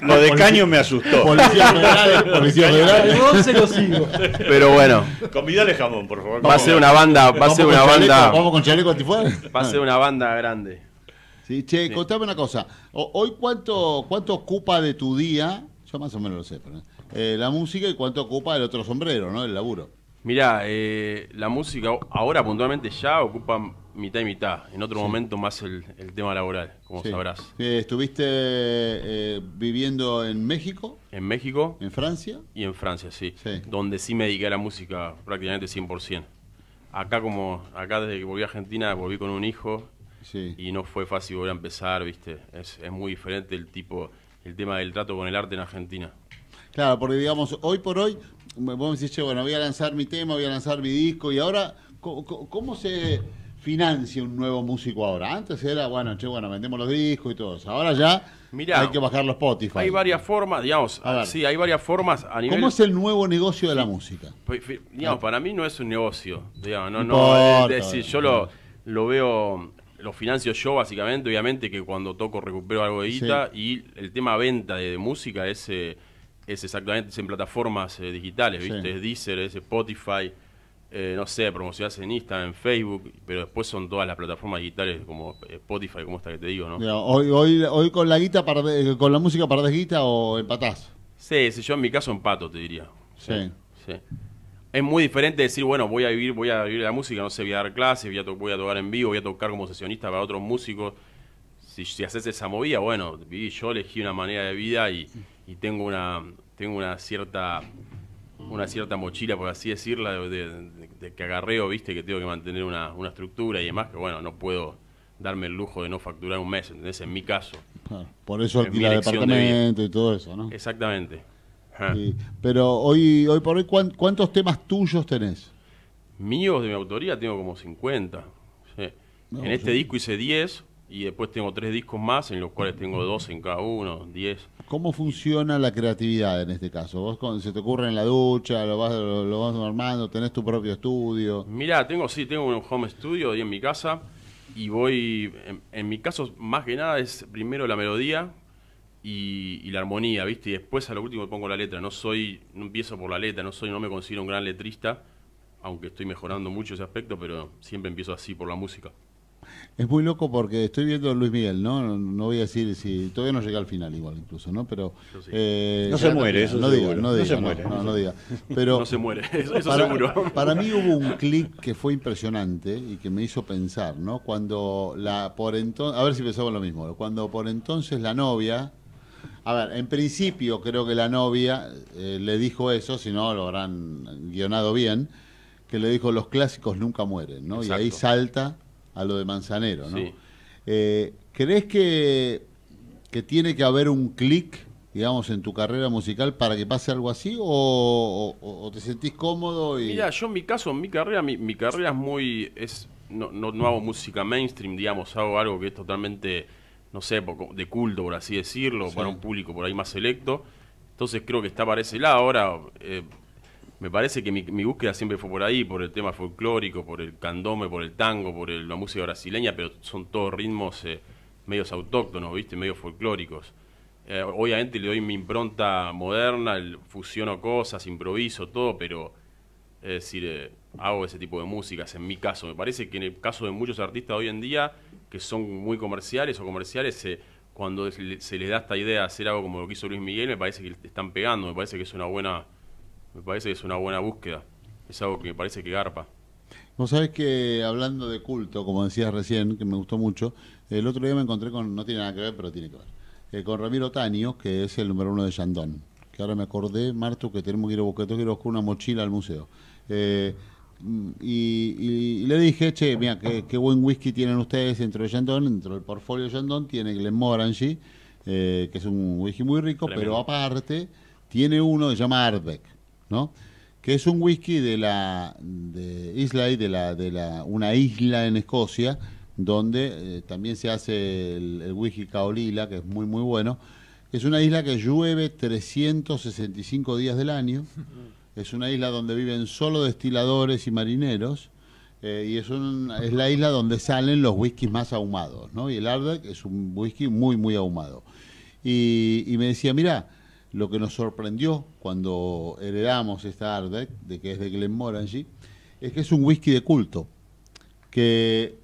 lo de caño me asustó. Policía policía lo sigo. Pero bueno. Convidale jamón, por favor. Va a ser una banda, va a ser una banda. Vamos con chaleco antifuego. Va a ser una banda grande. Sí, che, contame una cosa. hoy cuánto, cuánto ocupa de tu día, yo más o menos lo sé, pero, eh, la música y cuánto ocupa el otro sombrero, ¿no? El laburo. Mirá, eh, la música ahora puntualmente ya ocupa mitad y mitad, en otro momento más el, tema laboral, como sabrás. Eh, ¿Estuviste eh, viviendo en México? En México. ¿En Francia? Y en Francia, sí, Donde sí me dediqué a la música prácticamente 100%. Acá como acá desde que volví a Argentina volví con un hijo y no fue fácil volver a empezar, ¿viste? Es, es muy diferente el tipo el tema del trato con el arte en Argentina. Claro, porque digamos, hoy por hoy vos decís, bueno, voy a lanzar mi tema, voy a lanzar mi disco, y ahora, ¿cómo, se financia un nuevo músico ahora? Antes era, bueno, che, bueno, vendemos los discos y todo Ahora ya hay que bajar los Spotify. Hay varias formas, digamos, sí, hay varias formas a nivel... ¿Cómo es el nuevo negocio de la música? Pues, para mí no es un negocio, no, no, es decir, yo lo, lo veo lo financio yo básicamente, obviamente que cuando toco recupero algo de guita y el tema venta de, música es eh, es exactamente es en plataformas eh, digitales, ¿viste? Es Deezer, es Spotify, eh, no sé, promocionás en Instagram, en Facebook, pero después son todas las plataformas digitales como eh, Spotify, como esta que te digo, ¿no? hoy, hoy, hoy con la guita con la música para guita o empatás. Sí, yo en mi caso empato, te diría. Sí. sí. Es muy diferente decir, bueno, voy a vivir, voy a vivir la música, no sé, voy a dar clases, voy a, voy a tocar en vivo, voy a tocar como sesionista para otros músicos. Si, si haces esa movida, bueno, yo elegí una manera de vida y, y tengo una, tengo una cierta una cierta mochila, por así decirla, de, que agarreo, viste, que tengo que mantener una, estructura y demás, que bueno, no puedo darme el lujo de no facturar un mes, ¿entendés? En mi caso. Ah, por eso el departamento y todo eso, ¿no? Exactamente. Ah. Pero hoy, hoy por hoy, ¿cuántos temas tuyos tenés? Míos de mi autoría tengo como 50. en pues este disco hice 10 y después tengo tres discos más en los cuales tengo dos en cada uno, 10. ¿Cómo funciona la creatividad en este caso? ¿Vos se te ocurre en la ducha, lo vas, lo, vas armando, tenés tu propio estudio? Mirá, tengo, sí, tengo un home studio ahí en mi casa y voy, en, mi caso más que nada es primero la melodía y, y, la armonía, ¿viste? Y después a lo último pongo la letra, no soy, no empiezo por la letra, no soy, no me considero un gran letrista, aunque estoy mejorando mucho ese aspecto, pero siempre empiezo así por la música. Es muy loco porque estoy viendo a Luis Miguel, ¿no? No voy a decir si todavía no llega al final igual incluso, ¿no? Pero eh, no se muere, eso no digo no diga, no se muere, diga. Pero *laughs* no se muere, eso, para, seguro. *laughs* Para mí hubo un clic que fue impresionante y que me hizo pensar, ¿no? Cuando la por entonces, a ver si pensamos lo mismo, cuando por entonces la novia a ver, en principio creo que la novia eh, le dijo eso, si no lo habrán guionado bien, que le dijo los clásicos nunca mueren, ¿no? Y ahí salta a lo de Manzanero, ¿no? Eh, ¿Crees que, que tiene que haber un clic, digamos, en tu carrera musical para que pase algo así? ¿O, te sentís cómodo? Y... Mira, yo en mi caso, en mi carrera, mi, carrera es muy... Es, no, no, hago música mainstream, digamos, hago algo que es totalmente, no sé, de culto, por así decirlo, para un público por ahí más selecto. Entonces creo que está para ese lado. Ahora... Eh, me parece que mi, búsqueda siempre fue por ahí, por el tema folclórico, por el candome, por el tango, por la música brasileña, pero son todos ritmos eh, medios autóctonos, ¿viste? Medios folclóricos. Eh, obviamente le doy mi impronta moderna, fusiono cosas, improviso, todo, pero es decir, eh, hago ese tipo de músicas en mi caso. Me parece que en el caso de muchos artistas hoy en día, que son muy comerciales o comerciales, cuando se les da esta idea de hacer algo como lo que hizo Luis Miguel, me parece que están pegando, me parece que es una buena me parece que es una buena búsqueda. Es algo que me parece que garpa. Vos sabés que hablando de culto, como decías recién, que me gustó mucho, el otro día me encontré con, no tiene nada que ver, pero tiene que ver, eh, con Ramiro Tanio que es el número uno de Yandón. Que ahora me acordé, Marto, que tenemos que ir a buscar, que una mochila al museo. Eh, y, le dije, che, mira, qué, buen whisky tienen ustedes dentro de Yandón, dentro del portfolio de Yandón, tiene Glenmorangie, eh, que es un whisky muy rico, pero aparte tiene uno que se llama Ardbeck que es un whisky de la de Islay, de la de la una isla en Escocia donde eh, también se hace el, whisky caolila, que es muy muy bueno. Es una isla que llueve 365 días del año. *laughs* Es una isla donde viven solo destiladores y marineros. Eh, y es, es la isla donde salen los whiskies más ahumados, ¿no? Y el Ardek es un whisky muy, muy ahumado. Y, y me decía, mira, lo que nos sorprendió cuando heredamos esta Ardbeg, de que es de Glenmorangie, es que es un whisky de culto, que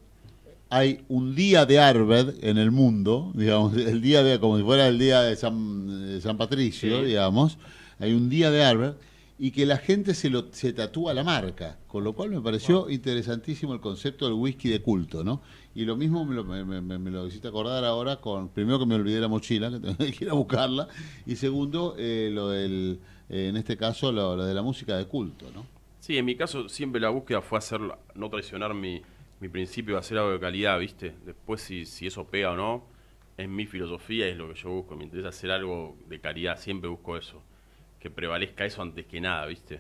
hay un día de Arved en el mundo, *laughs* digamos, el día de, como si fuera el día de San, San Patricio, digamos, hay un día de Arved, y que la gente se, lo, se tatúa la marca, con lo cual me pareció interesantísimo el concepto del whisky de culto, ¿no? Y lo mismo me lo, me, hiciste acordar ahora con, primero que me olvidé la mochila, que *laughs* tenía que ir a buscarla, y segundo, eh, lo del, eh, en este caso, lo, de la música de culto, ¿no? Sí, en mi caso siempre la búsqueda fue hacer, no traicionar mi, mi principio de hacer algo de calidad, ¿viste? Después si, si eso pega o no, es mi filosofía es lo que yo busco, me interesa hacer algo de calidad, siempre busco eso que prevalezca eso antes que nada, ¿viste?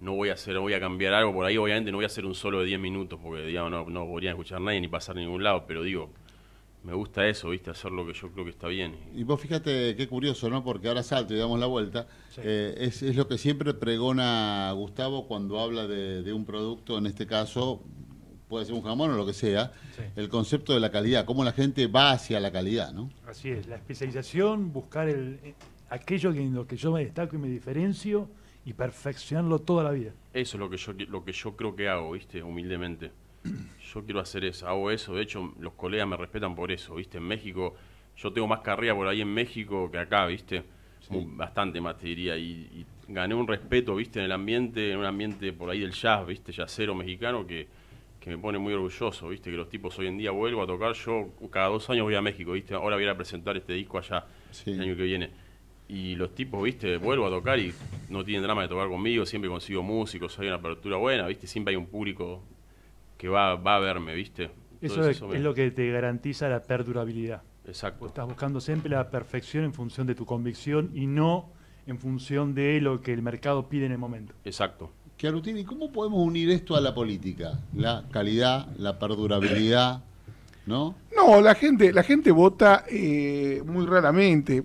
No voy a hacer, voy a cambiar algo por ahí, obviamente no voy a hacer un solo de 10 minutos, porque digamos, no, no a escuchar nadie ni pasar a ningún lado, pero digo, me gusta eso, ¿viste? Hacer lo que yo creo que está bien. Y vos fíjate qué curioso, ¿no? Porque ahora salto y damos la vuelta. Eh, es, lo que siempre pregona Gustavo cuando habla de, un producto, en este caso, puede ser un jamón o lo que sea, el concepto de la calidad, cómo la gente va hacia la calidad, ¿no? Así es, la especialización, buscar el, aquello en lo que yo me destaco y me diferencio y perfeccionarlo toda la vida. Eso es lo que yo, lo que yo creo que hago, ¿viste? Humildemente. *clears throat* Yo quiero hacer eso, hago eso. De hecho, los colegas me respetan por eso, ¿viste? En México, yo tengo más carrera por ahí en México que acá, ¿viste? Bastante más, te diría. Y, gané un respeto, ¿viste? En el ambiente, en un ambiente por ahí del jazz, ¿viste? Jazzero mexicano que, que me pone muy orgulloso, ¿viste? Que los tipos hoy en día vuelvo a tocar. Yo cada dos años voy a México, ¿viste? Ahora voy a, presentar este disco allá el año que viene y los tipos, viste, vuelvo a tocar y no tienen drama de tocar conmigo, siempre consigo músicos, hay una apertura buena, viste, siempre hay un público que va, va a verme, viste. eso, es, es, lo que te garantiza la perdurabilidad. Exacto. estás buscando siempre la perfección en función de tu convicción y no en función de lo que el mercado pide en el momento. Exacto. ¿y ¿cómo podemos unir esto a la política? La calidad, la perdurabilidad, ¿no? No, la gente, la gente vota eh, muy raramente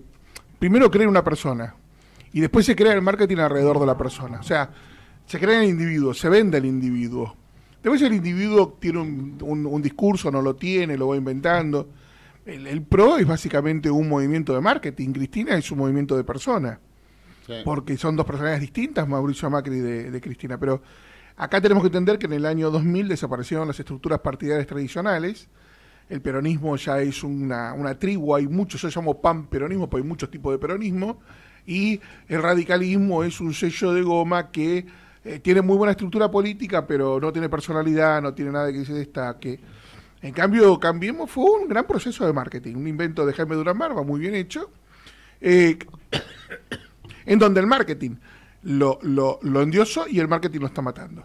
primero crea una persona y después se crea el marketing alrededor de la persona. O sea, se crea el individuo, se vende el individuo. Después el individuo tiene un, discurso, no lo tiene, lo va inventando. El, PRO es básicamente un movimiento de marketing, Cristina es un movimiento de persona. Porque son dos personalidades distintas, Mauricio Macri de, de Cristina. Pero acá tenemos que entender que en el año 2000 desaparecieron las estructuras partidarias tradicionales el peronismo ya es una, una tribu, hay muchos, yo llamo pan peronismo, porque hay muchos tipos de peronismo, y el radicalismo es un sello de goma que eh, tiene muy buena estructura política, pero no tiene personalidad, no tiene nada que se destaque. En cambio, Cambiemos fue un gran proceso de marketing, un invento de Jaime Durán Barba, muy bien hecho, eh, en donde el marketing lo, lo, lo endioso y el marketing lo está matando.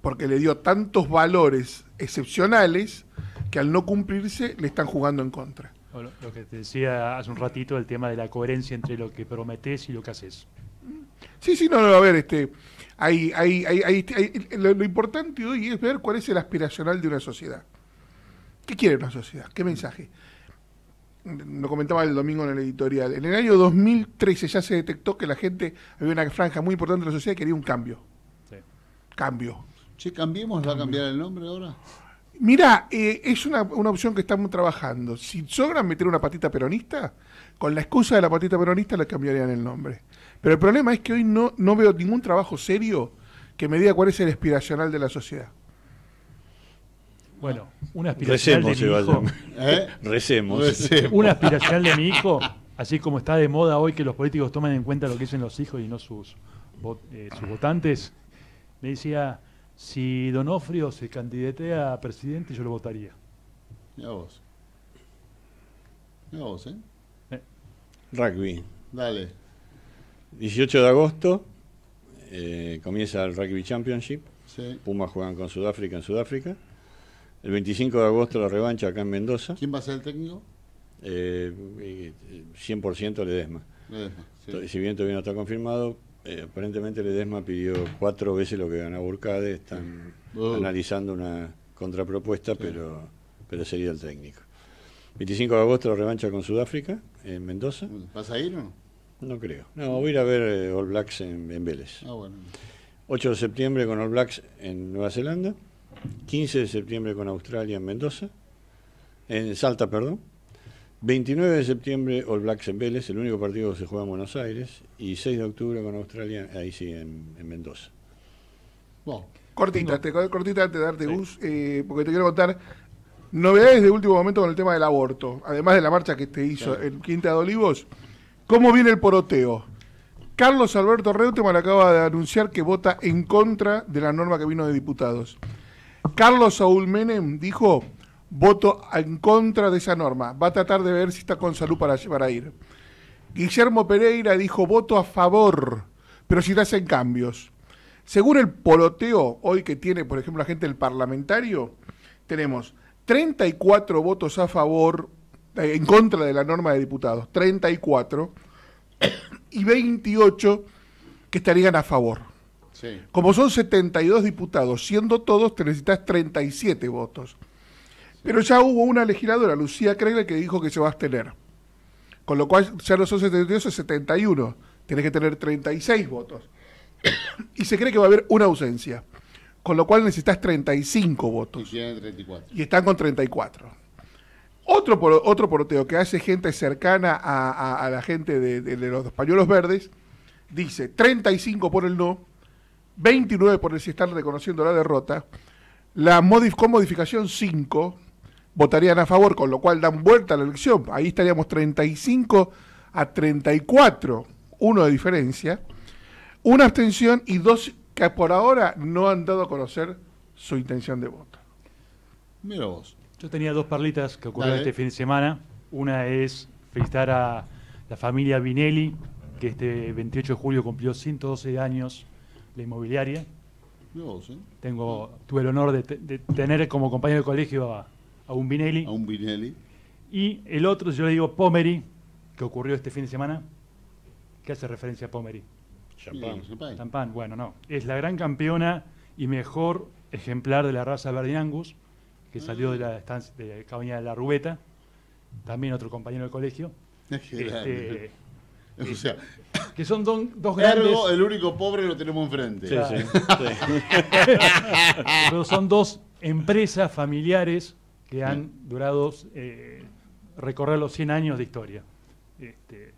Porque le dio tantos valores excepcionales que al no cumplirse le están jugando en contra. lo que te decía hace un ratito, el tema de la coherencia entre lo que prometes y lo que haces. Sí, sí, no, no a ver, este, hay, hay, hay, lo, importante hoy es ver cuál es el aspiracional de una sociedad. ¿Qué quiere una sociedad? ¿Qué mensaje? Lo comentaba el domingo en el editorial. En el año 2013 ya se detectó que la gente, había una franja muy importante de la sociedad que quería un cambio. Sí. Cambio. Che, cambiemos, ¿va a cambiar el nombre ahora? Mira, eh, es una, opción que estamos trabajando. Si sobran meter una patita peronista, con la excusa de la patita peronista le cambiarían el nombre. Pero el problema es que hoy no, veo ningún trabajo serio que me diga cuál es el aspiracional de la sociedad. Bueno, un aspiracional de mi hijo. ¿Eh? Recemos. Recemos. aspiracional de mi hijo, así como está de moda hoy que los políticos tomen en cuenta lo que dicen los hijos y no sus, eh, sus votantes. Me decía, si Donofrio se candidatea a presidente, yo lo votaría. Mira vos. Mira vos, ¿eh? ¿eh? Rugby. Dale. 18 de agosto eh, comienza el Rugby Championship. Puma Pumas juegan con Sudáfrica en Sudáfrica. El 25 de agosto la revancha acá en Mendoza. ¿Quién va a ser el técnico? 100% eh, Ledesma. Si bien todavía no está confirmado, eh, aparentemente Ledesma pidió cuatro veces lo que ganó Urcade están oh. analizando una contrapropuesta, pero, pero sería el técnico. 25 de agosto revancha con Sudáfrica, en Mendoza. ¿Vas a ir o no? No creo. No, voy a ir a ver eh, All Blacks en, en Vélez. Ah, bueno. 8 de septiembre con All Blacks en Nueva Zelanda. 15 de septiembre con Australia en Mendoza. En Salta, perdón. 29 de septiembre, All Blacks en Vélez, el único partido que se juega en Buenos Aires. Y 6 de octubre con Australia, ahí sí, en, Mendoza. cortita, te, cortita antes de darte bus, eh, porque te quiero contar novedades de último momento con el tema del aborto. Además de la marcha que te hizo el Quinta de Olivos, ¿cómo viene el poroteo? Carlos Alberto Reutemann acaba de anunciar que vota en contra de la norma que vino de diputados. Carlos Saúl Menem dijo voto en contra de esa norma. Va a tratar de ver si está con salud para, ir. Guillermo Pereira dijo voto a favor, pero si te hacen cambios. Según el poloteo hoy que tiene, por ejemplo, la gente del parlamentario, tenemos 34 votos a favor, eh, en contra de la norma de diputados, 34, y 28 *coughs* que estarían a favor. Como son 72 diputados, siendo todos, te necesitas 37 votos. Pero ya hubo una legisladora, Lucía Kreger, que dijo que se va a abstener. Con lo cual ya no son 72, es 71. Tienes que tener 36 votos. *coughs* y se cree que va a haber una ausencia. Con lo cual necesitas 35 votos. Y, están con 34. Otro, por, otro que hace gente cercana a, la gente de, los españolos verdes dice 35 por el no, 29 por el si están reconociendo la derrota, la modificación 5, votarían a favor, con lo cual dan vuelta a la elección. Ahí estaríamos 35 a 34, uno de diferencia. Una abstención y dos que por ahora no han dado a conocer su intención de voto. Mira vos. Yo tenía dos perlitas que ocurrieron este fin de semana. Una es felicitar a la familia Vinelli, que este 28 de julio cumplió 112 años la inmobiliaria. Mira vos, ¿eh? Tengo, tuve el honor de tener como compañero de colegio a, a un Binelli. Y el otro, yo le digo Pomeri, que ocurrió este fin de semana, ¿Qué hace referencia a Pomeri. Champán. Champán, bueno, no. Es la gran campeona y mejor ejemplar de la raza Aberdeen Angus, que ah. salió de la, estancia, de la cabaña de la Rubeta, también otro compañero del colegio. *laughs* Este, *laughs* *laughs* que son dos grandes. el único pobre lo tenemos enfrente. Pero son dos empresas familiares que han durado eh, recorrer los 100 años de historia. Este,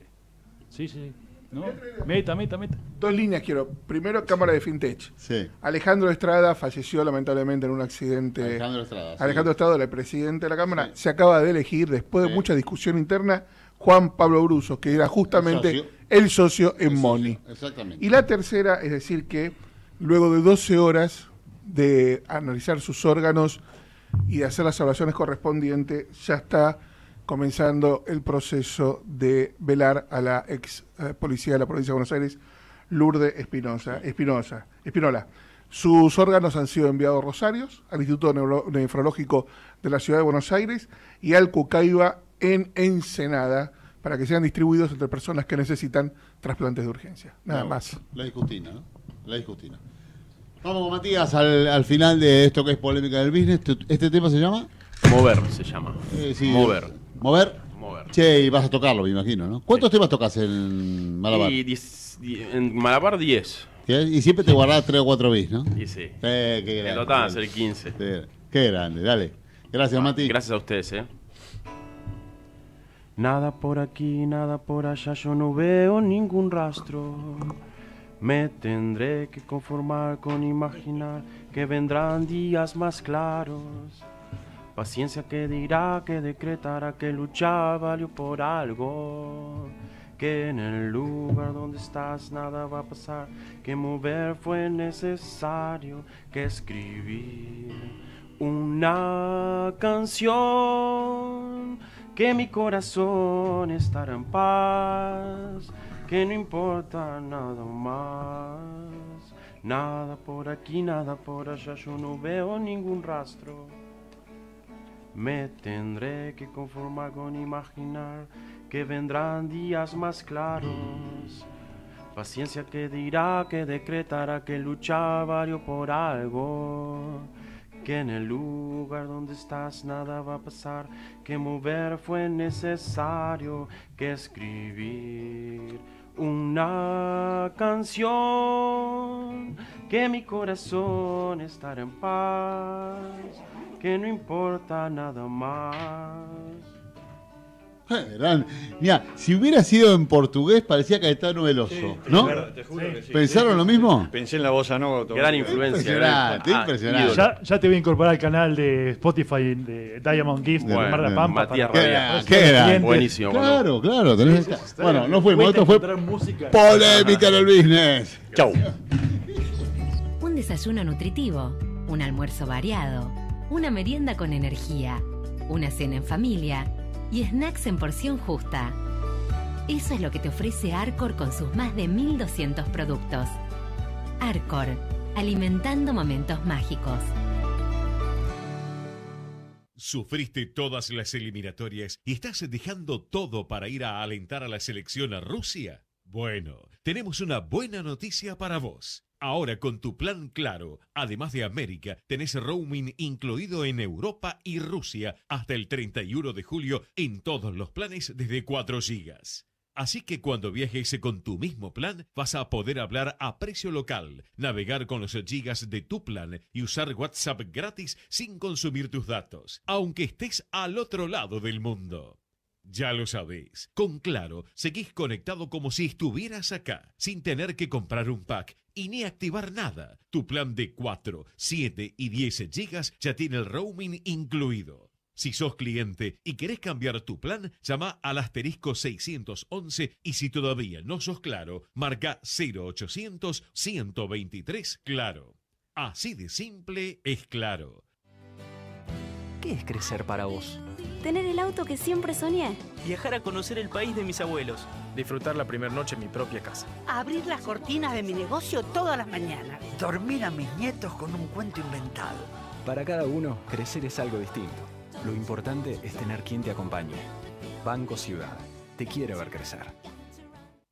sí, sí. ¿no? Meta, meta, meta. Dos líneas quiero. Primero, Cámara de Fintech. Alejandro Estrada falleció lamentablemente en un accidente. Alejandro Estrada. Alejandro Estrada, el presidente de la Cámara, se acaba de elegir, después de mucha discusión interna, Juan Pablo Bruso, que era justamente el socio, en Money. Exactamente. Y la tercera, es decir, que luego de 12 horas de analizar sus órganos, y de hacer las evaluaciones correspondientes, ya está comenzando el proceso de velar a la ex eh, policía de la provincia de Buenos Aires, Lourdes Espinosa, Espinosa, Espinola. Sus órganos han sido enviados a Rosarios, al Instituto Nefrológico de la Ciudad de Buenos Aires y al Cucaiba en Ensenada para que sean distribuidos entre personas que necesitan trasplantes de urgencia. Nada más. La discutina, ¿no? La discutina. Vamos, Matías, al, final de esto que es polémica del business. ¿Este tema se llama? Mover se llama. Eh, Mover. Mover. Mover. Che, y vas a tocarlo, me imagino, ¿no? ¿Cuántos temas tocas en Malabar? en Malabar 10. Y siempre te guardás 3 o 4 bis, ¿no? Y sí. Eh, qué grande. total hacer 15. Qué grande, dale. Gracias, ah, Mati. Gracias a ustedes, ¿eh? Nada por aquí, nada por allá, yo no veo ningún rastro. Me tendré que conformar con imaginar que vendrán días más claros. Paciencia que dirá, que decretará que luchar valió por algo. Que en el lugar donde estás nada va a pasar, que mover fue necesario, que escribir una canción, que mi corazón estará en paz que no importa nada más. Nada por aquí, nada por allá, yo no veo ningún rastro. Me tendré que conformar con imaginar que vendrán días más claros. Paciencia que dirá, que decretará que luchaba yo por algo. Que en el lugar donde estás nada va a pasar, que mover fue necesario, que escribir una canción que mi corazón estará en paz, que no importa nada más mira, si hubiera sido en portugués, parecía que estaba noveloso. ¿no? ¿Pensaron lo mismo? Pensé en la voz ¿no? Gran influencia. Impresionante, ah, impresionante. ya, ya, te voy a incorporar al canal de Spotify de Diamond Gift de, Pampa. Matías Rabia. ¿Qué Buenísimo. Claro, claro. Bueno, no fuimos. Esto fue polémica en el business. Chau. Un desayuno nutritivo, un almuerzo variado, una merienda con energía, una cena en familia y snacks en porción justa. Eso es lo que te ofrece Arcor con sus más de 1.200 productos. Arcor, alimentando momentos mágicos. Sufriste todas las eliminatorias y estás dejando todo para ir a alentar a la selección a Rusia. Bueno, tenemos una buena noticia para vos. Ahora con tu plan claro, además de América, tenés roaming incluido en Europa y Rusia hasta el 31 de julio en todos los planes desde 4 GB. Así que cuando viajes con tu mismo plan, vas a poder hablar a precio local, navegar con los gigas de tu plan y usar WhatsApp gratis sin consumir tus datos, aunque estés al otro lado del mundo. Ya lo sabéis, con Claro seguís conectado como si estuvieras acá, sin tener que comprar un pack y ni activar nada. Tu plan de 4, 7 y 10 GB ya tiene el roaming incluido. Si sos cliente y querés cambiar tu plan, llama al asterisco 611 y si todavía no sos claro, marca 0800 123 claro. Así de simple es claro. ¿Qué es crecer para vos? tener el auto que siempre soñé. Viajar a conocer el país de mis abuelos. Disfrutar la primera noche en mi propia casa. Abrir las cortinas de mi negocio todas las mañanas. Dormir a mis nietos con un cuento inventado. Para cada uno, crecer es algo distinto. Lo importante es tener quien te acompañe. Banco Ciudad. Te quiero ver crecer.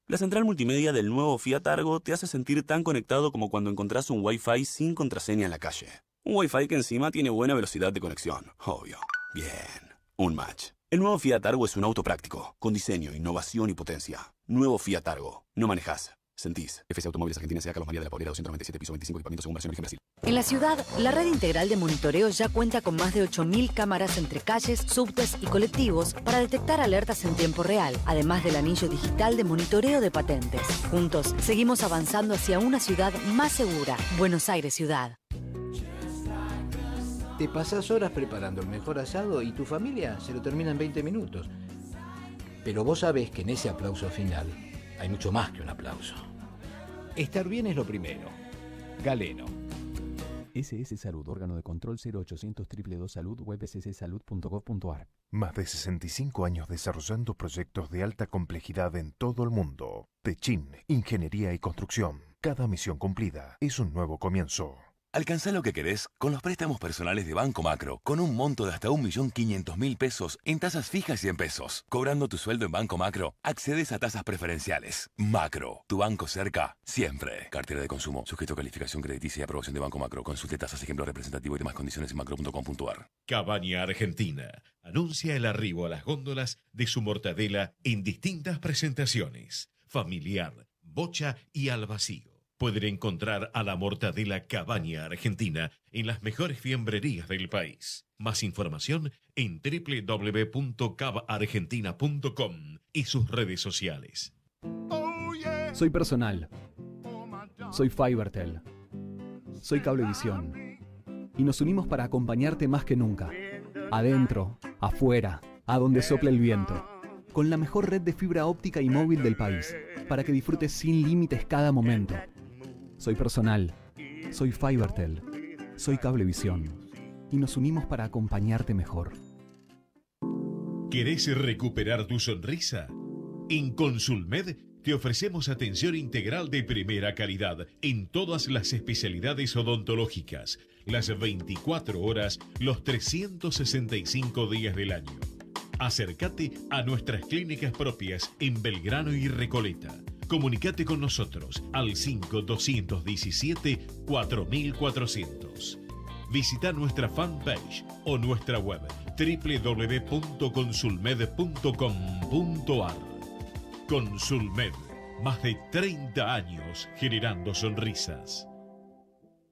La central multimedia del nuevo Fiat Argo te hace sentir tan conectado como cuando encontrás un Wi-Fi sin contraseña en la calle. Un Wi-Fi que encima tiene buena velocidad de conexión. Obvio. Bien. Un match. El nuevo Fiat Argo es un auto práctico, con diseño, innovación y potencia. Nuevo Fiat Argo. No manejas, Sentís. FC Automóviles Argentina, sea Carlos María de la Pobrera, 297, piso 25, equipamiento según versión origen Brasil. En la ciudad, la red integral de monitoreo ya cuenta con más de 8.000 cámaras entre calles, subtes y colectivos para detectar alertas en tiempo real, además del anillo digital de monitoreo de patentes. Juntos, seguimos avanzando hacia una ciudad más segura. Buenos Aires Ciudad. Te pasas horas preparando el mejor asado y tu familia se lo termina en 20 minutos. Pero vos sabés que en ese aplauso final hay mucho más que un aplauso. Estar bien es lo primero. Galeno. SS Salud, órgano de control 0800 222 Salud, webccsalud.gov.ar Más de 65 años desarrollando proyectos de alta complejidad en todo el mundo. Techin, Ingeniería y Construcción. Cada misión cumplida es un nuevo comienzo. Alcanza lo que querés con los préstamos personales de Banco Macro, con un monto de hasta 1.500.000 pesos en tasas fijas y en pesos. Cobrando tu sueldo en Banco Macro, accedes a tasas preferenciales. Macro, tu banco cerca, siempre. Cartera de consumo, sujeto a calificación crediticia y aprobación de Banco Macro. Consulte tasas, ejemplo representativo y demás condiciones en macro.com.ar. Cabaña Argentina anuncia el arribo a las góndolas de su mortadela en distintas presentaciones. Familiar, bocha y al vacío pueden encontrar a la mortadela Cabaña Argentina en las mejores fiembrerías del país. Más información en www.cabargentina.com y sus redes sociales. Soy personal. Soy FiberTel... Soy Cablevisión. Y nos unimos para acompañarte más que nunca. Adentro, afuera, a donde sopla el viento. Con la mejor red de fibra óptica y móvil del país, para que disfrutes sin límites cada momento soy personal, soy Fibertel, soy Cablevisión y nos unimos para acompañarte mejor. ¿Querés recuperar tu sonrisa? En Consulmed te ofrecemos atención integral de primera calidad en todas las especialidades odontológicas, las 24 horas, los 365 días del año. Acércate a nuestras clínicas propias en Belgrano y Recoleta Comunicate con nosotros al 5217-4400. Visita nuestra fanpage o nuestra web www.consulmed.com.ar. Consulmed, más de 30 años generando sonrisas.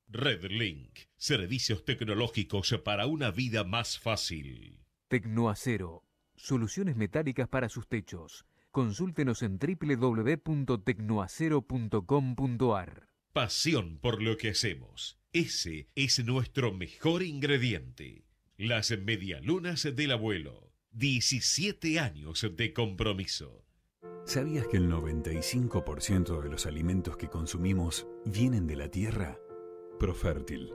Redlink, servicios tecnológicos para una vida más fácil. Tecnoacero, soluciones metálicas para sus techos Consúltenos en www.tecnoacero.com.ar. Pasión por lo que hacemos. Ese es nuestro mejor ingrediente. Las medialunas del abuelo. 17 años de compromiso. ¿Sabías que el 95% de los alimentos que consumimos vienen de la tierra? Profértil